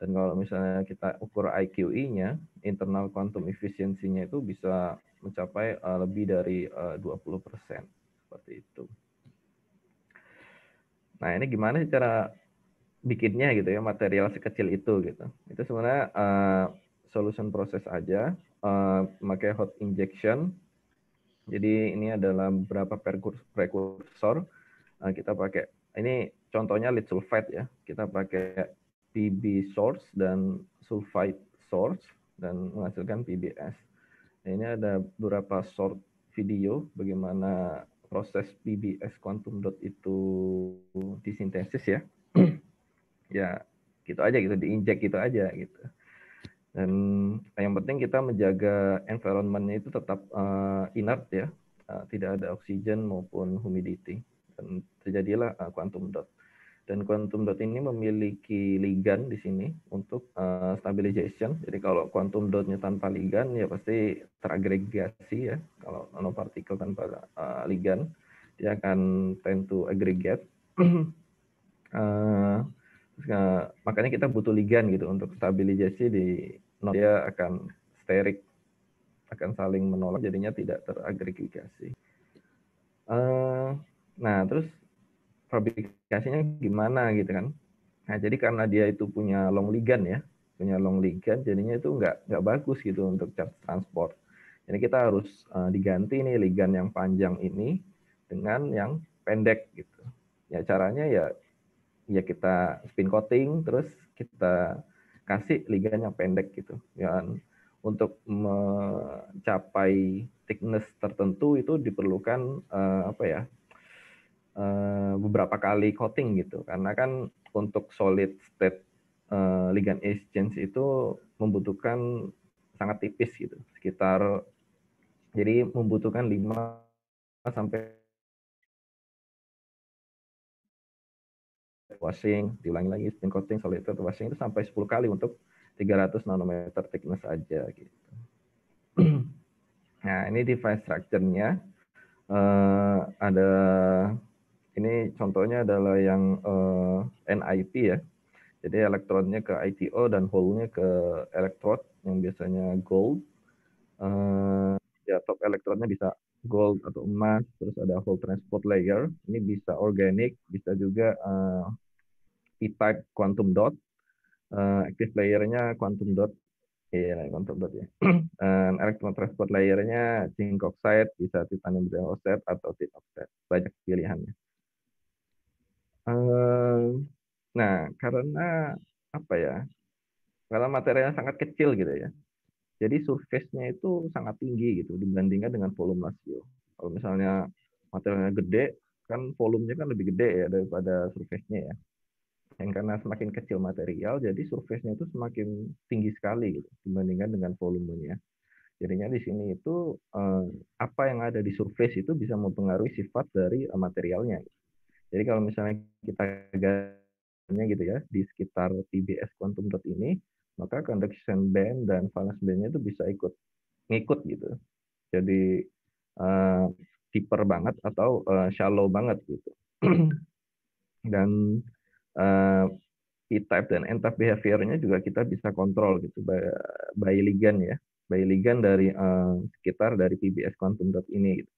Dan kalau misalnya kita ukur IQE-nya, internal quantum efficiency-nya itu bisa mencapai uh, lebih dari eh, uh, 20% seperti itu. Nah, ini gimana cara bikinnya gitu ya material sekecil itu gitu. Itu sebenarnya uh, solution proses aja, uh, pakai hot injection jadi ini adalah beberapa prekursor. Eh, kita pakai ini contohnya lead sulfide ya. Kita pakai PB source dan sulfide source dan menghasilkan PBS. Nah, ini ada beberapa short video bagaimana proses PBS quantum dot itu disintesis ya. ya, gitu aja gitu diinjek gitu aja gitu. Dan nah, yang penting kita menjaga environmentnya itu tetap uh, inert ya, uh, tidak ada oksigen maupun humidity. Dan terjadilah uh, quantum dot. Dan quantum dot ini memiliki ligan di sini untuk uh, stabilization. Jadi kalau quantum dotnya tanpa ligan ya pasti teragregasi ya. Kalau nanopartikel tanpa uh, ligan dia akan tend to aggregate. uh, makanya kita butuh ligan gitu untuk stabilisasi di non dia akan sterik akan saling menolak jadinya tidak teragregasi uh, nah terus fabrikasinya gimana gitu kan nah jadi karena dia itu punya long ligand ya punya long ligand jadinya itu nggak nggak bagus gitu untuk charge transport jadi kita harus uh, diganti nih ligand yang panjang ini dengan yang pendek gitu ya caranya ya ya kita spin coating terus kita kasih liganya pendek gitu. Dan untuk mencapai thickness tertentu itu diperlukan uh, apa ya? Uh, beberapa kali coating gitu karena kan untuk solid state uh, ligand exchange itu membutuhkan sangat tipis gitu sekitar jadi membutuhkan 5 sampai washing, diulangi lagi spin coating, solid coat washing itu sampai 10 kali untuk 300 nanometer thickness aja gitu. Nah, ini device structure-nya. Uh, ada ini contohnya adalah yang uh, eh, NIP ya. Jadi elektronnya ke ITO dan hole-nya ke elektrod yang biasanya gold. Uh, ya top elektronnya bisa gold atau emas, terus ada hole transport layer. Ini bisa organik, bisa juga uh, E-type Quantum Dot. Uh, active layernya Quantum Dot. Iya, yeah, Quantum Dot ya. Dan eh, electron transport layernya zinc oxide, bisa titanium dioxide atau tin oxide. Banyak pilihannya. Uh, nah, karena apa ya? Karena materialnya sangat kecil gitu ya. Jadi surface-nya itu sangat tinggi gitu dibandingkan dengan volume rasio. Kalau misalnya materialnya gede, kan volumenya kan lebih gede ya daripada surface-nya ya yang karena semakin kecil material jadi surface-nya itu semakin tinggi sekali gitu, dibandingkan dengan volumenya jadinya di sini itu eh, apa yang ada di surface itu bisa mempengaruhi sifat dari eh, materialnya jadi kalau misalnya kita gambarnya gitu ya di sekitar TBS quantum dot ini maka conduction band dan valence bandnya itu bisa ikut ngikut gitu jadi uh, deeper banget atau uh, shallow banget gitu. Dan P-type eh, dan N-type behaviornya juga kita bisa kontrol gitu by, by ligand ya, by ligand dari uh, sekitar dari PBS quantum dot ini. Gitu.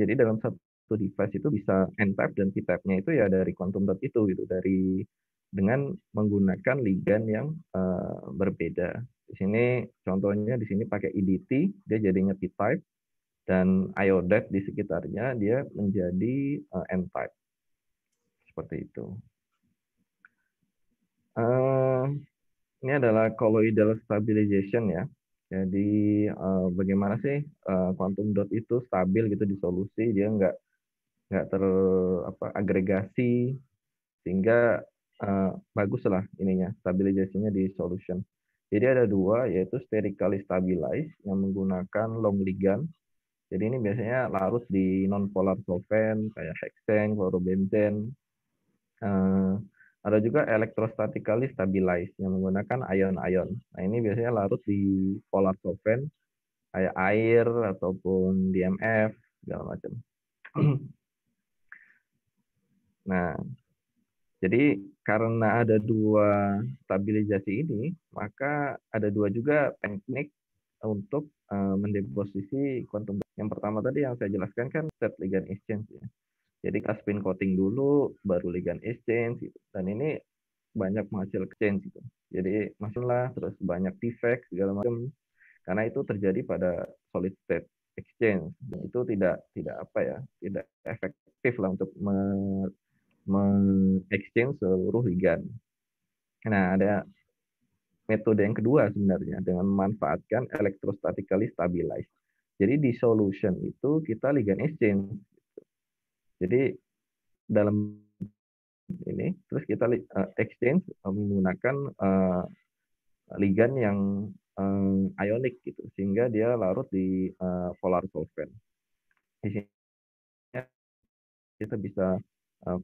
Jadi dalam satu device itu bisa N-type dan P-type-nya itu ya dari quantum dot itu gitu, dari dengan menggunakan ligand yang uh, berbeda. Di sini contohnya di sini pakai EDT, dia jadinya P-type dan iodet di sekitarnya dia menjadi uh, N-type. Seperti itu. Uh, ini adalah colloidal stabilization ya. Jadi uh, bagaimana sih uh, quantum dot itu stabil gitu di solusi dia nggak nggak ter apa agregasi sehingga uh, bagus lah ininya stabilizasinya di solution. Jadi ada dua yaitu sterically stabilized yang menggunakan long ligand. Jadi ini biasanya larut di non polar solvent kayak hexane, chlorobenzene, uh, ada juga electrostatically stabilized yang menggunakan ion-ion. Nah, ini biasanya larut di polar solvent kayak air ataupun DMF segala macam. nah, jadi karena ada dua stabilisasi ini, maka ada dua juga teknik untuk eh, mendeposisi kuantum. Yang pertama tadi yang saya jelaskan kan set ligand exchange ya. Jadi kaspin coating dulu, baru ligan exchange gitu. Dan ini banyak hasil exchange gitu. Jadi masalah terus banyak defect segala macam. Karena itu terjadi pada solid state exchange. Dan itu tidak tidak apa ya, tidak efektif lah untuk me, seluruh ligan. Nah, ada metode yang kedua sebenarnya dengan memanfaatkan electrostatically stabilized. Jadi di solution itu kita ligan exchange. Jadi dalam ini terus kita eh, exchange eh, menggunakan uh, eh, ligan yang ionik gitu sehingga dia larut di uh, polar solvent. Isinya kita bisa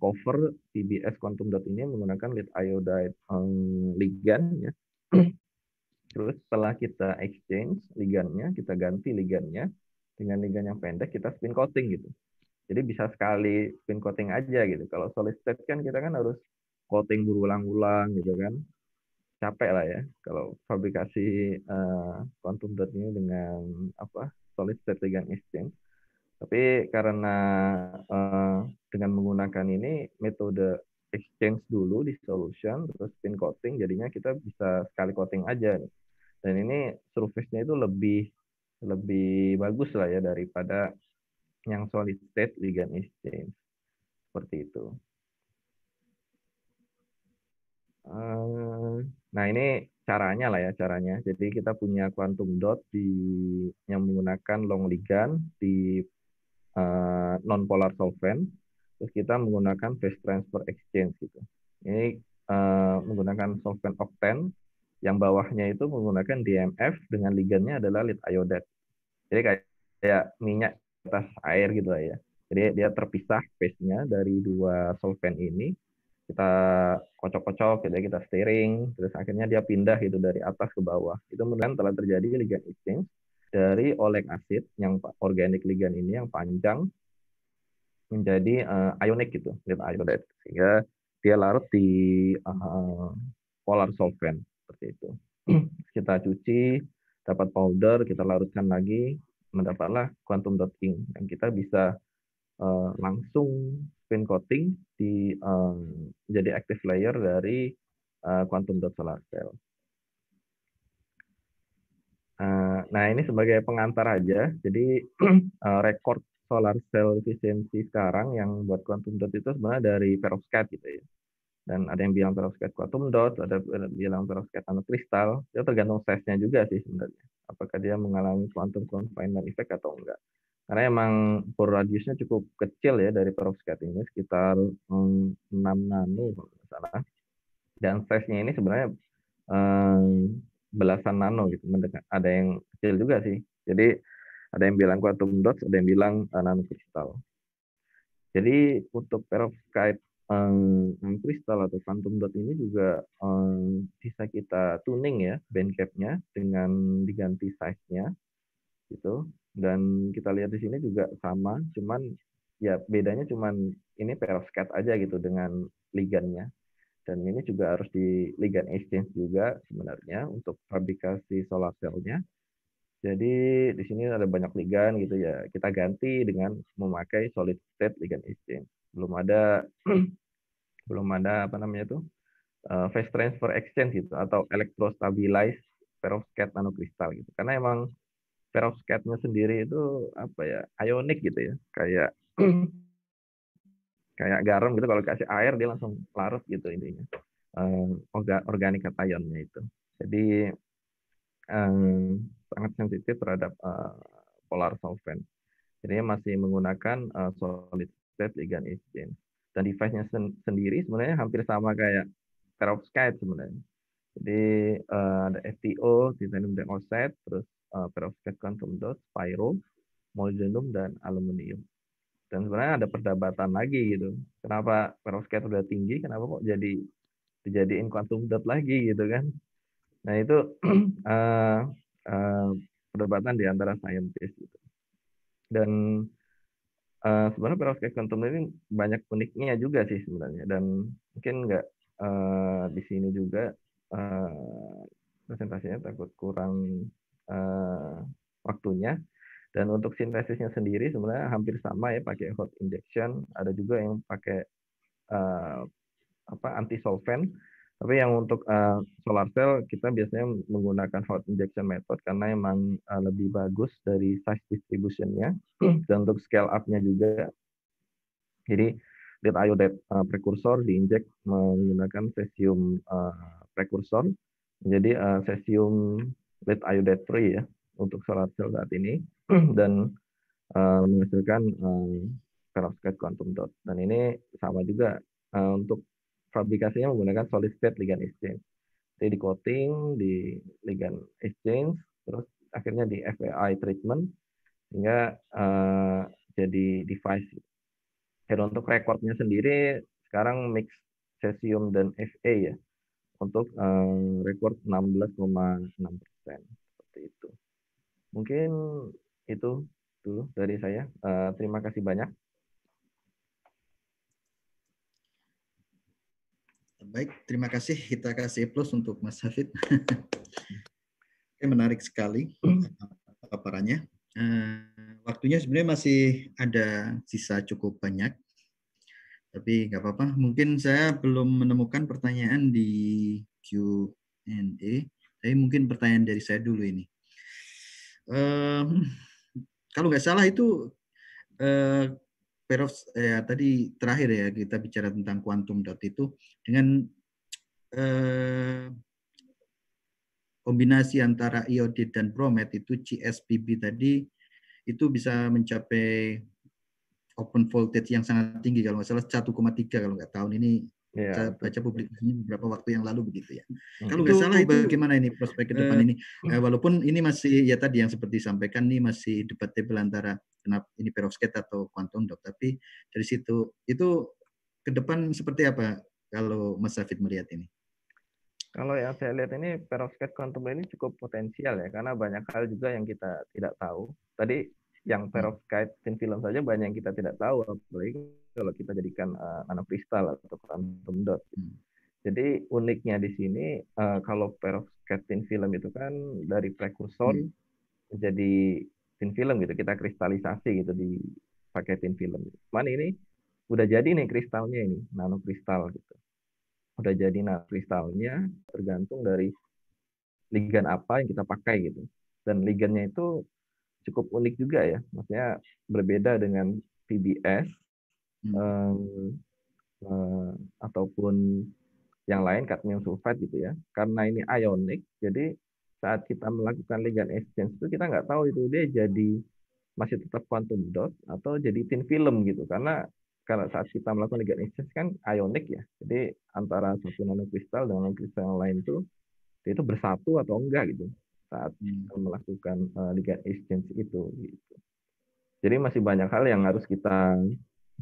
cover PBS quantum dot ini menggunakan lead iodide um, ligan ya. Terus setelah kita exchange ligannya, kita ganti ligannya dengan ligan yang pendek, kita spin coating gitu. Jadi bisa sekali spin coating aja gitu. Kalau solid state kan kita kan harus coating berulang-ulang gitu kan. Capek lah ya kalau fabrikasi uh, eh, quantum dot ini dengan apa solid state dengan exchange. Tapi karena uh, dengan menggunakan ini metode exchange dulu di solution terus spin coating jadinya kita bisa sekali coating aja nih. Dan ini surface-nya itu lebih lebih bagus lah ya daripada yang solid state ligand exchange seperti itu. Ehm, nah ini caranya lah ya caranya. Jadi kita punya quantum dot di yang menggunakan long ligand di uh, eh, non polar solvent. Terus kita menggunakan phase transfer exchange gitu. Ini uh, menggunakan solvent octane yang bawahnya itu menggunakan DMF dengan ligannya adalah lead iodide. Jadi kayak minyak atas air gitu lah ya. Jadi dia terpisah face-nya dari dua solvent ini. Kita kocok-kocok, kita, ya kita steering, terus akhirnya dia pindah gitu dari atas ke bawah. Itu kemudian telah terjadi ligand exchange dari oleg acid yang organik ligand ini yang panjang menjadi uh, ionic gitu, lead iodide. Sehingga dia larut di uh, polar solvent seperti itu. kita cuci, dapat powder, kita larutkan lagi, mendapatlah quantum Dot Ink dan kita bisa uh, langsung spin coating di um, jadi active layer dari uh, eh, quantum dot solar cell. Uh, nah ini sebagai pengantar aja, jadi uh, record solar cell efficiency sekarang yang buat quantum dot itu sebenarnya dari perovskite gitu ya. Dan ada yang bilang perovskite quantum dot, ada yang bilang perovskite nanokristal, itu ya, tergantung size-nya juga sih sebenarnya apakah dia mengalami quantum confinement effect atau enggak. Karena emang pore radiusnya cukup kecil ya dari perovskite ini sekitar hmm, enam 6 nano kalau nggak salah. Dan size-nya ini sebenarnya eh, belasan nano gitu mendekat. Ada yang kecil juga sih. Jadi ada yang bilang quantum dots, ada yang bilang uh, eh, kristal. Jadi untuk perovskite um, kristal atau quantum dot ini juga um, bisa kita tuning ya bandcapnya dengan diganti size-nya gitu dan kita lihat di sini juga sama cuman ya bedanya cuman ini perovskite aja gitu dengan ligannya dan ini juga harus di ligan exchange juga sebenarnya untuk fabrikasi solar cell-nya jadi di sini ada banyak ligan gitu ya kita ganti dengan memakai solid state ligan exchange belum ada belum ada apa namanya itu eh, face phase transfer exchange gitu atau electrostabilized perovskite nanokristal gitu karena emang perovskite-nya sendiri itu apa ya ionik gitu ya kayak kayak garam gitu kalau kasih air dia langsung larut gitu intinya eh, organik ionnya itu jadi sangat sensitif terhadap eh, polar solvent. Jadi masih menggunakan solid Dead Ligan Exchange. Dan device-nya sen sendiri sebenarnya hampir sama kayak perovskite sebenarnya. Jadi uh, ada FTO, Titanium Dioxide, terus uh, eh, perovskite Quantum Dot, pyro molybdenum dan aluminium. Dan sebenarnya ada perdebatan lagi gitu. Kenapa perovskite udah tinggi, kenapa kok jadi dijadiin quantum dot lagi gitu kan? Nah itu uh, uh, perdebatan di antara saintis gitu. Dan uh, sebenarnya perovskes quantum ini banyak uniknya juga sih sebenarnya dan mungkin nggak uh, di sini juga uh, presentasinya takut kurang uh, waktunya dan untuk sintesisnya sendiri sebenarnya hampir sama ya pakai hot injection ada juga yang pakai uh, apa anti solvent tapi yang untuk uh, solar cell kita biasanya menggunakan hot injection method karena emang uh, lebih bagus dari size distributionnya hmm. dan untuk scale up-nya juga. Jadi lead iodate uh, prekursor diinjek menggunakan cesium uh, prekursor. Jadi uh, cesium lead iodate free ya untuk solar cell saat ini hmm. dan uh, menghasilkan uh, perovskite quantum dot. Dan ini sama juga uh, untuk fabrikasinya menggunakan solid state ligand exchange. Jadi di coating di ligand exchange, terus akhirnya di FAI treatment sehingga uh, jadi device. Dan untuk rekornya sendiri sekarang mix cesium dan FA ya untuk um, rekor 16,6 persen seperti itu. Mungkin itu dulu dari saya. Uh, terima kasih banyak. Baik, terima kasih. Kita kasih plus untuk Mas Hafid. menarik sekali eh, paparannya. Eh, waktunya sebenarnya masih ada sisa cukup banyak, tapi nggak apa-apa. Mungkin saya belum menemukan pertanyaan di Q&A, tapi mungkin pertanyaan dari saya dulu ini. Eh, hmm, kalau nggak salah itu Perov eh, tadi terakhir ya kita bicara tentang kuantum dot itu dengan eh, kombinasi antara iodid dan bromet itu CSPB tadi itu bisa mencapai open voltage yang sangat tinggi kalau nggak salah 1,3 kalau nggak tahun ini Yeah. Saya baca publikasinya beberapa waktu yang lalu begitu ya. Hmm. Kalau nggak salah ya, itu bagaimana ini prospek ke depan uh, ini? Uh, walaupun ini masih ya tadi yang seperti disampaikan ini masih debatable antara kenapa ini perovskit atau kuantum dok. Tapi dari situ itu ke depan seperti apa kalau Mas Safid melihat ini? Kalau yang saya lihat ini perovskit kuantum ini cukup potensial ya karena banyak hal juga yang kita tidak tahu. Tadi yang hmm. perovskite film saja banyak yang kita tidak tahu apalagi kalau kita jadikan uh, kristal atau quantum dot. Hmm. Jadi uniknya di sini uh, kalau perovskite film itu kan dari prekursor menjadi hmm. tin film gitu kita kristalisasi gitu di pakai tin film. Cuman ini udah jadi nih kristalnya ini nano kristal gitu. Udah jadi nano kristalnya tergantung dari ligan apa yang kita pakai gitu. Dan ligannya itu cukup unik juga ya, maksudnya berbeda dengan PBS hmm. uh, uh, ataupun yang lain kadmium sulfat gitu ya. Karena ini ionik jadi saat kita melakukan ligand exchange itu kita nggak tahu itu dia jadi masih tetap quantum dot atau jadi tin film gitu karena karena saat kita melakukan ligand exchange kan ionik ya. Jadi antara satu nanokristal dengan kristal yang lain itu itu bersatu atau enggak gitu saat hmm. melakukan uh, liga exchange itu gitu. Jadi masih banyak hal yang harus kita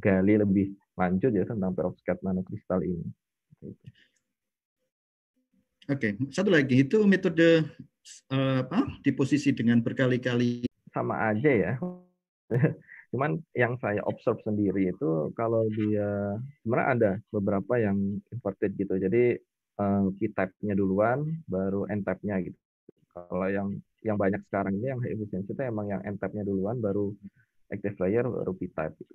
gali lebih lanjut ya tentang perovskite nanokristal ini. Gitu. Oke, okay. satu lagi itu metode uh, apa? Diposisi dengan berkali-kali sama aja ya. Cuman yang saya observe sendiri itu kalau dia sebenarnya ada beberapa yang inverted gitu. Jadi uh, eh, P type-nya duluan baru N type-nya gitu. Kalau yang yang banyak sekarang ini yang high efficiency itu emang yang N-type-nya duluan baru active layer baru P-type gitu.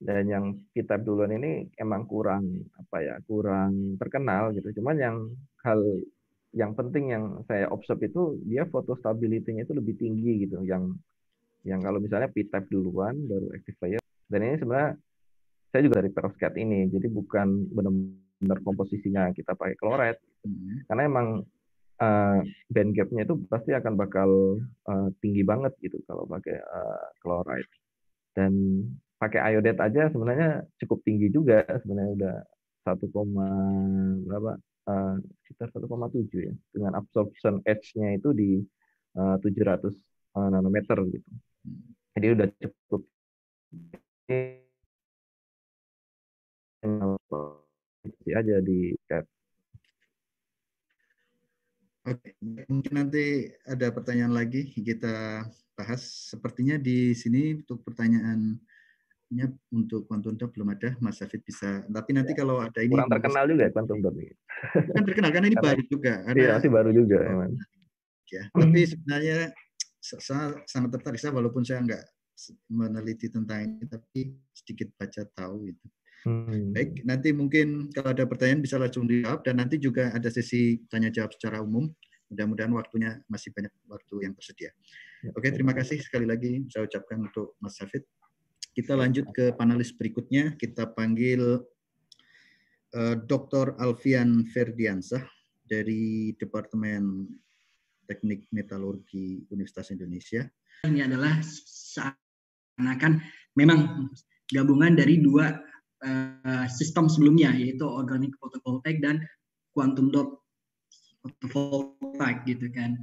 Dan yang P-type duluan ini emang kurang apa ya, kurang terkenal gitu. Cuman yang hal yang penting yang saya observe itu dia foto stability-nya itu lebih tinggi gitu yang yang kalau misalnya P-type duluan baru active layer. Dan ini sebenarnya saya juga dari perovskite ini. Jadi bukan benar-benar komposisinya kita pakai kloret. Hmm. Karena emang uh, band gapnya itu pasti akan bakal uh, tinggi banget gitu kalau pakai uh, chloride dan pakai iodate aja sebenarnya cukup tinggi juga sebenarnya udah 1, berapa uh, sekitar 1,7 ya dengan absorption edge-nya itu di uh, 700 uh, nanometer gitu jadi udah cukup aja di Oke, mungkin nanti ada pertanyaan lagi kita bahas. Sepertinya di sini untuk pertanyaannya untuk Quantum Dot belum ada. Mas Safit bisa. Tapi nanti ya. kalau ada ini kurang terkenal juga Quantum Dot ini. Kan terkenal karena ini baru juga. iya, masih baru juga oh. emang. Ya, tapi sebenarnya saya sangat tertarik saya walaupun saya nggak meneliti tentang ini tapi sedikit baca tahu itu. Hmm. Baik, nanti mungkin kalau ada pertanyaan bisa langsung dijawab dan nanti juga ada sesi tanya jawab secara umum. Mudah-mudahan waktunya masih banyak waktu yang tersedia. Ya, Oke, terima kasih sekali lagi saya ucapkan untuk Mas Safid. Kita ya, lanjut ke panelis berikutnya. Kita panggil uh, eh, Dr. Alfian Ferdiansah dari Departemen Teknik Metalurgi Universitas Indonesia. Ini adalah seakan-akan memang gabungan dari dua Eh, sistem sebelumnya yaitu organic photovoltaik dan quantum dot photovoltaik gitu kan.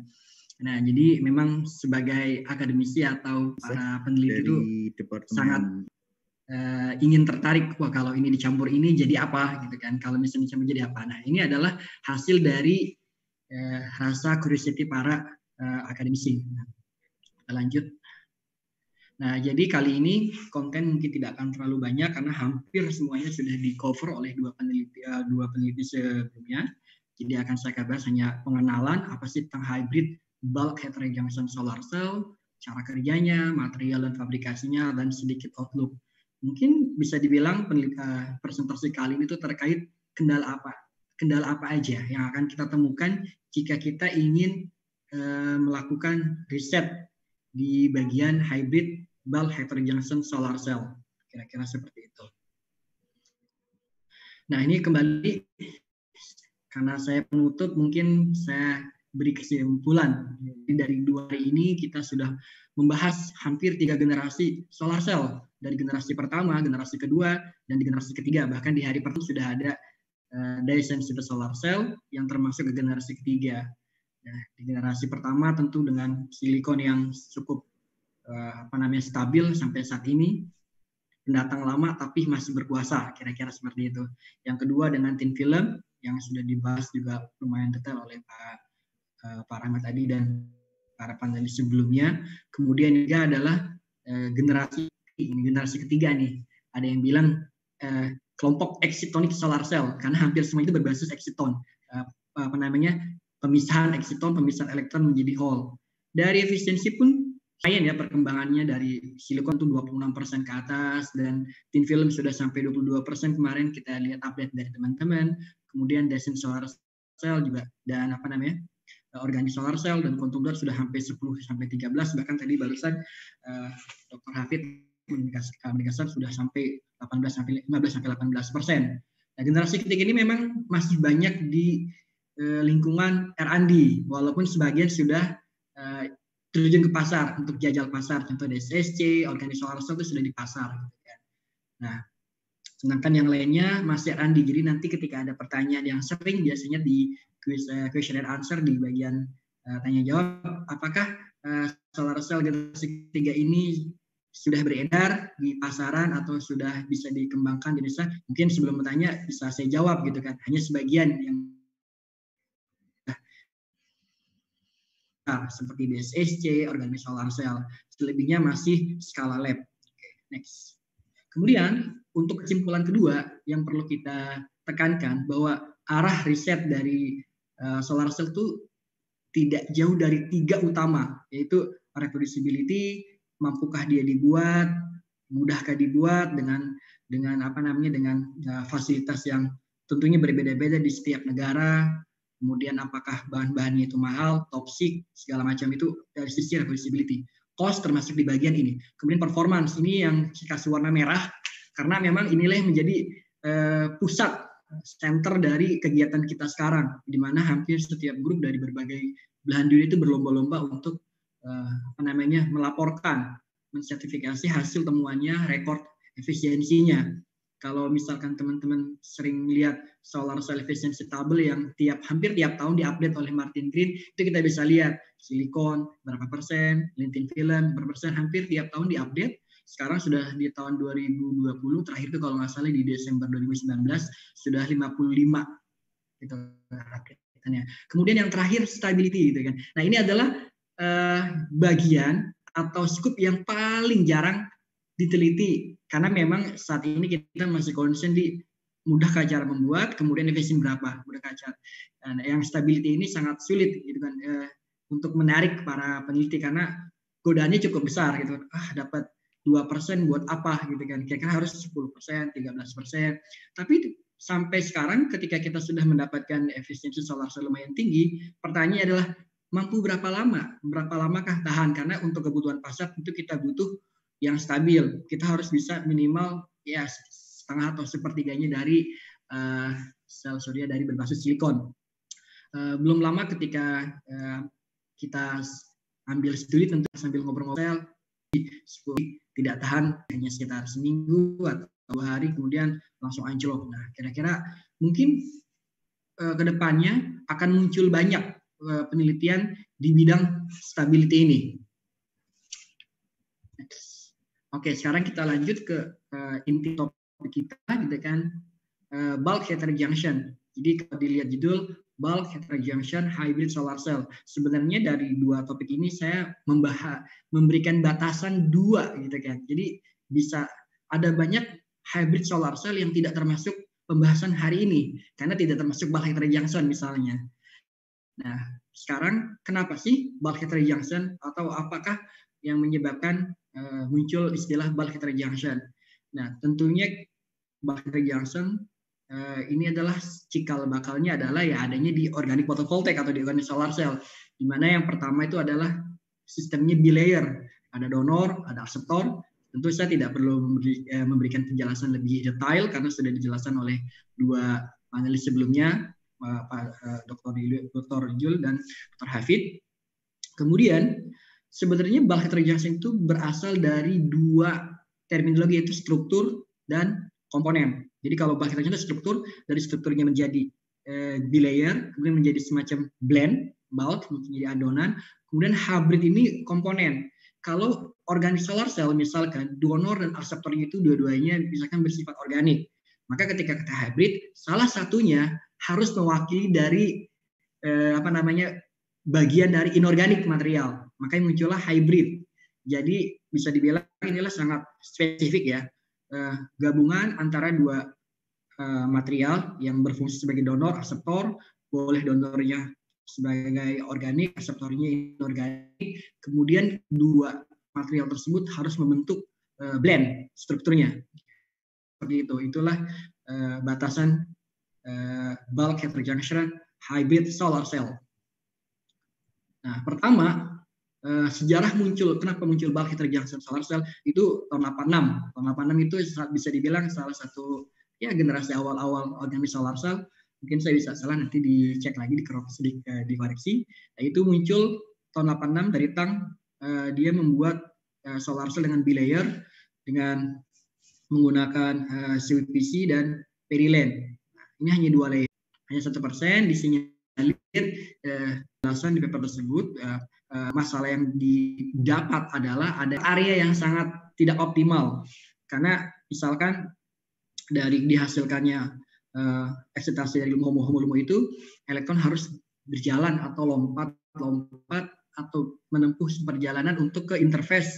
Nah, jadi memang sebagai akademisi atau para peneliti itu sangat uh, ingin tertarik wah kalau ini dicampur ini jadi apa gitu kan. Kalau misalnya dicampur jadi apa. Nah, ini adalah hasil dari uh, rasa curiosity para uh, akademisi. Nah, kita lanjut. Nah, jadi kali ini konten mungkin tidak akan terlalu banyak karena hampir semuanya sudah di cover oleh dua peneliti eh, dua peneliti sebelumnya. Jadi akan saya bahas hanya pengenalan apa sih tentang hybrid bulk heterojunction solar cell, cara kerjanya, material dan fabrikasinya, dan sedikit outlook. Mungkin bisa dibilang peneliti, uh, eh, presentasi kali ini itu terkait kendala apa, kendala apa aja yang akan kita temukan jika kita ingin eh, melakukan riset di bagian hybrid bulk heterojunction solar cell. Kira-kira seperti itu. Nah, ini kembali karena saya penutup mungkin saya beri kesimpulan. Jadi dari dua hari ini kita sudah membahas hampir tiga generasi solar cell. Dari generasi pertama, generasi kedua, dan di generasi ketiga. Bahkan di hari pertama sudah ada uh, eh, daya sensitive solar cell yang termasuk ke generasi ketiga. Ya, generasi pertama tentu dengan silikon yang cukup uh, apa namanya stabil sampai saat ini pendatang lama tapi masih berkuasa kira-kira seperti itu. Yang kedua dengan tin film yang sudah dibahas juga lumayan detail oleh Pak uh, Pak Rahmat tadi dan para panelis sebelumnya. Kemudian juga adalah uh, generasi generasi ketiga nih. Ada yang bilang uh, kelompok excitonic solar cell karena hampir semua itu berbasis exiton apa namanya pemisahan eksiton, pemisahan elektron menjadi hole. Dari efisiensi pun lumayan ya perkembangannya dari silikon itu 26% ke atas dan tin film sudah sampai 22% kemarin kita lihat update dari teman-teman. Kemudian desain solar cell juga dan apa namanya? Eh, organik solar cell dan quantum sudah hampir 10 sampai 13 bahkan tadi barusan uh, eh, Dr. Hafid menegaskan eh, sudah sampai 18 sampai 15 sampai 18 persen. Nah, generasi ketiga ini memang masih banyak di Eh, lingkungan R&D walaupun sebagian sudah eh, terjun ke pasar untuk jajal pasar contoh DSSC organisasi itu sudah di pasar gitu kan. Nah, sedangkan yang lainnya masih R&D jadi nanti ketika ada pertanyaan yang sering biasanya di quiz eh, question and answer di bagian eh, tanya jawab apakah eh, solar cell generasi ketiga ini sudah beredar di pasaran atau sudah bisa dikembangkan di desa mungkin sebelum bertanya bisa saya jawab gitu kan hanya sebagian yang Nah, seperti DSSC, organisasi solar cell. Selebihnya masih skala lab. Okay, next. Kemudian untuk kesimpulan kedua yang perlu kita tekankan bahwa arah riset dari uh, solar cell itu tidak jauh dari tiga utama yaitu reproducibility, mampukah dia dibuat, mudahkah dibuat dengan dengan apa namanya dengan eh, fasilitas yang tentunya berbeda-beda di setiap negara kemudian apakah bahan-bahannya itu mahal, toxic, segala macam itu dari sisi reproducibility. Cost termasuk di bagian ini. Kemudian performance, ini yang kasih warna merah, karena memang inilah yang menjadi eh, pusat, center dari kegiatan kita sekarang, di mana hampir setiap grup dari berbagai belahan dunia itu berlomba-lomba untuk eh, apa namanya melaporkan, mensertifikasi hasil temuannya, rekor efisiensinya kalau misalkan teman-teman sering lihat solar cell efficiency table yang tiap hampir tiap tahun diupdate oleh Martin Green itu kita bisa lihat silikon berapa persen, lintin film berapa persen hampir tiap tahun diupdate. Sekarang sudah di tahun 2020 terakhir itu kalau nggak salah di Desember 2019 sudah 55 gitu Kemudian yang terakhir stability gitu kan. Nah, ini adalah uh, bagian atau scoop yang paling jarang diteliti karena memang saat ini kita masih konsen di mudah kajar membuat, kemudian efisien berapa, mudah kajar Dan yang stability ini sangat sulit gitu kan eh, untuk menarik para peneliti karena godaannya cukup besar gitu Ah, dapat dua persen buat apa gitu kan. Kira-kira harus 10%, persen Tapi sampai sekarang ketika kita sudah mendapatkan efisiensi solar cell lumayan tinggi, pertanyaannya adalah mampu berapa lama? Berapa lamakah tahan? Karena untuk kebutuhan pasar itu kita butuh yang stabil. Kita harus bisa minimal ya setengah atau sepertiganya dari uh, sel surya dari berbasis silikon. Uh, belum lama ketika uh, kita ambil studi tentu sambil ngobrol-ngobrol tidak tahan hanya sekitar seminggu atau dua hari kemudian langsung anjlok. Nah, kira-kira mungkin uh, kedepannya akan muncul banyak uh, penelitian di bidang stability ini Oke, sekarang kita lanjut ke uh, inti topik kita gitu kan uh, bulk heterojunction. Jadi kalau dilihat judul bulk heterojunction hybrid solar cell. Sebenarnya dari dua topik ini saya membahas memberikan batasan dua gitu kan. Jadi bisa ada banyak hybrid solar cell yang tidak termasuk pembahasan hari ini karena tidak termasuk bulk heterojunction misalnya. Nah, sekarang kenapa sih bulk heterojunction atau apakah yang menyebabkan uh, muncul istilah bulk Junction. Nah, tentunya bulk Junction uh, ini adalah cikal bakalnya adalah ya adanya di organik photovoltaik atau di organik solar cell, di mana yang pertama itu adalah sistemnya bilayer, ada donor, ada akseptor. Tentu saya tidak perlu eh, memberikan penjelasan lebih detail karena sudah dijelaskan oleh dua panelis sebelumnya, eh, Pak Dr. Dr. Jul dan Dr. Hafid. Kemudian sebenarnya Bahar terjasing itu berasal dari dua terminologi yaitu struktur dan komponen. Jadi kalau Bahar terjasing itu struktur dari strukturnya menjadi eh, di kemudian menjadi semacam blend, bulk, menjadi adonan. Kemudian hybrid ini komponen. Kalau organik solar cell misalkan donor dan reseptornya itu dua-duanya misalkan bersifat organik. Maka ketika kita hybrid, salah satunya harus mewakili dari eh, apa namanya bagian dari inorganik material. Makanya muncullah hybrid. Jadi bisa dibilang inilah sangat spesifik ya. Uh, gabungan antara dua uh, material yang berfungsi sebagai donor, aseptor, boleh donornya sebagai organik, aseptornya inorganik. Kemudian dua material tersebut harus membentuk uh, blend strukturnya. Seperti itu. Itulah batasan bulk heterojunction hybrid solar cell Nah, pertama eh, sejarah muncul kenapa muncul bulk heterogenic solar cell itu tahun 86. Tahun 86 itu bisa dibilang salah satu ya generasi awal-awal organik solar cell. Mungkin saya bisa salah nanti dicek lagi di eh, dikoreksi. Nah, itu muncul tahun 86 dari Tang eh, dia membuat eh, solar cell dengan bilayer dengan menggunakan uh, eh, CPC dan perilen Nah, ini hanya dua layer, hanya satu persen, di sini lihat eh, di paper tersebut eh, eh, masalah yang didapat adalah ada area yang sangat tidak optimal karena misalkan dari dihasilkannya eh, eksitasi dari homo-homo itu elektron harus berjalan atau lompat-lompat atau menempuh perjalanan untuk ke interface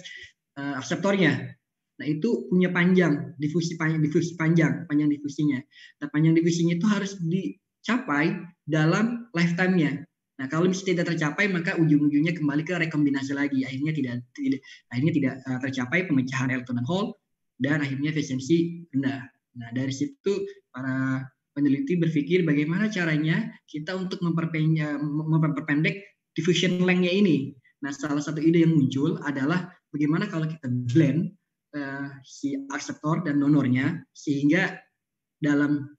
eh, akseptornya Nah itu punya panjang, difusi panjang, difusi panjang, panjang difusinya. dan panjang difusinya itu harus di tercapai dalam lifetime-nya. Nah, kalau misalnya tidak tercapai, maka ujung-ujungnya kembali ke rekombinasi lagi. Akhirnya tidak, tidak akhirnya tidak eh, tercapai pemecahan elektron hole dan akhirnya efisiensi rendah. Nah, dari situ para peneliti berpikir bagaimana caranya kita untuk eh, memperpendek, diffusion length-nya ini. Nah, salah satu ide yang muncul adalah bagaimana kalau kita blend uh, si acceptor dan donornya sehingga dalam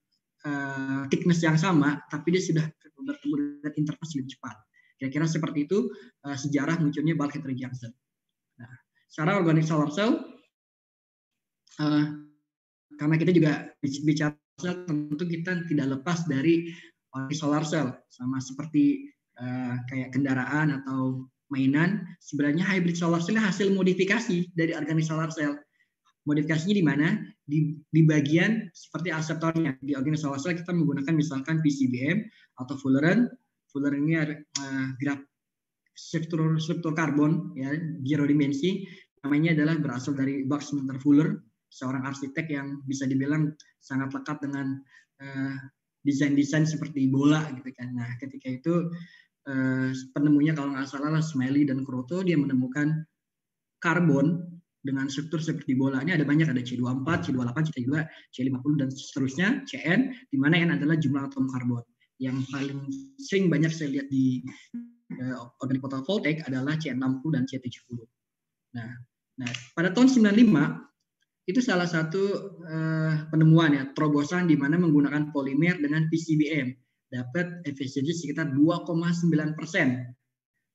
uh, thickness yang sama, tapi dia sudah bertemu dengan interface lebih cepat. Kira-kira seperti itu uh, sejarah munculnya bulk heterogenic Nah, secara organik solar cell, uh, karena kita juga bicara cell, tentu kita tidak lepas dari organik solar cell, sama seperti uh, kayak kendaraan atau mainan. Sebenarnya hybrid solar cell hasil modifikasi dari organik solar cell. Modifikasinya di mana? Di, di bagian seperti aseptornya Di sel sel kita menggunakan misalkan PCBM atau fullerene. Fullerene ini ada uh, graf struktur, struktur karbon ya, zero dimensi. Namanya adalah berasal dari Buck Munter Fuller, seorang arsitek yang bisa dibilang sangat lekat dengan desain eh, desain-desain seperti bola gitu kan. Nah, ketika itu uh, penemunya kalau nggak salah lah Smiley dan Kroto dia menemukan karbon dengan struktur seperti bola ini ada banyak ada C24, C28, C32, C50 dan seterusnya, CN di mana N adalah jumlah atom karbon. Yang paling sering banyak saya lihat di uh, eh, organik photovoltaik adalah C60 dan C70. Nah, nah pada tahun 95 itu salah satu uh, penemuan ya terobosan di mana menggunakan polimer dengan PCBM dapat efisiensi sekitar 2,9 persen.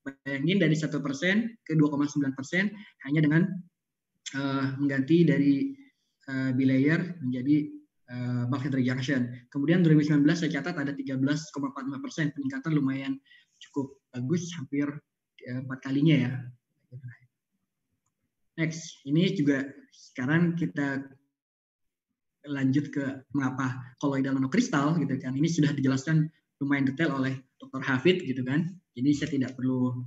Bayangin dari satu persen ke 2,9 persen hanya dengan uh, mengganti dari uh, bilayer menjadi uh, eh, bulk interjection. Kemudian 2019 saya catat ada 13,45 persen peningkatan lumayan cukup bagus hampir empat uh, kalinya ya. Next, ini juga sekarang kita lanjut ke mengapa koloidal kristal gitu kan. Ini sudah dijelaskan lumayan detail oleh Dr. Hafid gitu kan. Jadi saya tidak perlu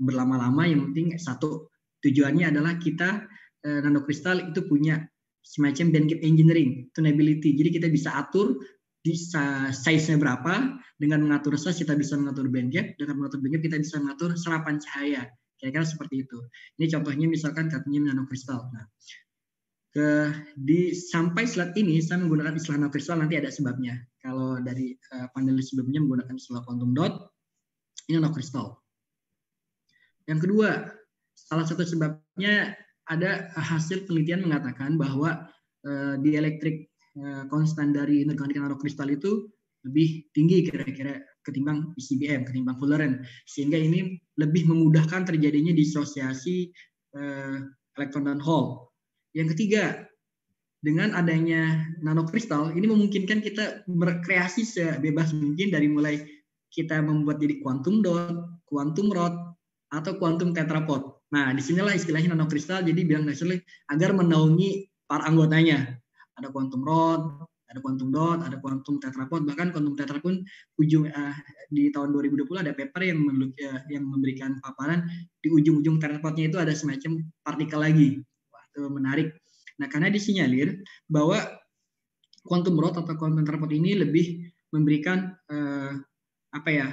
berlama-lama yang penting satu tujuannya adalah kita Eh, nanokristal itu punya semacam bandgap engineering, tunability. Jadi kita bisa atur di size-nya berapa, dengan mengatur size kita bisa mengatur bandgap, dengan mengatur bandgap kita bisa mengatur serapan cahaya. Kira-kira seperti itu. Ini contohnya misalkan katanya nanokristal Nah, ke di sampai slide ini saya menggunakan istilah nanokristal nanti ada sebabnya. Kalau dari uh, eh, panelis sebelumnya menggunakan istilah quantum dot, ini nanokristal Yang kedua, salah satu sebabnya ada hasil penelitian mengatakan bahwa uh, eh, dielektrik uh, eh, konstan dari inorganik nanokristal itu lebih tinggi kira-kira ketimbang PCBM, e ketimbang fullerene, sehingga ini lebih memudahkan terjadinya disosiasi uh, elektron dan hole. Yang ketiga, dengan adanya nanokristal, ini memungkinkan kita berkreasi sebebas mungkin dari mulai kita membuat jadi quantum dot, quantum rod, atau quantum tetrapod Nah, disinilah istilahnya nanokristal, jadi bilang naturally agar menaungi para anggotanya. Ada quantum rod, ada quantum dot, ada quantum tetrapod, bahkan quantum tetrapod pun ujung uh, di tahun 2020 ada paper yang uh, yang memberikan paparan di ujung-ujung tetrapodnya itu ada semacam partikel lagi. Wah, itu menarik. Nah, karena disinyalir bahwa quantum rod atau quantum tetrapod ini lebih memberikan uh, apa ya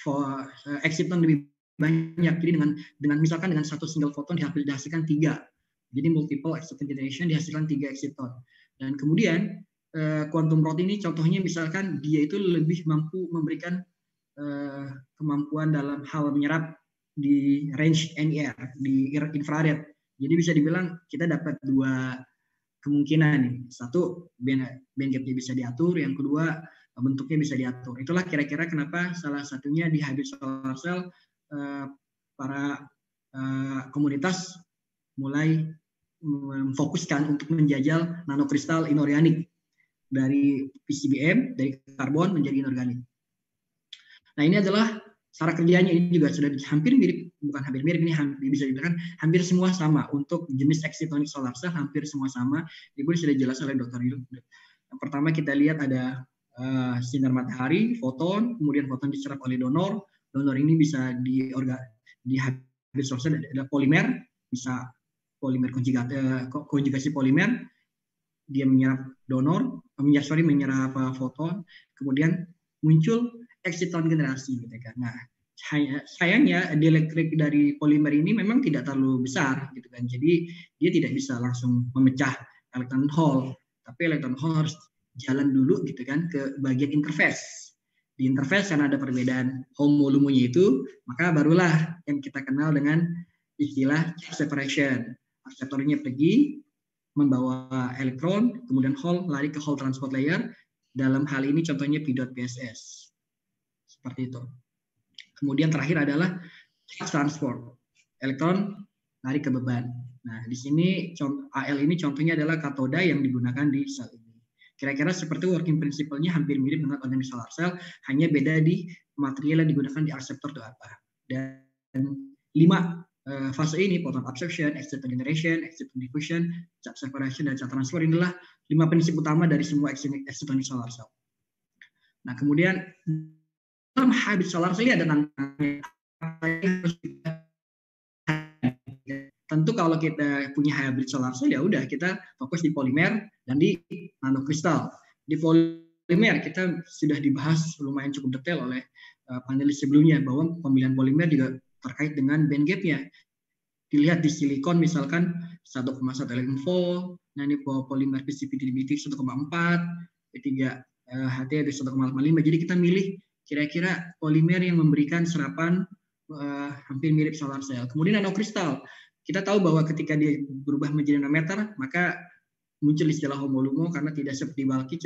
for uh, exciton lebih banyak. Jadi dengan dengan misalkan dengan satu single foton dihasilkan tiga. Jadi multiple exciton generation dihasilkan tiga exciton. Dan kemudian kuantum eh, rod ini contohnya misalkan dia itu lebih mampu memberikan eh, kemampuan dalam hal menyerap di range NIR e di infrared. Jadi bisa dibilang kita dapat dua kemungkinan nih. Satu bandgapnya bisa diatur, yang kedua bentuknya bisa diatur. Itulah kira-kira kenapa salah satunya di hybrid solar cell Eh, para eh, komunitas mulai memfokuskan untuk menjajal nanokristal inorganik dari PCBM dari karbon menjadi inorganik. Nah ini adalah cara kerjanya ini juga sudah hampir mirip bukan hampir mirip ini hampir bisa dibilang hampir semua sama untuk jenis eksitonik solar cell hampir semua sama. Ini pun sudah jelas oleh dokter Yul. Yang pertama kita lihat ada uh, sinar matahari, foton, kemudian foton diserap oleh donor, donor ini bisa di organ di ada polimer bisa polimer konjugasi, eh, konjugasi polimer dia menyerap donor eh, menyerap sorry menyerap eh, foton kemudian muncul exciton generasi gitu kan nah eh, sayangnya dielektrik dari polimer ini memang tidak terlalu besar gitu kan jadi dia tidak bisa langsung memecah elektron hole tapi elektron hole harus jalan dulu gitu kan ke bagian interface di interface karena ada perbedaan homolumunya itu, maka barulah yang kita kenal dengan istilah separation. Akseptornya pergi, membawa elektron, kemudian hole lari ke hole transport layer. Dalam hal ini contohnya P.PSS. PSS. Seperti itu. Kemudian terakhir adalah transport. Elektron lari ke beban. Nah, di sini AL ini contohnya adalah katoda yang digunakan di sel Kira-kira seperti working principle-nya hampir mirip dengan organic solar cell, hanya beda di material yang digunakan di acceptor itu apa. Dan lima uh, fase ini, proton absorption, exciton generation, exciton diffusion, charge separation, dan charge transfer inilah lima prinsip utama dari semua excitonic solar cell. Nah, kemudian dalam habit solar cell ini ada tantangan Tentu kalau kita punya hybrid solar cell ya udah kita fokus di polimer dan di nanokristal. Di polimer kita sudah dibahas lumayan cukup detail oleh eh, panelis sebelumnya bahwa pemilihan polimer juga terkait dengan band gap-nya. Dilihat di silikon misalkan 1,1 electron nanti polimer dibitik 1,4, P3 HT ada 1,85. Jadi kita milih kira-kira polimer yang memberikan serapan uh, hampir mirip solar cell. Kemudian nanokristal. Kita tahu bahwa ketika dia berubah menjadi nanometer, maka muncul istilah homolumo karena tidak seperti bulky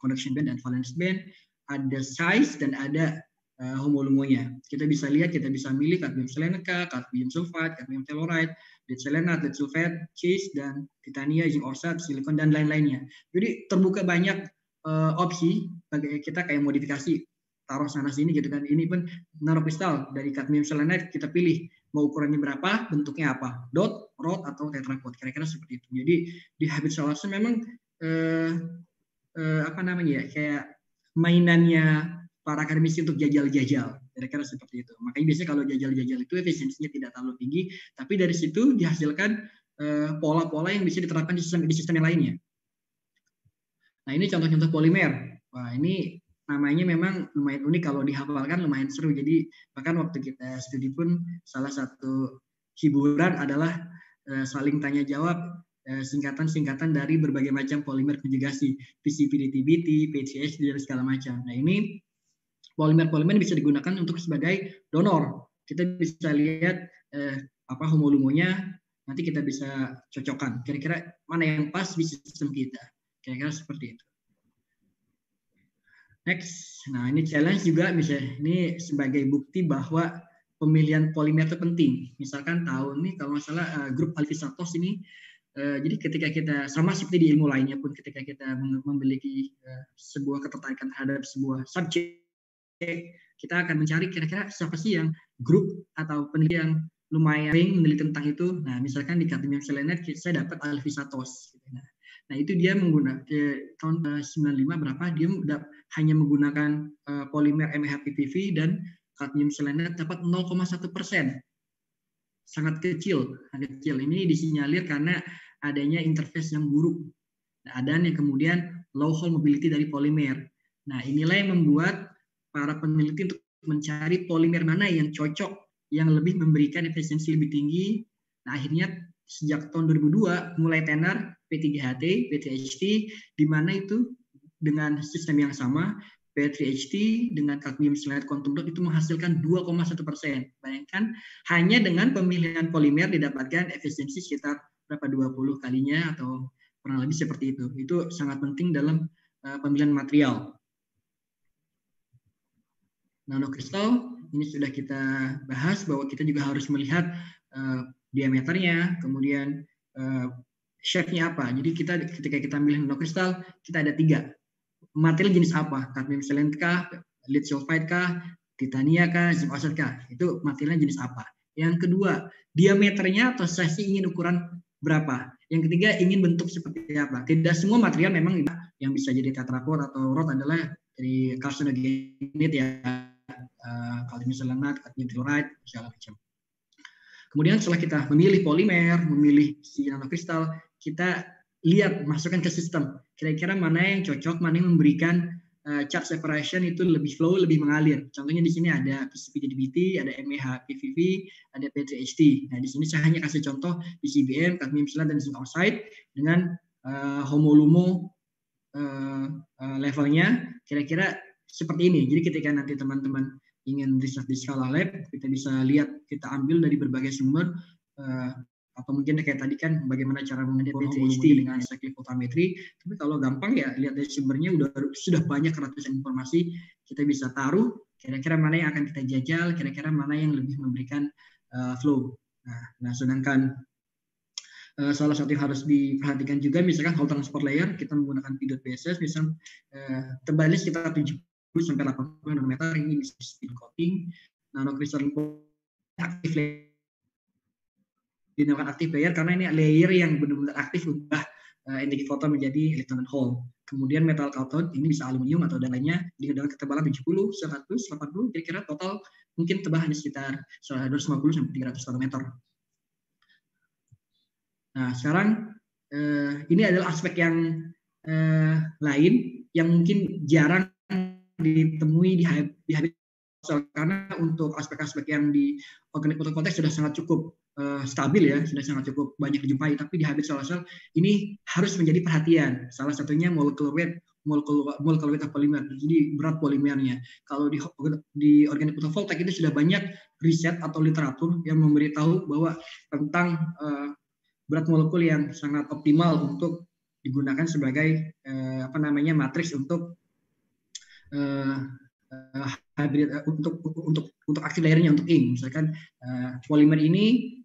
conduction band dan valence band, ada size dan ada uh, homolumonya. Kita bisa lihat, kita bisa milih kadmium selenka, kadmium sulfat, kadmium telluride, lead selenat, lead sulfat, cheese, dan titania, zinc oxide, silikon, dan lain-lainnya. Jadi terbuka banyak uh, opsi bagi kita kayak modifikasi taruh sana sini gitu kan. Ini pun nanokristal dari kadmium selenat kita pilih mau ukurannya berapa, bentuknya apa, dot, rod, atau tetrapod, kira-kira seperti itu. Jadi di habit solution memang eh, eh, apa namanya ya, kayak mainannya para akademisi untuk jajal-jajal, kira-kira seperti itu. Makanya biasanya kalau jajal-jajal itu efisiensinya tidak terlalu tinggi, tapi dari situ dihasilkan eh, pola-pola eh, yang bisa diterapkan di sistem, di sistem yang lainnya. Nah ini contoh-contoh polimer. Wah ini namanya memang lumayan unik kalau dihafalkan lumayan seru. Jadi bahkan waktu kita studi pun salah satu hiburan adalah e, saling tanya jawab eh, singkatan-singkatan dari berbagai macam polimer konjugasi, PCPDTBT, PCS, dan segala macam. Nah ini polimer-polimer bisa digunakan untuk sebagai donor. Kita bisa lihat eh, apa homolumonya, nanti kita bisa cocokkan. Kira-kira mana yang pas di sistem kita. Kira-kira seperti itu. Next, nah ini challenge juga misalnya ini sebagai bukti bahwa pemilihan polimer itu penting. Misalkan tahun ini kalau masalah eh, grup Alvisatos ini eh, jadi ketika kita sama seperti di ilmu lainnya pun ketika kita memiliki eh, sebuah ketertarikan terhadap sebuah subjek kita akan mencari kira-kira siapa sih yang grup atau penelitian lumayan sering meneliti tentang itu. Nah, misalkan di kategori Selenet saya dapat Alvisatos. Gitu. Nah, Nah itu dia menggunakan ya, tahun 95 eh, berapa dia hanya menggunakan uh, polimer MHPPV dan kadmium selenat dapat 0,1 persen. Sangat kecil, sangat kecil. Ini disinyalir karena adanya interface yang buruk. Nah, ada yang kemudian low hole mobility dari polimer. Nah inilah yang membuat para peneliti untuk mencari polimer mana yang cocok, yang lebih memberikan efisiensi lebih tinggi. Nah akhirnya sejak tahun 2002 mulai tenar P3HT, P3HT, di mana itu dengan sistem yang sama, P3HT dengan kadmium selenide quantum dot itu menghasilkan 2,1 persen. Bayangkan hanya dengan pemilihan polimer didapatkan efisiensi sekitar berapa 20 kalinya atau kurang lebih seperti itu. Itu sangat penting dalam eh, pemilihan material. Nanokristal ini sudah kita bahas bahwa kita juga harus melihat uh, diameternya, kemudian uh, shape-nya apa. Jadi kita ketika kita milih nanokristal, kita ada tiga. Material jenis apa? Kadmium selen kah? Lead sulfide kah? Titania kah? Zinc oxide kah? Itu materialnya jenis apa? Yang kedua, diameternya atau size ingin ukuran berapa? Yang ketiga, ingin bentuk seperti apa? Tidak semua material memang ya, yang bisa jadi tetrapod atau rod adalah dari carcinogenit ya, uh, misalnya selenat, kadmium chloride, segala macam. Kemudian setelah kita memilih polimer, memilih si nanokristal, kita lihat masukkan ke sistem. Kira-kira mana yang cocok, mana yang memberikan uh, charge separation itu lebih flow, lebih mengalir. Contohnya di sini ada pcp ada MEH, PVV, ada P3HT. Nah, di sini saya hanya kasih contoh PCBM, cadmium silat dan zinc oxide dengan uh, homolumo uh, uh, levelnya kira-kira seperti ini. Jadi ketika nanti teman-teman ingin riset di skala lab, kita bisa lihat, kita ambil dari berbagai sumber, eh, atau mungkin kayak tadi kan bagaimana cara mengedit PCHD dengan cyclic photometry. Tapi kalau gampang ya lihat dari sumbernya udah sudah banyak ratusan informasi kita bisa taruh kira-kira mana yang akan kita jajal, kira-kira mana yang lebih memberikan uh, flow. Nah, nah sedangkan eh, salah satu yang harus diperhatikan juga misalkan kalau transport layer kita menggunakan pidot pss misal uh, kita rules sampai 80 nanometer ini bisa spin coating nanocrystalline aktif layer dinamakan aktif layer karena ini layer yang benar-benar aktif ubah uh, eh, energi foton menjadi electron hole. Kemudian metal kathode ini bisa aluminium atau dan lainnya dengan ketebalan 70, 100, 80, kira-kira total mungkin tebal sekitar 250 sampai 300 nanometer. Nah, sekarang eh, ini adalah aspek yang eh, lain yang mungkin jarang ditemui di, di karena untuk aspek-aspek yang di organik konteks sudah sangat cukup uh, stabil ya, sudah sangat cukup banyak dijumpai. Tapi di Habitabular cell ini harus menjadi perhatian. Salah satunya molekul weight molekul weight polimer polimer jadi berat polimernya. Kalau di, di organik fotovoltaik itu sudah banyak riset atau literatur yang memberitahu bahwa tentang uh, berat molekul yang sangat optimal untuk digunakan sebagai uh, apa namanya matriks untuk uh, hybrid uh, untuk untuk untuk aktif layernya untuk ini misalkan uh, polimer ini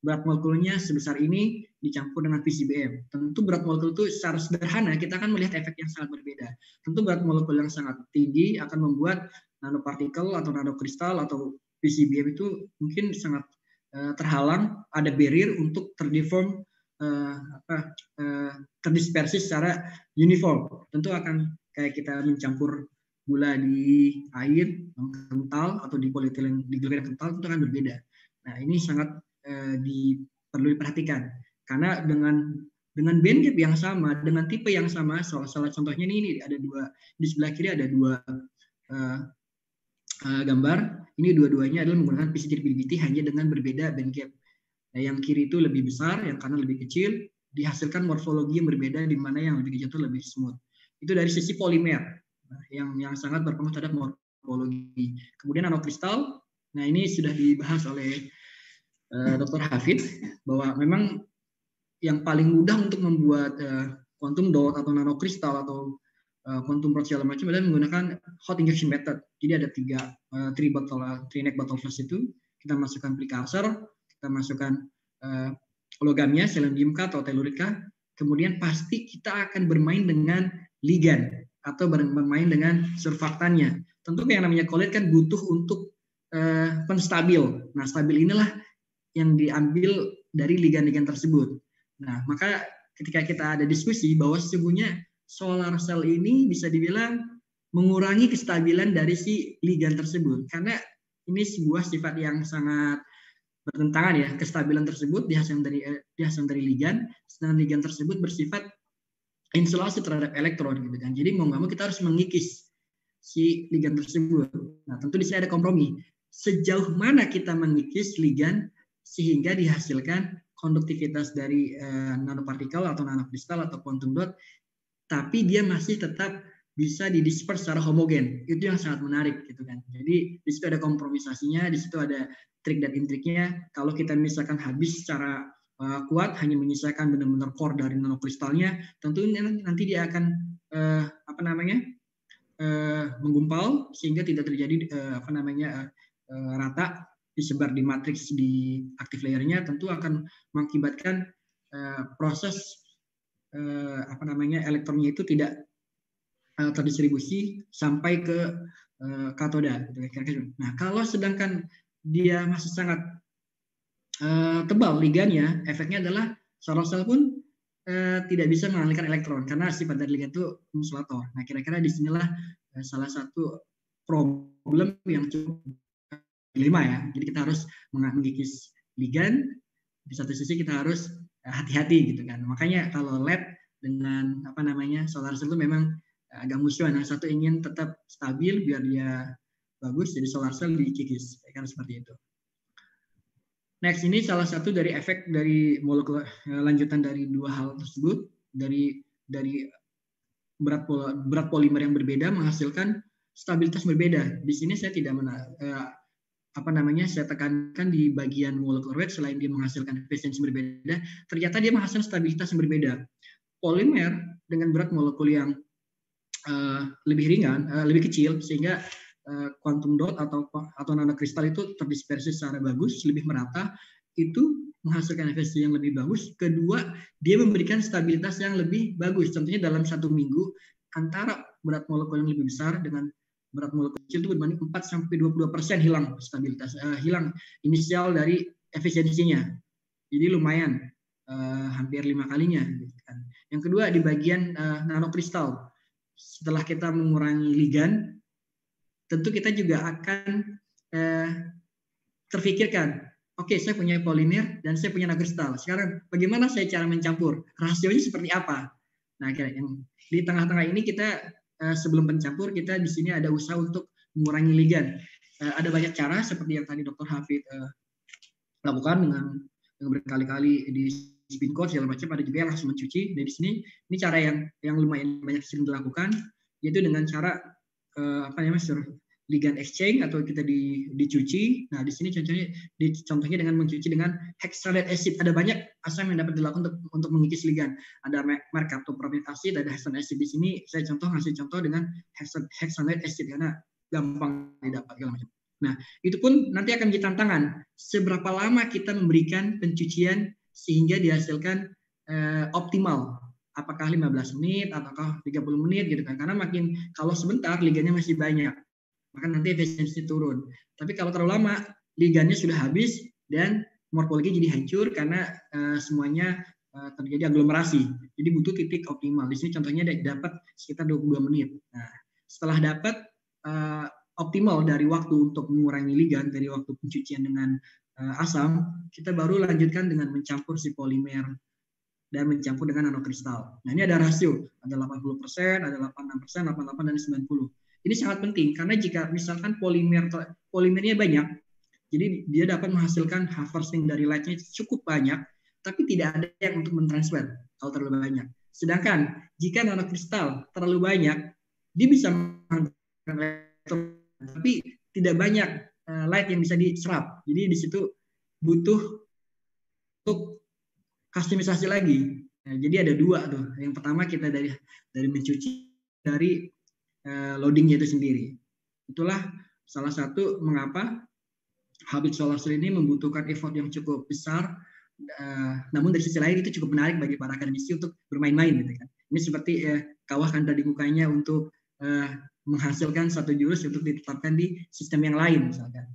berat molekulnya sebesar ini dicampur dengan PCBM. Tentu berat molekul itu secara sederhana kita akan melihat efek yang sangat berbeda. Tentu berat molekul yang sangat tinggi akan membuat nanopartikel atau nanokristal atau PCBM itu mungkin sangat uh, terhalang, ada barrier untuk terdeform uh, uh, terdispersi secara uniform. Tentu akan kayak kita mencampur gula di air yang kental atau di polietilen di yang kental itu akan berbeda. Nah ini sangat eh, di, perlu diperhatikan karena dengan dengan bandgap yang sama dengan tipe yang sama salah, salah contohnya ini, ini ada dua di sebelah kiri ada dua eh, eh, gambar ini dua-duanya adalah menggunakan PCTBBT hanya dengan berbeda bandgap. Nah, yang kiri itu lebih besar, yang kanan lebih kecil, dihasilkan morfologi yang berbeda di mana yang lebih kecil itu lebih smooth. Itu dari sisi polimer. Nah, yang yang sangat berpengaruh terhadap morfologi. Kemudian nanokristal, nah ini sudah dibahas oleh uh, eh, Dr. Hafid bahwa memang yang paling mudah untuk membuat kuantum eh, uh, dot atau nanokristal atau kuantum eh, uh, rod segala macam adalah menggunakan hot injection method. Jadi ada tiga uh, three bottle, three neck bottle flask itu kita masukkan precursor, kita masukkan uh, logamnya, selenium atau telurika, kemudian pasti kita akan bermain dengan ligan atau bermain dengan surfaktannya. Tentu yang namanya kulit kan butuh untuk uh, penstabil. Nah, stabil inilah yang diambil dari ligan-ligan tersebut. Nah, maka ketika kita ada diskusi bahwa sesungguhnya solar cell ini bisa dibilang mengurangi kestabilan dari si ligan tersebut karena ini sebuah sifat yang sangat bertentangan ya kestabilan tersebut dihasilkan dari eh, dihasilkan dari ligan sedangkan ligan tersebut bersifat insulasi terhadap elektron gitu kan. Jadi mau nggak mau kita harus mengikis si ligan tersebut. Nah tentu di sini ada kompromi. Sejauh mana kita mengikis ligan sehingga dihasilkan konduktivitas dari uh, nanopartikel atau nanokristal atau quantum dot, tapi dia masih tetap bisa didisperse secara homogen. Itu yang sangat menarik gitu kan. Jadi di situ ada kompromisasinya, di situ ada trik dan intriknya. Kalau kita misalkan habis secara uh, kuat hanya menyisakan benar-benar core dari nanokristalnya, tentu ini nanti dia akan uh, apa namanya uh, menggumpal sehingga tidak terjadi uh, apa namanya uh, rata disebar di matriks di aktif layernya tentu akan mengakibatkan uh, proses uh, apa namanya elektronnya itu tidak uh, terdistribusi sampai ke uh, katoda. Gitu ya, nah kalau sedangkan dia masih sangat Eh, tebal ligannya, efeknya adalah sel pun uh, tidak bisa mengalihkan elektron karena sifat dari ligan itu insulator. Nah, kira-kira disinilah uh, eh, salah satu problem yang cukup lima ya. Jadi kita harus mengikis ligan. Di satu sisi kita harus hati-hati gitu kan. Makanya kalau LED dengan apa namanya solar cell itu memang agak musuhan. Yang nah, satu ingin tetap stabil biar dia bagus, jadi solar cell dikikis. Kan seperti itu. Next ini salah satu dari efek dari molekul eh, lanjutan dari dua hal tersebut dari dari berat pola, berat polimer yang berbeda menghasilkan stabilitas berbeda. Di sini saya tidak mena, eh, apa namanya saya tekankan di bagian molekul red selain dia menghasilkan efisiensi berbeda, ternyata dia menghasilkan stabilitas yang berbeda. Polimer dengan berat molekul yang eh, lebih ringan, eh, lebih kecil sehingga Eh, quantum dot atau atau nanokristal itu terdispersi secara bagus, lebih merata, itu menghasilkan efisiensi yang lebih bagus. Kedua, dia memberikan stabilitas yang lebih bagus. Contohnya dalam satu minggu antara berat molekul yang lebih besar dengan berat molekul kecil itu berbanding 4 sampai 22 persen hilang stabilitas, uh, hilang inisial dari efisiensinya. Jadi lumayan, uh, hampir lima kalinya. Gitu kan. Yang kedua di bagian uh, nanokristal, setelah kita mengurangi ligan, tentu kita juga akan eh, terfikirkan, oke okay, saya punya polimer dan saya punya nagristal. Sekarang bagaimana saya cara mencampur? Rasionya seperti apa? Nah, kira yang di tengah-tengah ini kita eh, sebelum mencampur kita di sini ada usaha untuk mengurangi ligan. Eh, ada banyak cara seperti yang tadi Dr. Hafid eh, lakukan dengan, dengan berkali-kali di spin coat segala macam ada juga yang langsung mencuci nah, dari sini ini cara yang yang lumayan banyak sering dilakukan yaitu dengan cara uh, apa namanya sur ligand exchange atau kita di, dicuci. Nah, di sini contohnya dicontohnya dengan mencuci dengan hexalate acid. Ada banyak asam yang dapat dilakukan untuk, untuk mengikis ligand Ada mercaptopropyl acid, ada hexan acid di sini. Saya contoh ngasih contoh dengan hexalate acid karena gampang didapat segala macam. Nah, itu pun nanti akan menjadi tantangan. Seberapa lama kita memberikan pencucian sehingga dihasilkan eh, optimal apakah 15 menit ataukah 30 menit gitu kan karena makin kalau sebentar liganya masih banyak maka nanti efisiensi turun tapi kalau terlalu lama liganya sudah habis dan morfologi jadi hancur karena uh, semuanya uh, terjadi aglomerasi jadi butuh titik optimal di sini contohnya dapat sekitar 22 menit nah setelah dapat uh, optimal dari waktu untuk mengurangi ligan dari waktu pencucian dengan uh, asam kita baru lanjutkan dengan mencampur si polimer dan mencampur dengan nanokristal. Nah, ini ada rasio, ada 80%, ada 86%, 88 dan 90. Ini sangat penting karena jika misalkan polimer polimernya banyak, jadi dia dapat menghasilkan harvesting dari lightnya cukup banyak, tapi tidak ada yang untuk mentransfer kalau terlalu banyak. Sedangkan jika nanokristal terlalu banyak, dia bisa menghasilkan light, tapi tidak banyak eh, light yang bisa diserap. Jadi di situ butuh untuk Kustomisasi lagi. Nah, jadi ada dua tuh. Yang pertama kita dari dari mencuci dari uh, eh, loadingnya itu sendiri. Itulah salah satu mengapa habit solar ini membutuhkan effort yang cukup besar. Uh, namun dari sisi lain itu cukup menarik bagi para akademisi untuk bermain-main gitu kan. Ini seperti uh, eh, kawah kan tadi mukanya untuk uh, menghasilkan satu jurus untuk ditetapkan di sistem yang lain misalkan.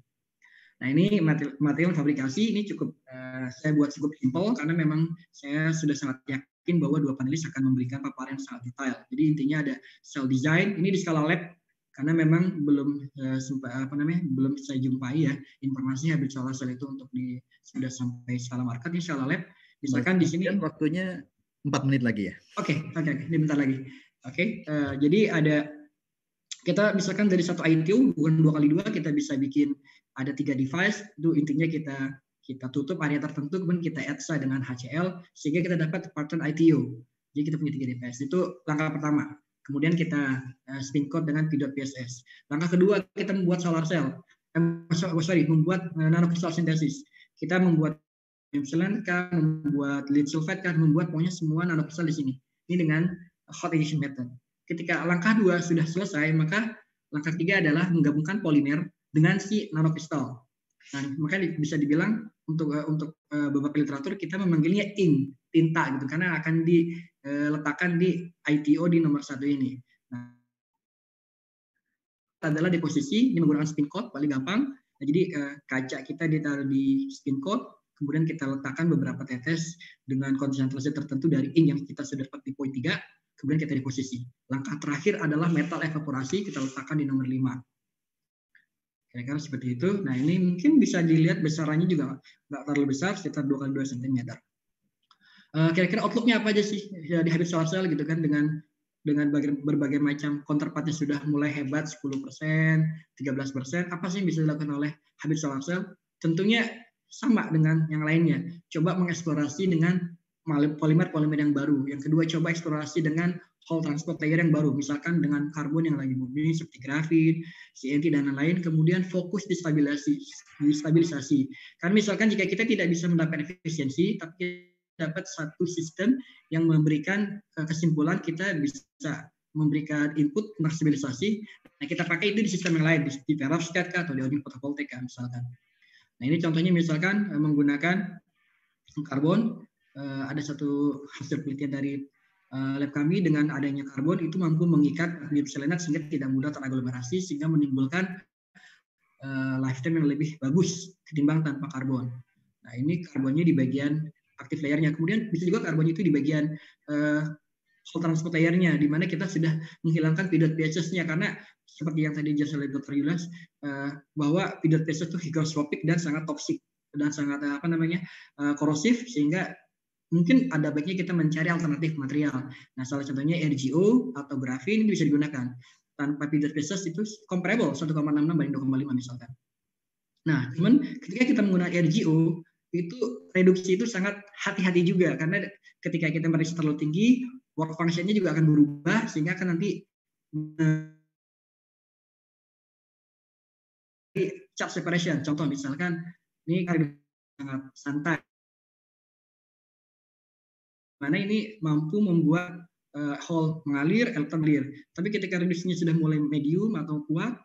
Nah ini material fabrikasi ini cukup Eh, saya buat cukup simple hmm. karena memang saya sudah sangat yakin bahwa dua panelis akan memberikan paparan yang sangat detail. Jadi intinya ada cell design, ini di skala lab karena memang belum uh, apa namanya belum saya jumpai ya informasinya salah cell itu untuk di sudah sampai skala market ini skala lab misalkan di sini waktunya empat menit lagi ya. Oke, okay, oke, okay, okay. ini bentar lagi. Oke, okay, uh, eh, jadi ada kita misalkan dari satu ITU bukan dua kali dua kita bisa bikin ada tiga device itu intinya kita kita tutup area tertentu kemudian kita etsa dengan HCl sehingga kita dapat pattern ITU. Jadi kita punya tiga DPS itu langkah pertama. Kemudian kita eh, spin code dengan Pidot PSS. Langkah kedua kita membuat solar cell. Eh, oh, sorry, membuat uh, eh, crystal sintesis. Kita membuat insulan kan, membuat lead sulfate kan, membuat pokoknya semua nano crystal di sini. Ini dengan hot addition method. Ketika langkah dua sudah selesai, maka langkah tiga adalah menggabungkan polimer dengan si crystal Nah, makanya bisa dibilang untuk uh, untuk uh, beberapa literatur kita memanggilnya ink tinta gitu karena akan diletakkan di eh, ITO di nomor satu ini. Nah, adalah di ini menggunakan spin coat paling gampang. Nah, jadi uh, kaca kita ditaruh di spin coat, kemudian kita letakkan beberapa tetes dengan konsentrasi tertentu dari ink yang kita sudah dapat di poin tiga, kemudian kita deposisi. Langkah terakhir adalah metal evaporasi kita letakkan di nomor lima. Ya kan seperti itu. Nah ini mungkin bisa dilihat besarannya juga nggak terlalu besar, sekitar 2 kali 2 cm. kira kira-kira outlooknya apa aja sih ya, di Habib Salasel gitu kan dengan dengan berbagai, berbagai macam counterpartnya sudah mulai hebat 10%, 13%, apa sih yang bisa dilakukan oleh Habib Salasel? Tentunya sama dengan yang lainnya. Coba mengeksplorasi dengan polimer-polimer yang baru. Yang kedua, coba eksplorasi dengan whole transport layer yang baru, misalkan dengan karbon yang lagi booming seperti grafit, CNT dan lain-lain, kemudian fokus di stabilisasi, di stabilisasi. Karena misalkan jika kita tidak bisa mendapatkan efisiensi, tapi dapat satu sistem yang memberikan eh, kesimpulan kita bisa memberikan input tentang stabilisasi. Nah, kita pakai itu di sistem yang lain, di perovskite atau di Odin fotovoltaik misalkan. Nah, ini contohnya misalkan eh, menggunakan karbon eh, ada satu hasil penelitian dari Eh, lab kami dengan adanya karbon itu mampu mengikat aluminum selenat sehingga tidak mudah teraglomerasi sehingga menimbulkan uh, lifetime yang lebih bagus ketimbang tanpa karbon. Nah ini karbonnya di bagian aktif layarnya. Kemudian bisa juga karbonnya itu di bagian uh, transport layarnya, di mana kita sudah menghilangkan pidot pH-nya karena seperti yang tadi dijelaskan oleh Dr. Yulas uh, bahwa pidot pH itu higroskopik dan sangat toksik dan sangat apa namanya korosif sehingga mungkin ada baiknya kita mencari alternatif material. Nah, salah satunya RGO atau grafin ini bisa digunakan. Tanpa feeder pieces itu comparable 1,66 banding 2,5 misalkan. Nah, cuman ketika kita menggunakan RGO, itu reduksi itu sangat hati-hati juga karena ketika kita meriksa terlalu tinggi, work function-nya juga akan berubah sehingga akan nanti eh, charge separation. Contoh misalkan ini sangat santai mana ini mampu membuat uh, eh, hole mengalir, elektron mengalir. Tapi ketika reduksinya sudah mulai medium atau kuat,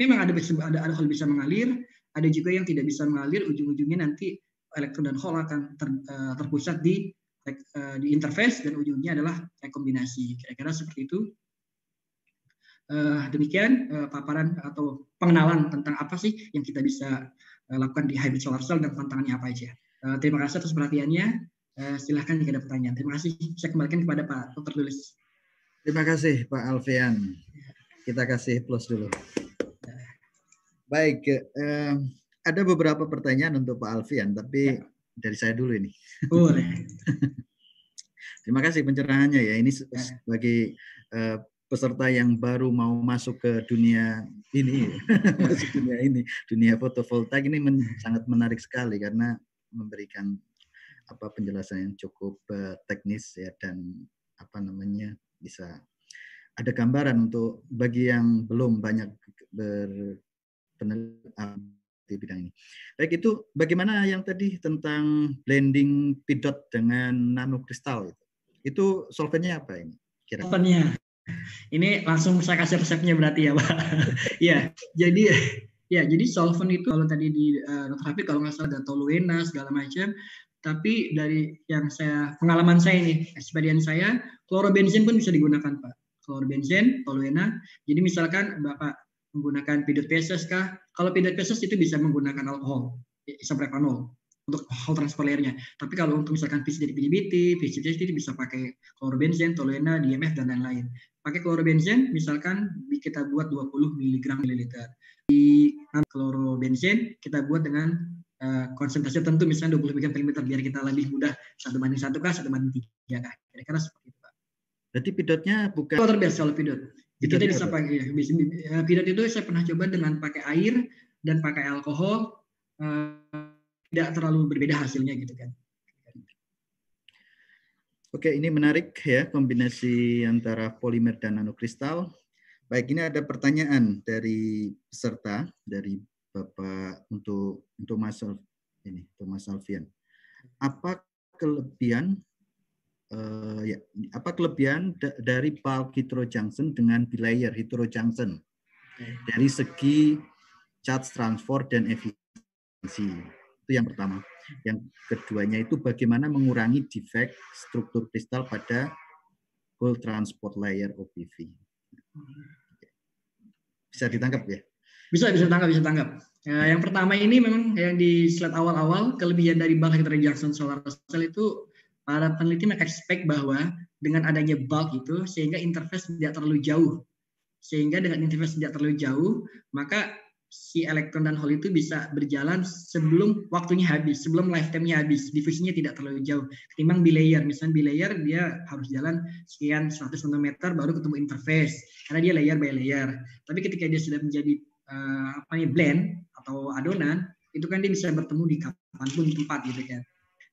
memang ada ada ada hole bisa mengalir, ada juga yang tidak bisa mengalir, ujung-ujungnya nanti elektron dan hole akan ter, uh, terpusat di uh, di interface dan ujungnya adalah rekombinasi. Kira-kira seperti itu. Uh, demikian uh, paparan atau pengenalan tentang apa sih yang kita bisa uh, lakukan di hybrid solar cell dan tantangannya apa aja. Uh, terima kasih atas perhatiannya. Eh, silahkan jika ada pertanyaan. Terima kasih. Saya kembalikan kepada Pak Dr. Lulis. Terima kasih Pak Alfian. Kita kasih plus dulu. Baik, eh, ada beberapa pertanyaan untuk Pak Alfian, tapi ya. dari saya dulu ini. Boleh. Terima kasih pencerahannya ya. Ini ya. bagi eh, peserta yang baru mau masuk ke dunia ini, masuk dunia ini, dunia fotovoltaik ini men sangat menarik sekali karena memberikan apa penjelasan yang cukup eh, teknis ya dan apa namanya bisa ada gambaran untuk bagi yang belum banyak berpenelitian di bidang ini. Baik itu bagaimana yang tadi tentang blending pidot dengan nanokristal itu. Itu solvennya apa ini? Kira-kira. Solvennya. Ini langsung saya kasih resepnya berarti ya, Pak. ya, jadi Ya, jadi solvent itu kalau tadi di uh, kalau nggak salah ada toluena segala macam, tapi dari yang saya pengalaman saya ini, experience saya, klorobenzen pun bisa digunakan Pak. Klorobenzen, toluena. Jadi misalkan Bapak menggunakan pidot pesos kah? Kalau pidot pesos itu bisa menggunakan alkohol, isopropanol untuk hal transfer Tapi kalau untuk misalkan dari PCDBT, itu bisa pakai klorobenzen, toluena, DMF, dan lain-lain. Pakai klorobenzen, misalkan kita buat 20 mg ml. Di klorobenzen, kita buat dengan Eh, konsentrasi tentu misalnya 20 mm biar kita lebih mudah satu banding satu kah satu banding tiga kah kira-kira seperti itu pak. Berarti pidotnya bukan water based kalau pidot. kita bisa pakai ya, eh, pidot itu saya pernah coba dengan pakai air dan pakai alkohol eh, tidak terlalu berbeda hasilnya gitu kan. Oke, ini menarik ya kombinasi antara polimer dan nanokristal. Baik, ini ada pertanyaan dari peserta dari Bapak untuk untuk Mas ini untuk Mas Alfian. Apa kelebihan uh, ya apa kelebihan da dari bulk heterojunction dengan bilayer heterojunction dari segi charge transfer dan efisiensi itu yang pertama yang keduanya itu bagaimana mengurangi defect struktur kristal pada gold transport layer OPV bisa ditangkap ya bisa, bisa tanggap, bisa tanggap. Nah, ya, yang pertama ini memang yang di slide awal-awal, kelebihan dari bulk heterogen Jackson solar cell itu para peneliti expect bahwa dengan adanya bulk itu sehingga interface tidak terlalu jauh. Sehingga dengan interface tidak terlalu jauh, maka si elektron dan hole itu bisa berjalan sebelum waktunya habis, sebelum lifetime-nya habis, diffusinya tidak terlalu jauh. Ketimbang bilayer, misalnya bilayer dia harus jalan sekian 100 nanometer baru ketemu interface, karena dia layer by layer. Tapi ketika dia sudah menjadi Eh, apa ya blend atau adonan itu kan dia bisa bertemu di kapanpun tempat gitu kan.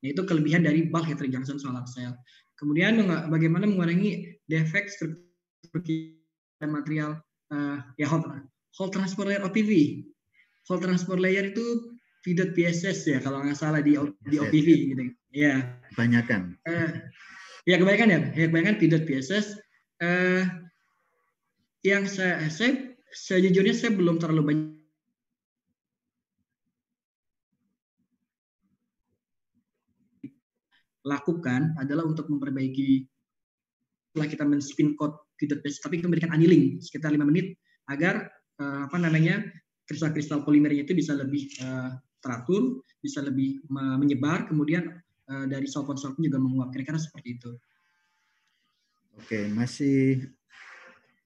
Nah, itu kelebihan dari bulk heter junction solar cell. Kemudian bagaimana mengurangi defek struktur material uh, ya hot hot transfer layer opv Hot transfer layer itu feeder PSS ya kalau nggak salah di di OPV gitu. Ya. Kebanyakan. Uh, ya kebanyakan ya, ya kebanyakan feeder PSS. Uh, yang saya, saya sejujurnya saya belum terlalu banyak lakukan adalah untuk memperbaiki setelah kita men-spin code Qt tapi kita memberikan annealing sekitar lima menit agar uh, apa namanya kristal-kristal polimernya itu bisa lebih uh, teratur, bisa lebih menyebar, kemudian uh, dari solvent solvent juga menguap. Kira-kira seperti itu. Oke, masih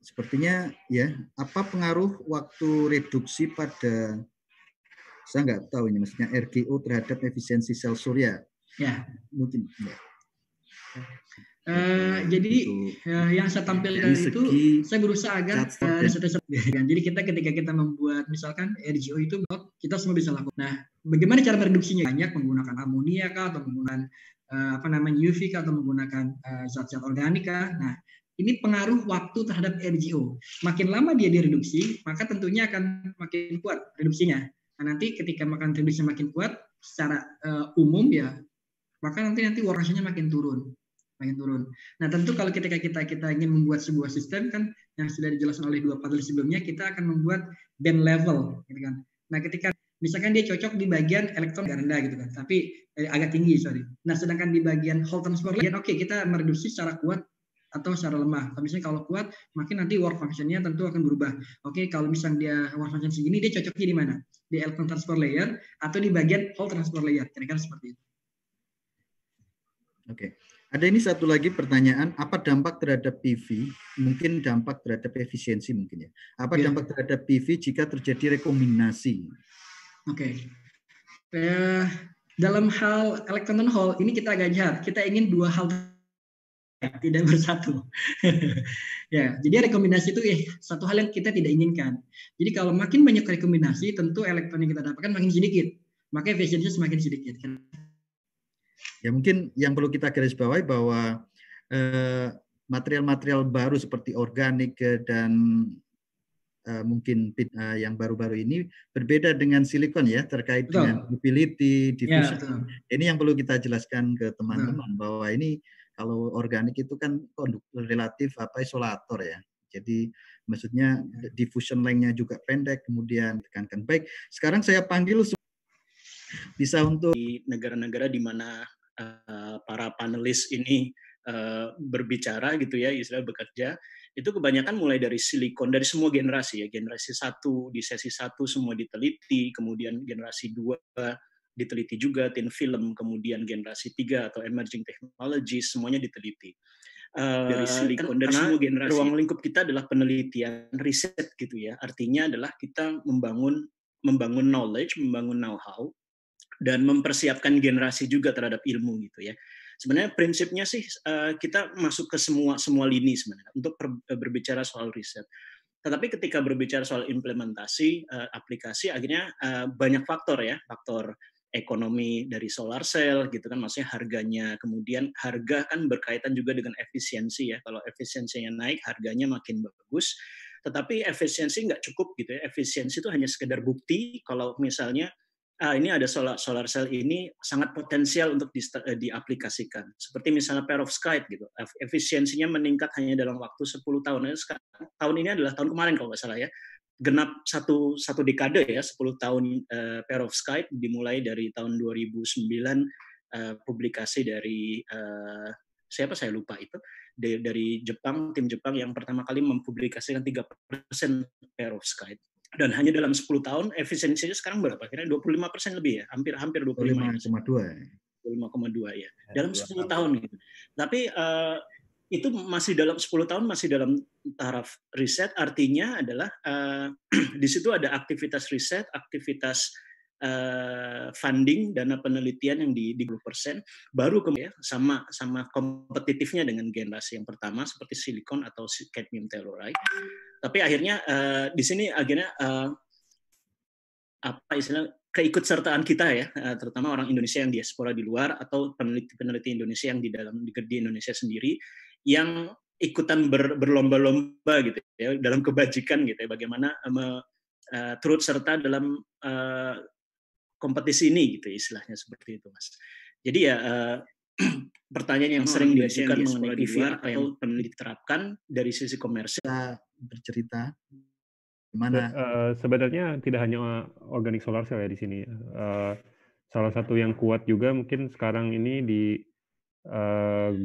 Sepertinya ya, apa pengaruh waktu reduksi pada saya nggak tahu ini maksudnya RGO terhadap efisiensi sel surya. Ya, mungkin. Ya. Uh, jadi uh, yang saya tampilkan dari itu saya berusaha agar uh, jadi kita ketika kita membuat misalkan RGO itu kita semua bisa lakukan. Nah, bagaimana cara mereduksinya? Banyak menggunakan amonia atau menggunakan uh, apa namanya UV atau menggunakan zat-zat uh, organik Nah, ini pengaruh waktu terhadap RGO. Makin lama dia direduksi, maka tentunya akan makin kuat reduksinya. Nah, nanti ketika makan reduksinya makin kuat secara uh, umum ya, maka nanti nanti warnanya makin turun makin turun. Nah tentu kalau ketika kita kita ingin membuat sebuah sistem kan yang sudah dijelaskan oleh dua panelis sebelumnya kita akan membuat band level gitu kan. Nah ketika misalkan dia cocok di bagian elektron yang rendah gitu kan, tapi eh, agak tinggi sorry. Nah sedangkan di bagian hole transport oke okay, kita mereduksi secara kuat atau secara lemah. Tapi misalnya kalau kuat, makin nanti work functionnya tentu akan berubah. Oke, kalau misalnya dia work function segini, dia cocoknya di mana? Di electron transfer layer atau di bagian whole transfer layer? Kira-kira seperti itu. Oke. Ada ini satu lagi pertanyaan, apa dampak terhadap PV? Mungkin dampak terhadap efisiensi mungkin ya. Apa yeah. dampak terhadap PV jika terjadi rekombinasi? Oke. Okay. Uh, eh, dalam hal electron hall ini kita agak jahat. Kita ingin dua hal Ya, tidak bersatu. ya, jadi rekomendasi itu eh, satu hal yang kita tidak inginkan. Jadi kalau makin banyak rekomendasi, tentu elektron yang kita dapatkan makin sedikit, maka efisiensinya semakin sedikit. Ya mungkin yang perlu kita garis bawahi bahwa eh, material-material eh, baru seperti organik eh, dan Uh, mungkin eh, yang baru-baru ini berbeda dengan silikon ya terkait betul. dengan mobility, ya, diffusion. Ya, ini yang perlu kita jelaskan ke teman-teman bahwa ini kalau organik itu kan relatif apa isolator ya. Jadi maksudnya diffusion length-nya juga pendek, kemudian tekankan. Baik, sekarang saya panggil bisa untuk di negara-negara di mana uh, para panelis ini uh, berbicara gitu ya, Israel bekerja, itu kebanyakan mulai dari silikon dari semua generasi ya, generasi satu di sesi satu semua diteliti, kemudian generasi dua diteliti juga, tin film, kemudian generasi tiga atau emerging technologies semuanya diteliti. Uh, dari silikon dari semua generasi. Ruang lingkup kita adalah penelitian, riset gitu ya. Artinya adalah kita membangun membangun knowledge, membangun know-how, dan mempersiapkan generasi juga terhadap ilmu gitu ya. Sebenarnya prinsipnya sih uh, kita masuk ke semua semua lini sebenarnya untuk per, eh, berbicara soal riset. Tetapi ketika berbicara soal implementasi uh, aplikasi akhirnya uh, banyak faktor ya, faktor ekonomi dari solar cell gitu kan maksudnya harganya kemudian harga kan berkaitan juga dengan efisiensi ya kalau efisiensinya naik harganya makin bagus tetapi efisiensi nggak cukup gitu ya efisiensi itu hanya sekedar bukti kalau misalnya ah, ini ada solar solar cell ini sangat potensial untuk di, diaplikasikan seperti misalnya perovskite gitu efisiensinya meningkat hanya dalam waktu 10 tahun nah, tahun ini adalah tahun kemarin kalau nggak salah ya genap satu satu dekade ya 10 tahun uh, pair of Skype dimulai dari tahun 2009 uh, eh, publikasi dari uh, siapa saya lupa itu dari, Jepang tim Jepang yang pertama kali mempublikasikan 3% pair of Skype dan hanya dalam 10 tahun efisiensinya sekarang berapa? Kira 25% lebih ya, hampir-hampir 25. 25,2 ya. 25,2 ya. Ya. ya. Dalam 10 tahun gitu. Tapi uh, itu masih dalam 10 tahun masih dalam taraf riset artinya adalah uh, di situ ada aktivitas riset aktivitas uh, funding dana penelitian yang di, di persen baru kemudian ya, sama sama kompetitifnya dengan generasi yang pertama seperti silikon atau cadmium telluride tapi akhirnya uh, di sini akhirnya uh, apa istilah keikutsertaan kita ya, terutama orang Indonesia yang diaspora di luar atau peneliti-peneliti Indonesia yang di dalam di Indonesia sendiri yang ikutan ber, berlomba-lomba gitu ya dalam kebajikan gitu ya bagaimana eh, me, uh, turut serta dalam uh, kompetisi ini gitu ya, istilahnya seperti itu mas jadi ya uh, pertanyaan yang hmm, sering diajukan mengenai PVR apa yang perlu diterapkan dari sisi komersial bercerita gimana uh, sebenarnya tidak hanya organik solar cell ya di sini uh, salah satu yang kuat juga mungkin sekarang ini di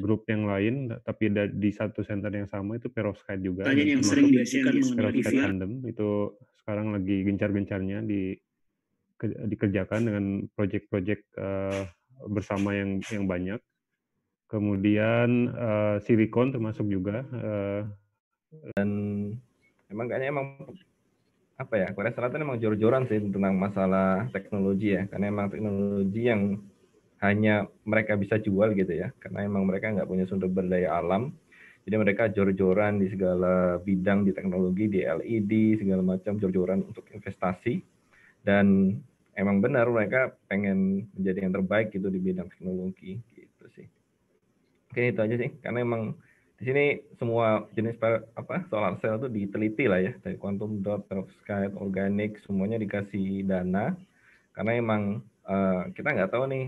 grup yang lain tapi ada di satu center yang sama itu perovskite juga. Tanya yang sering perovskite tandem itu sekarang lagi gencar-gencarnya di dikerjakan dengan proyek-proyek uh, bersama yang yang banyak. Kemudian uh, silikon termasuk juga uh, dan emang kayaknya emang apa ya Korea Selatan emang jor-joran sih tentang masalah teknologi ya karena emang teknologi yang hanya mereka bisa jual gitu ya karena emang mereka nggak punya sumber daya alam jadi mereka jor-joran di segala bidang di teknologi di LED segala macam jor-joran untuk investasi dan emang benar mereka pengen menjadi yang terbaik gitu di bidang teknologi gitu sih oke itu aja sih karena emang di sini semua jenis apa solar cell itu diteliti lah ya dari quantum dot perovskite organik semuanya dikasih dana karena emang uh, kita nggak tahu nih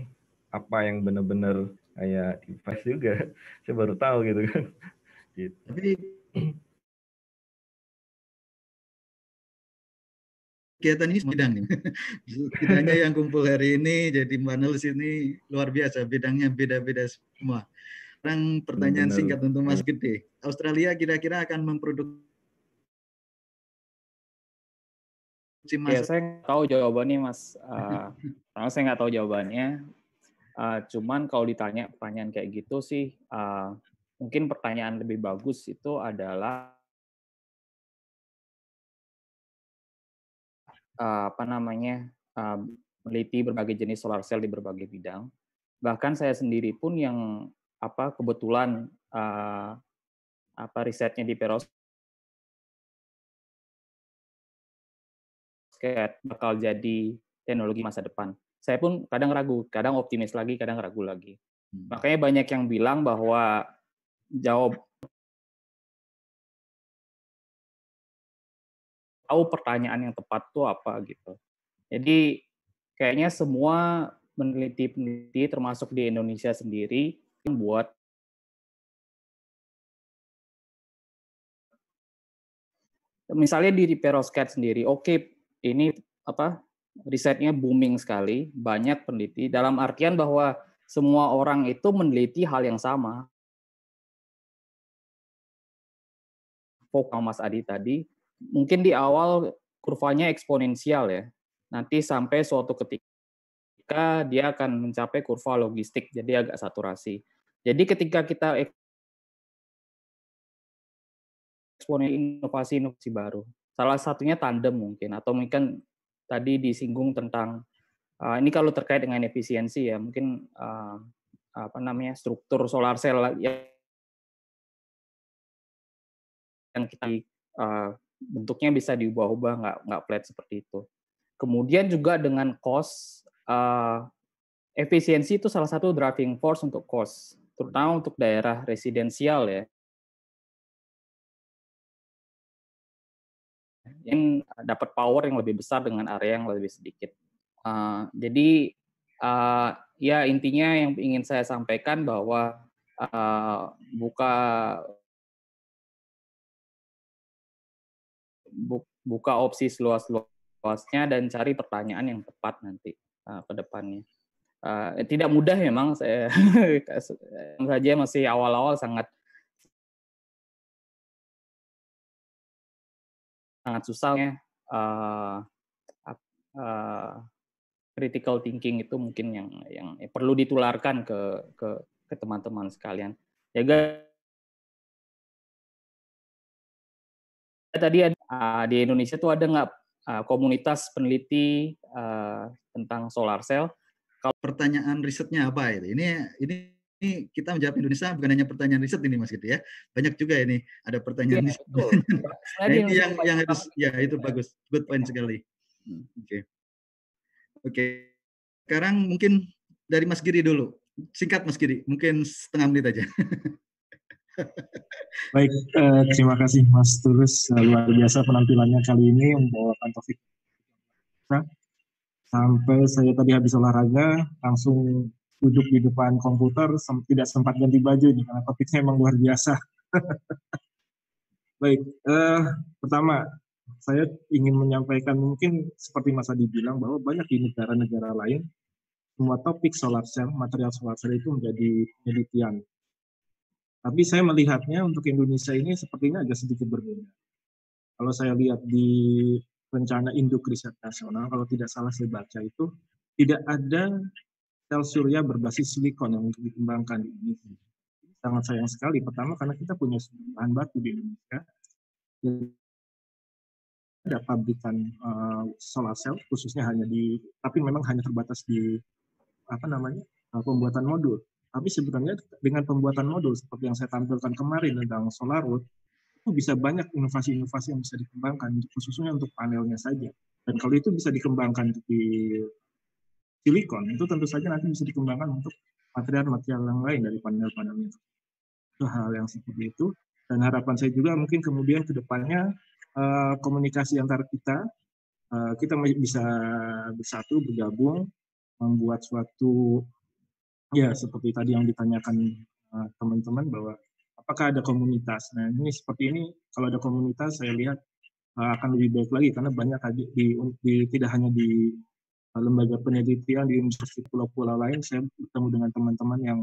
apa yang benar-benar kayak device juga saya baru tahu gitu kan gitu. tapi kegiatan ini bidang nih tidak yang kumpul hari ini jadi panelis ini luar biasa bidangnya beda-beda semua sekarang pertanyaan Benar. singkat untuk Mas Gede Australia kira-kira akan memproduksi Mas. Ya, saya tahu jawabannya, Mas. Uh, karena saya nggak tahu jawabannya. Uh, cuman kalau ditanya pertanyaan kayak gitu sih, uh, mungkin pertanyaan lebih bagus itu adalah uh, apa namanya uh, meliti berbagai jenis solar cell di berbagai bidang. Bahkan saya sendiri pun yang apa kebetulan uh, apa risetnya di Peros bakal jadi teknologi masa depan saya pun kadang ragu, kadang optimis lagi, kadang ragu lagi. Hmm. Makanya banyak yang bilang bahwa jawab tahu pertanyaan yang tepat tuh apa gitu. Jadi kayaknya semua peneliti-peneliti termasuk di Indonesia sendiri membuat, misalnya di Perosket sendiri, oke okay, ini apa risetnya booming sekali, banyak peneliti. Dalam artian bahwa semua orang itu meneliti hal yang sama. Vokal Mas Adi tadi, mungkin di awal kurvanya eksponensial ya. Nanti sampai suatu ketika dia akan mencapai kurva logistik, jadi agak saturasi. Jadi ketika kita eksponen inovasi-inovasi baru, salah satunya tandem mungkin, atau mungkin tadi disinggung tentang uh, ini kalau terkait dengan efisiensi ya mungkin uh, apa namanya struktur solar cell ya. yang kita uh, bentuknya bisa diubah-ubah nggak nggak flat seperti itu. Kemudian juga dengan cost uh, efisiensi itu salah satu driving force untuk cost terutama untuk daerah residensial ya yang dapat power yang lebih besar dengan area yang lebih sedikit. Uh, jadi uh, ya intinya yang ingin saya sampaikan bahwa uh, buka buka opsi seluas-luasnya dan cari pertanyaan yang tepat nanti uh, ke depannya. Uh, tidak mudah memang saya saja masih awal-awal sangat sangat susahnya uh, uh, critical thinking itu mungkin yang yang perlu ditularkan ke ke ke teman-teman sekalian. Ya guys tadi ada, uh, di Indonesia tuh ada nggak uh, komunitas peneliti uh, tentang solar cell? Kalau pertanyaan risetnya apa Ini ini ini kita menjawab Indonesia bukan hanya pertanyaan riset ini Mas gitu ya. Banyak juga ini ada pertanyaan ya, riset. nah, ini yang yang harus ya itu bagus. Good point sekali. Hmm, oke. Okay. Oke. Okay. Sekarang mungkin dari Mas Giri dulu. Singkat Mas Giri, mungkin setengah menit aja. Baik, eh, terima kasih Mas Tulus. Luar biasa penampilannya kali ini membawakan topik sampai saya tadi habis olahraga langsung duduk di depan komputer sem tidak sempat ganti baju nih karena topiknya memang luar biasa. Baik, eh, pertama saya ingin menyampaikan mungkin seperti Mas Adi bilang bahwa banyak di negara-negara lain semua topik solar cell, material solar cell itu menjadi penelitian. Tapi saya melihatnya untuk Indonesia ini sepertinya agak sedikit berbeda. Kalau saya lihat di rencana induk riset nasional, kalau tidak salah saya baca itu, tidak ada sel surya berbasis silikon yang untuk dikembangkan di Indonesia. Ini sangat sayang sekali. Pertama karena kita punya bahan baku di Indonesia. ada pabrikan eh, solar cell khususnya hanya di tapi memang hanya terbatas di apa namanya eh, pembuatan modul. Tapi sebenarnya dengan pembuatan modul seperti yang saya tampilkan kemarin tentang solar road itu bisa banyak inovasi-inovasi yang bisa dikembangkan khususnya untuk panelnya saja. Dan kalau itu bisa dikembangkan di silikon itu tentu saja nanti bisa dikembangkan untuk material-material yang lain dari panel-panel itu. Itu hal yang seperti itu. Dan harapan saya juga mungkin kemudian kedepannya eh, komunikasi antara kita, eh, kita bisa bersatu, bergabung, membuat suatu, ya seperti tadi yang ditanyakan eh, teman-teman bahwa apakah ada komunitas. Nah ini seperti ini, kalau ada komunitas saya lihat akan lebih baik lagi karena banyak tadi di, di tidak hanya di lembaga penelitian di universitas pulau-pulau lain, saya bertemu dengan teman-teman yang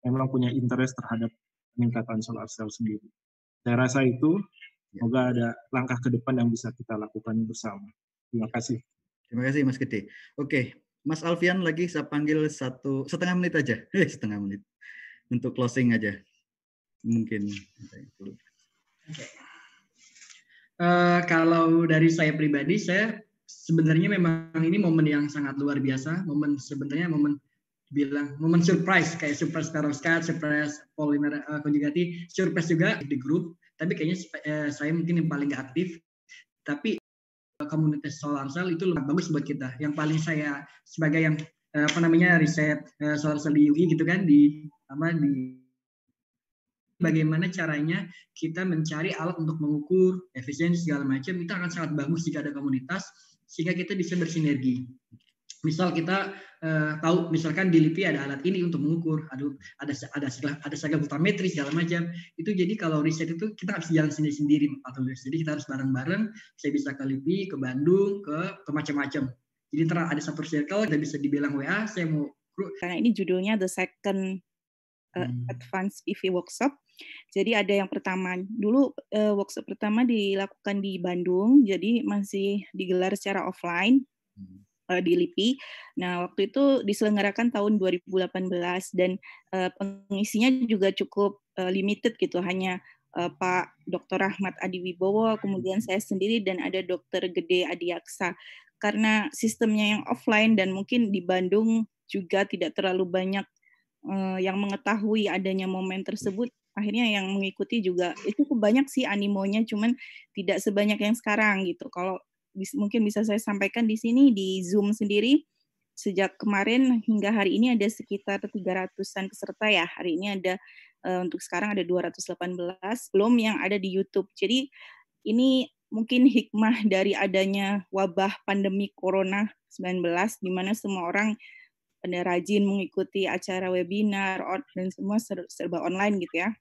memang punya interest terhadap peningkatan solar cell sendiri. Saya rasa itu, ya. semoga ada langkah ke depan yang bisa kita lakukan bersama. Terima kasih. Terima kasih Mas Gede. Oke, Mas Alfian lagi saya panggil satu setengah menit aja, eh, setengah menit untuk closing aja, mungkin. Uh, kalau dari saya pribadi, saya sebenarnya memang ini momen yang sangat luar biasa momen sebenarnya momen bilang momen surprise kayak surprise Taylor Scott, surprise Paulina uh, eh, Konjugati, surprise juga di grup. Tapi kayaknya uh, saya mungkin yang paling gak aktif. Tapi eh, komunitas komunitas cell itu lebih bagus buat kita. Yang paling saya sebagai yang uh, apa namanya riset uh, cell di UI gitu kan di apa di bagaimana caranya kita mencari alat untuk mengukur efisiensi segala macam Kita akan sangat bagus jika ada komunitas sehingga kita bisa bersinergi. Misal kita uh, tahu misalkan di LIPI ada alat ini untuk mengukur, ada ada ada ada segala voltammetri segala macam. Itu jadi kalau riset itu kita harus jalan sendiri-sendiri atau jadi kita harus bareng-bareng. Saya bisa ke LIPI, ke Bandung, ke, ke macam-macam. Jadi ada satu circle kita bisa dibilang WA, saya mau karena ini judulnya The Second uh, advance PV workshop. Jadi ada yang pertama, dulu uh, workshop pertama dilakukan di Bandung, jadi masih digelar secara offline uh, di LIPI. Nah, waktu itu diselenggarakan tahun 2018 dan uh, pengisinya juga cukup uh, limited gitu, hanya uh, Pak Dr. Rahmat Adi Wibowo, kemudian saya sendiri dan ada Dr. Gede Adiaksa. Karena sistemnya yang offline dan mungkin di Bandung juga tidak terlalu banyak Eh, yang mengetahui adanya momen tersebut iya. akhirnya yang mengikuti juga itu banyak sih animonya cuman tidak sebanyak yang sekarang gitu kalau bis, mungkin bisa saya sampaikan di sini di zoom sendiri sejak kemarin hingga hari ini ada sekitar 300-an peserta ya hari ini ada uh, untuk sekarang ada 218 belum yang ada di YouTube jadi ini mungkin hikmah dari adanya wabah pandemi corona 19 di mana semua orang pada rajin mengikuti acara webinar dan semua serba online gitu ya.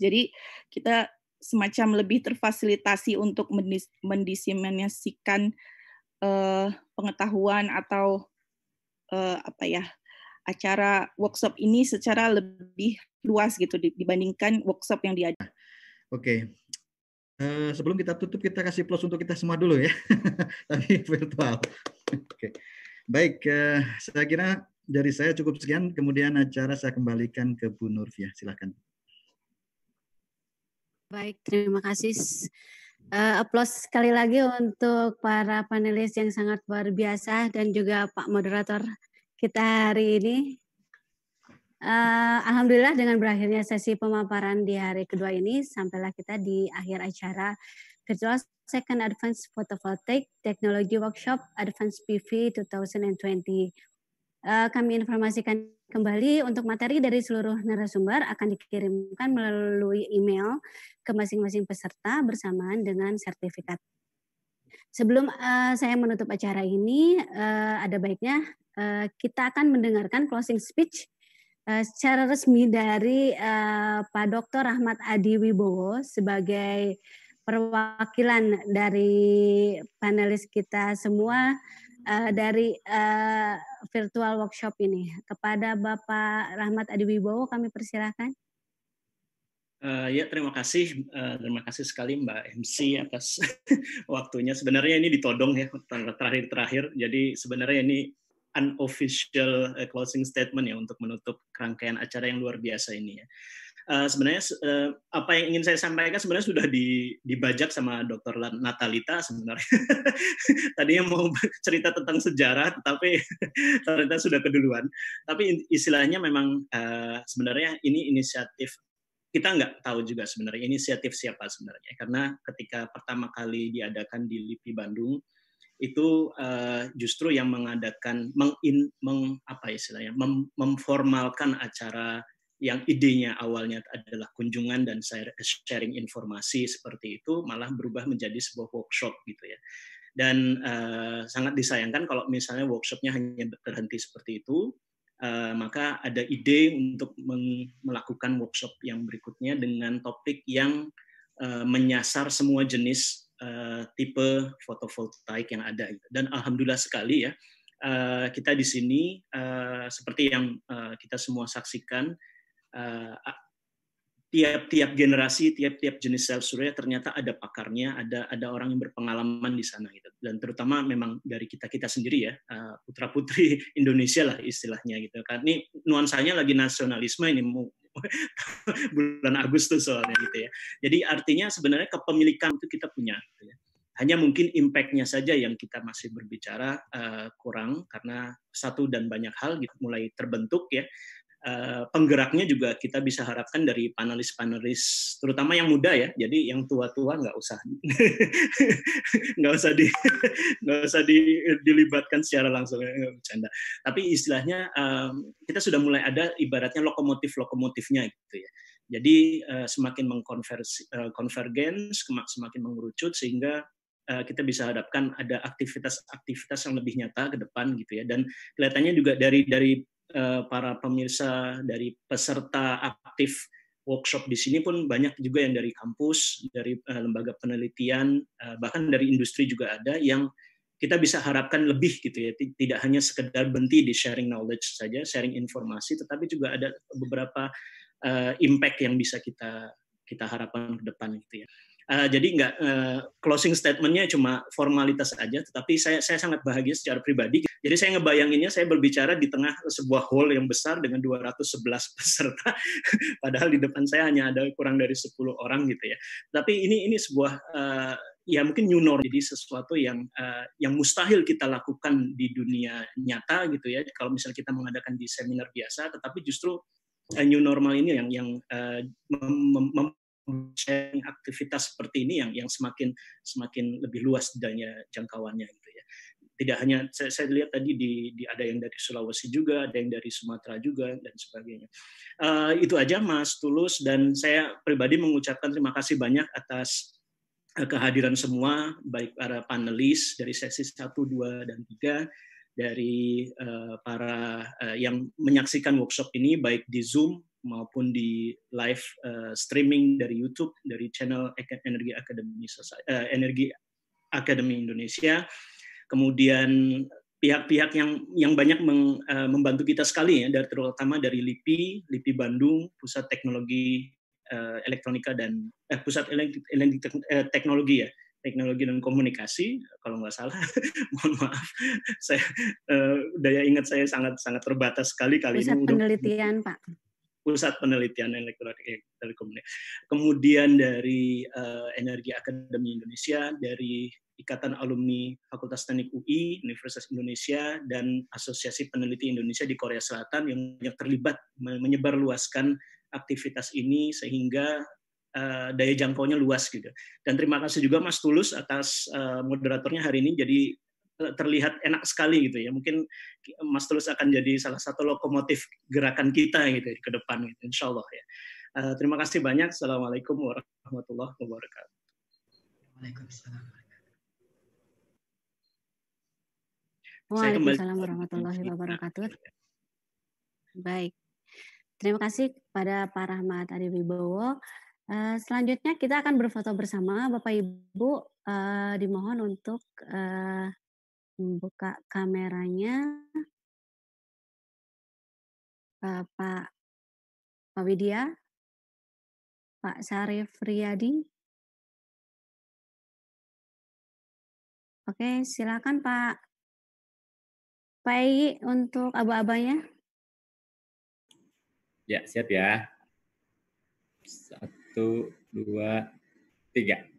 Jadi kita semacam lebih terfasilitasi untuk mendis mendiseminasikan uh, eh, pengetahuan atau uh, apa ya acara workshop ini secara lebih luas gitu dibandingkan workshop yang diadakan. Oke, uh, sebelum kita tutup kita kasih plus untuk kita semua dulu ya, tapi virtual. Oke. Okay. Baik, eh, saya kira dari saya cukup sekian. Kemudian acara saya kembalikan ke Bu Nurfiah. Silakan. Baik, terima kasih. Uh, aplaus sekali lagi untuk para panelis yang sangat luar biasa dan juga Pak Moderator kita hari ini. Uh, Alhamdulillah dengan berakhirnya sesi pemaparan di hari kedua ini, sampailah kita di akhir acara Ketua Second Advanced Photovoltaic Technology Workshop Advanced PV 2020. Uh, eh, kami informasikan kembali untuk materi dari seluruh narasumber akan dikirimkan melalui email ke masing-masing peserta bersamaan dengan sertifikat. Sebelum uh, saya menutup acara ini, uh, ada baiknya uh, kita akan mendengarkan closing speech uh, secara resmi dari uh, Pak Dr. Rahmat Adi Wibowo sebagai perwakilan dari panelis kita semua uh, dari uh, virtual workshop ini. Kepada Bapak Rahmat Adiwibowo kami persilahkan. Uh, ya terima kasih, uh, terima kasih sekali Mbak MC atas waktunya. Sebenarnya ini ditodong ya terakhir-terakhir. Jadi sebenarnya ini unofficial closing statement ya untuk menutup rangkaian acara yang luar biasa ini ya. Eh, sebenarnya uh, apa yang ingin saya sampaikan sebenarnya sudah di, dibajak sama Dr. Natalita sebenarnya. Tadinya mau cerita tentang sejarah, tapi ternyata sudah keduluan. Tapi istilahnya memang uh, sebenarnya ini inisiatif kita nggak tahu juga sebenarnya inisiatif siapa sebenarnya karena ketika pertama kali diadakan di LIPI Bandung itu justru yang mengadakan mengin meng apa istilahnya mem, memformalkan acara yang idenya awalnya adalah kunjungan dan sharing informasi seperti itu malah berubah menjadi sebuah workshop gitu ya. Dan uh, sangat disayangkan kalau misalnya workshopnya hanya berhenti seperti itu, uh, maka ada ide untuk melakukan workshop yang berikutnya dengan topik yang uh, menyasar semua jenis uh, tipe fotovoltaik yang ada. Gitu. Dan alhamdulillah sekali ya, uh, kita di sini uh, seperti yang uh, kita semua saksikan Eh, tiap-tiap uh, generasi, tiap-tiap jenis sel surya ternyata ada pakarnya, ada ada orang yang berpengalaman di sana gitu. Dan terutama memang dari kita kita sendiri ya, uh, putra putri Indonesia lah istilahnya gitu. Kan ini nuansanya lagi nasionalisme ini bulan Agustus soalnya gitu ya. Jadi artinya sebenarnya kepemilikan itu kita punya. Gitu ya. Hanya mungkin impactnya saja yang kita masih berbicara uh, kurang karena satu dan banyak hal gitu, mulai terbentuk ya. Eh, penggeraknya juga kita bisa harapkan dari panelis-panelis terutama yang muda ya jadi yang tua-tua nggak usah nggak usah di nggak usah di, dilibatkan secara langsung eh, bercanda tapi istilahnya kita sudah mulai ada ibaratnya lokomotif lokomotifnya gitu ya jadi eh, semakin mengkonversi uh, konvergens semakin mengerucut sehingga kita bisa hadapkan ada aktivitas-aktivitas yang lebih nyata ke depan gitu ya dan kelihatannya juga dari dari Eh, para pemirsa dari peserta aktif workshop di sini pun banyak juga yang dari kampus, dari eh, lembaga penelitian, eh, bahkan dari industri juga ada yang kita bisa harapkan lebih gitu ya, tidak hanya sekedar berhenti di sharing knowledge saja, sharing informasi, tetapi juga ada beberapa impact yang bisa kita kita harapkan ke depan gitu ya. Uh, jadi nggak uh, closing statementnya cuma formalitas aja, tetapi saya saya sangat bahagia secara pribadi. Jadi saya ngebayanginnya saya berbicara di tengah sebuah hall yang besar dengan 211 peserta, padahal di depan saya hanya ada kurang dari 10 orang gitu ya. Tapi ini ini sebuah uh, ya mungkin new norm jadi sesuatu yang uh, yang mustahil kita lakukan di dunia nyata gitu ya. Kalau misalnya kita mengadakan di seminar biasa, tetapi justru uh, new normal ini yang yang uh, mem mem sharing aktivitas seperti ini yang yang semakin semakin lebih luas danya jangkauannya gitu ya. Tidak hanya saya, saya lihat tadi di, di ada yang dari Sulawesi juga, ada yang dari Sumatera juga dan sebagainya. Uh, itu aja Mas Tulus dan saya pribadi mengucapkan terima kasih banyak atas eh, kehadiran semua baik para panelis dari sesi 1, 2 dan 3 dari uh, para uh, yang menyaksikan workshop ini baik di Zoom maupun di live uh, streaming dari YouTube dari channel Energi Akademi uh, Energi Akademi Indonesia. Kemudian pihak-pihak yang yang banyak meng, uh, membantu kita sekali ya, dari terutama dari LIPI, LIPI Bandung, Pusat Teknologi uh, Elektronika dan eh, Pusat Elektronik eh, Teknologi ya teknologi dan komunikasi kalau nggak salah mohon maaf saya uh, daya ingat saya sangat sangat terbatas sekali kali Pusat ini penelitian udah, pak pusat penelitian elektronik eh, telekomunikasi. Kemudian dari uh, Energi Akademi Indonesia, dari Ikatan Alumni Fakultas Teknik UI, Universitas Indonesia, dan Asosiasi Peneliti Indonesia di Korea Selatan yang terlibat menyebarluaskan aktivitas ini sehingga uh, daya jangkaunya luas gitu. Dan terima kasih juga Mas Tulus atas uh, moderatornya hari ini. Jadi terlihat enak sekali gitu ya. Mungkin Mas Tulus akan jadi salah satu lokomotif gerakan kita gitu ya, ke depan gitu, insya Allah ya. Uh, terima kasih banyak. Assalamualaikum warahmatullahi wabarakatuh. Waalaikumsalam. warahmatullahi wabarakatuh. Baik. Terima kasih kepada Pak Rahmat Adi Wibowo. Eh, selanjutnya kita akan berfoto bersama Bapak Ibu. Eh, dimohon untuk membuka kameranya. Bapak eh, Pak Pak Widya, Pak Sarif Riyadi. Oke, silakan Pak. Pak Egi untuk aba-abanya. Ya, siap ya. Satu, dua, tiga.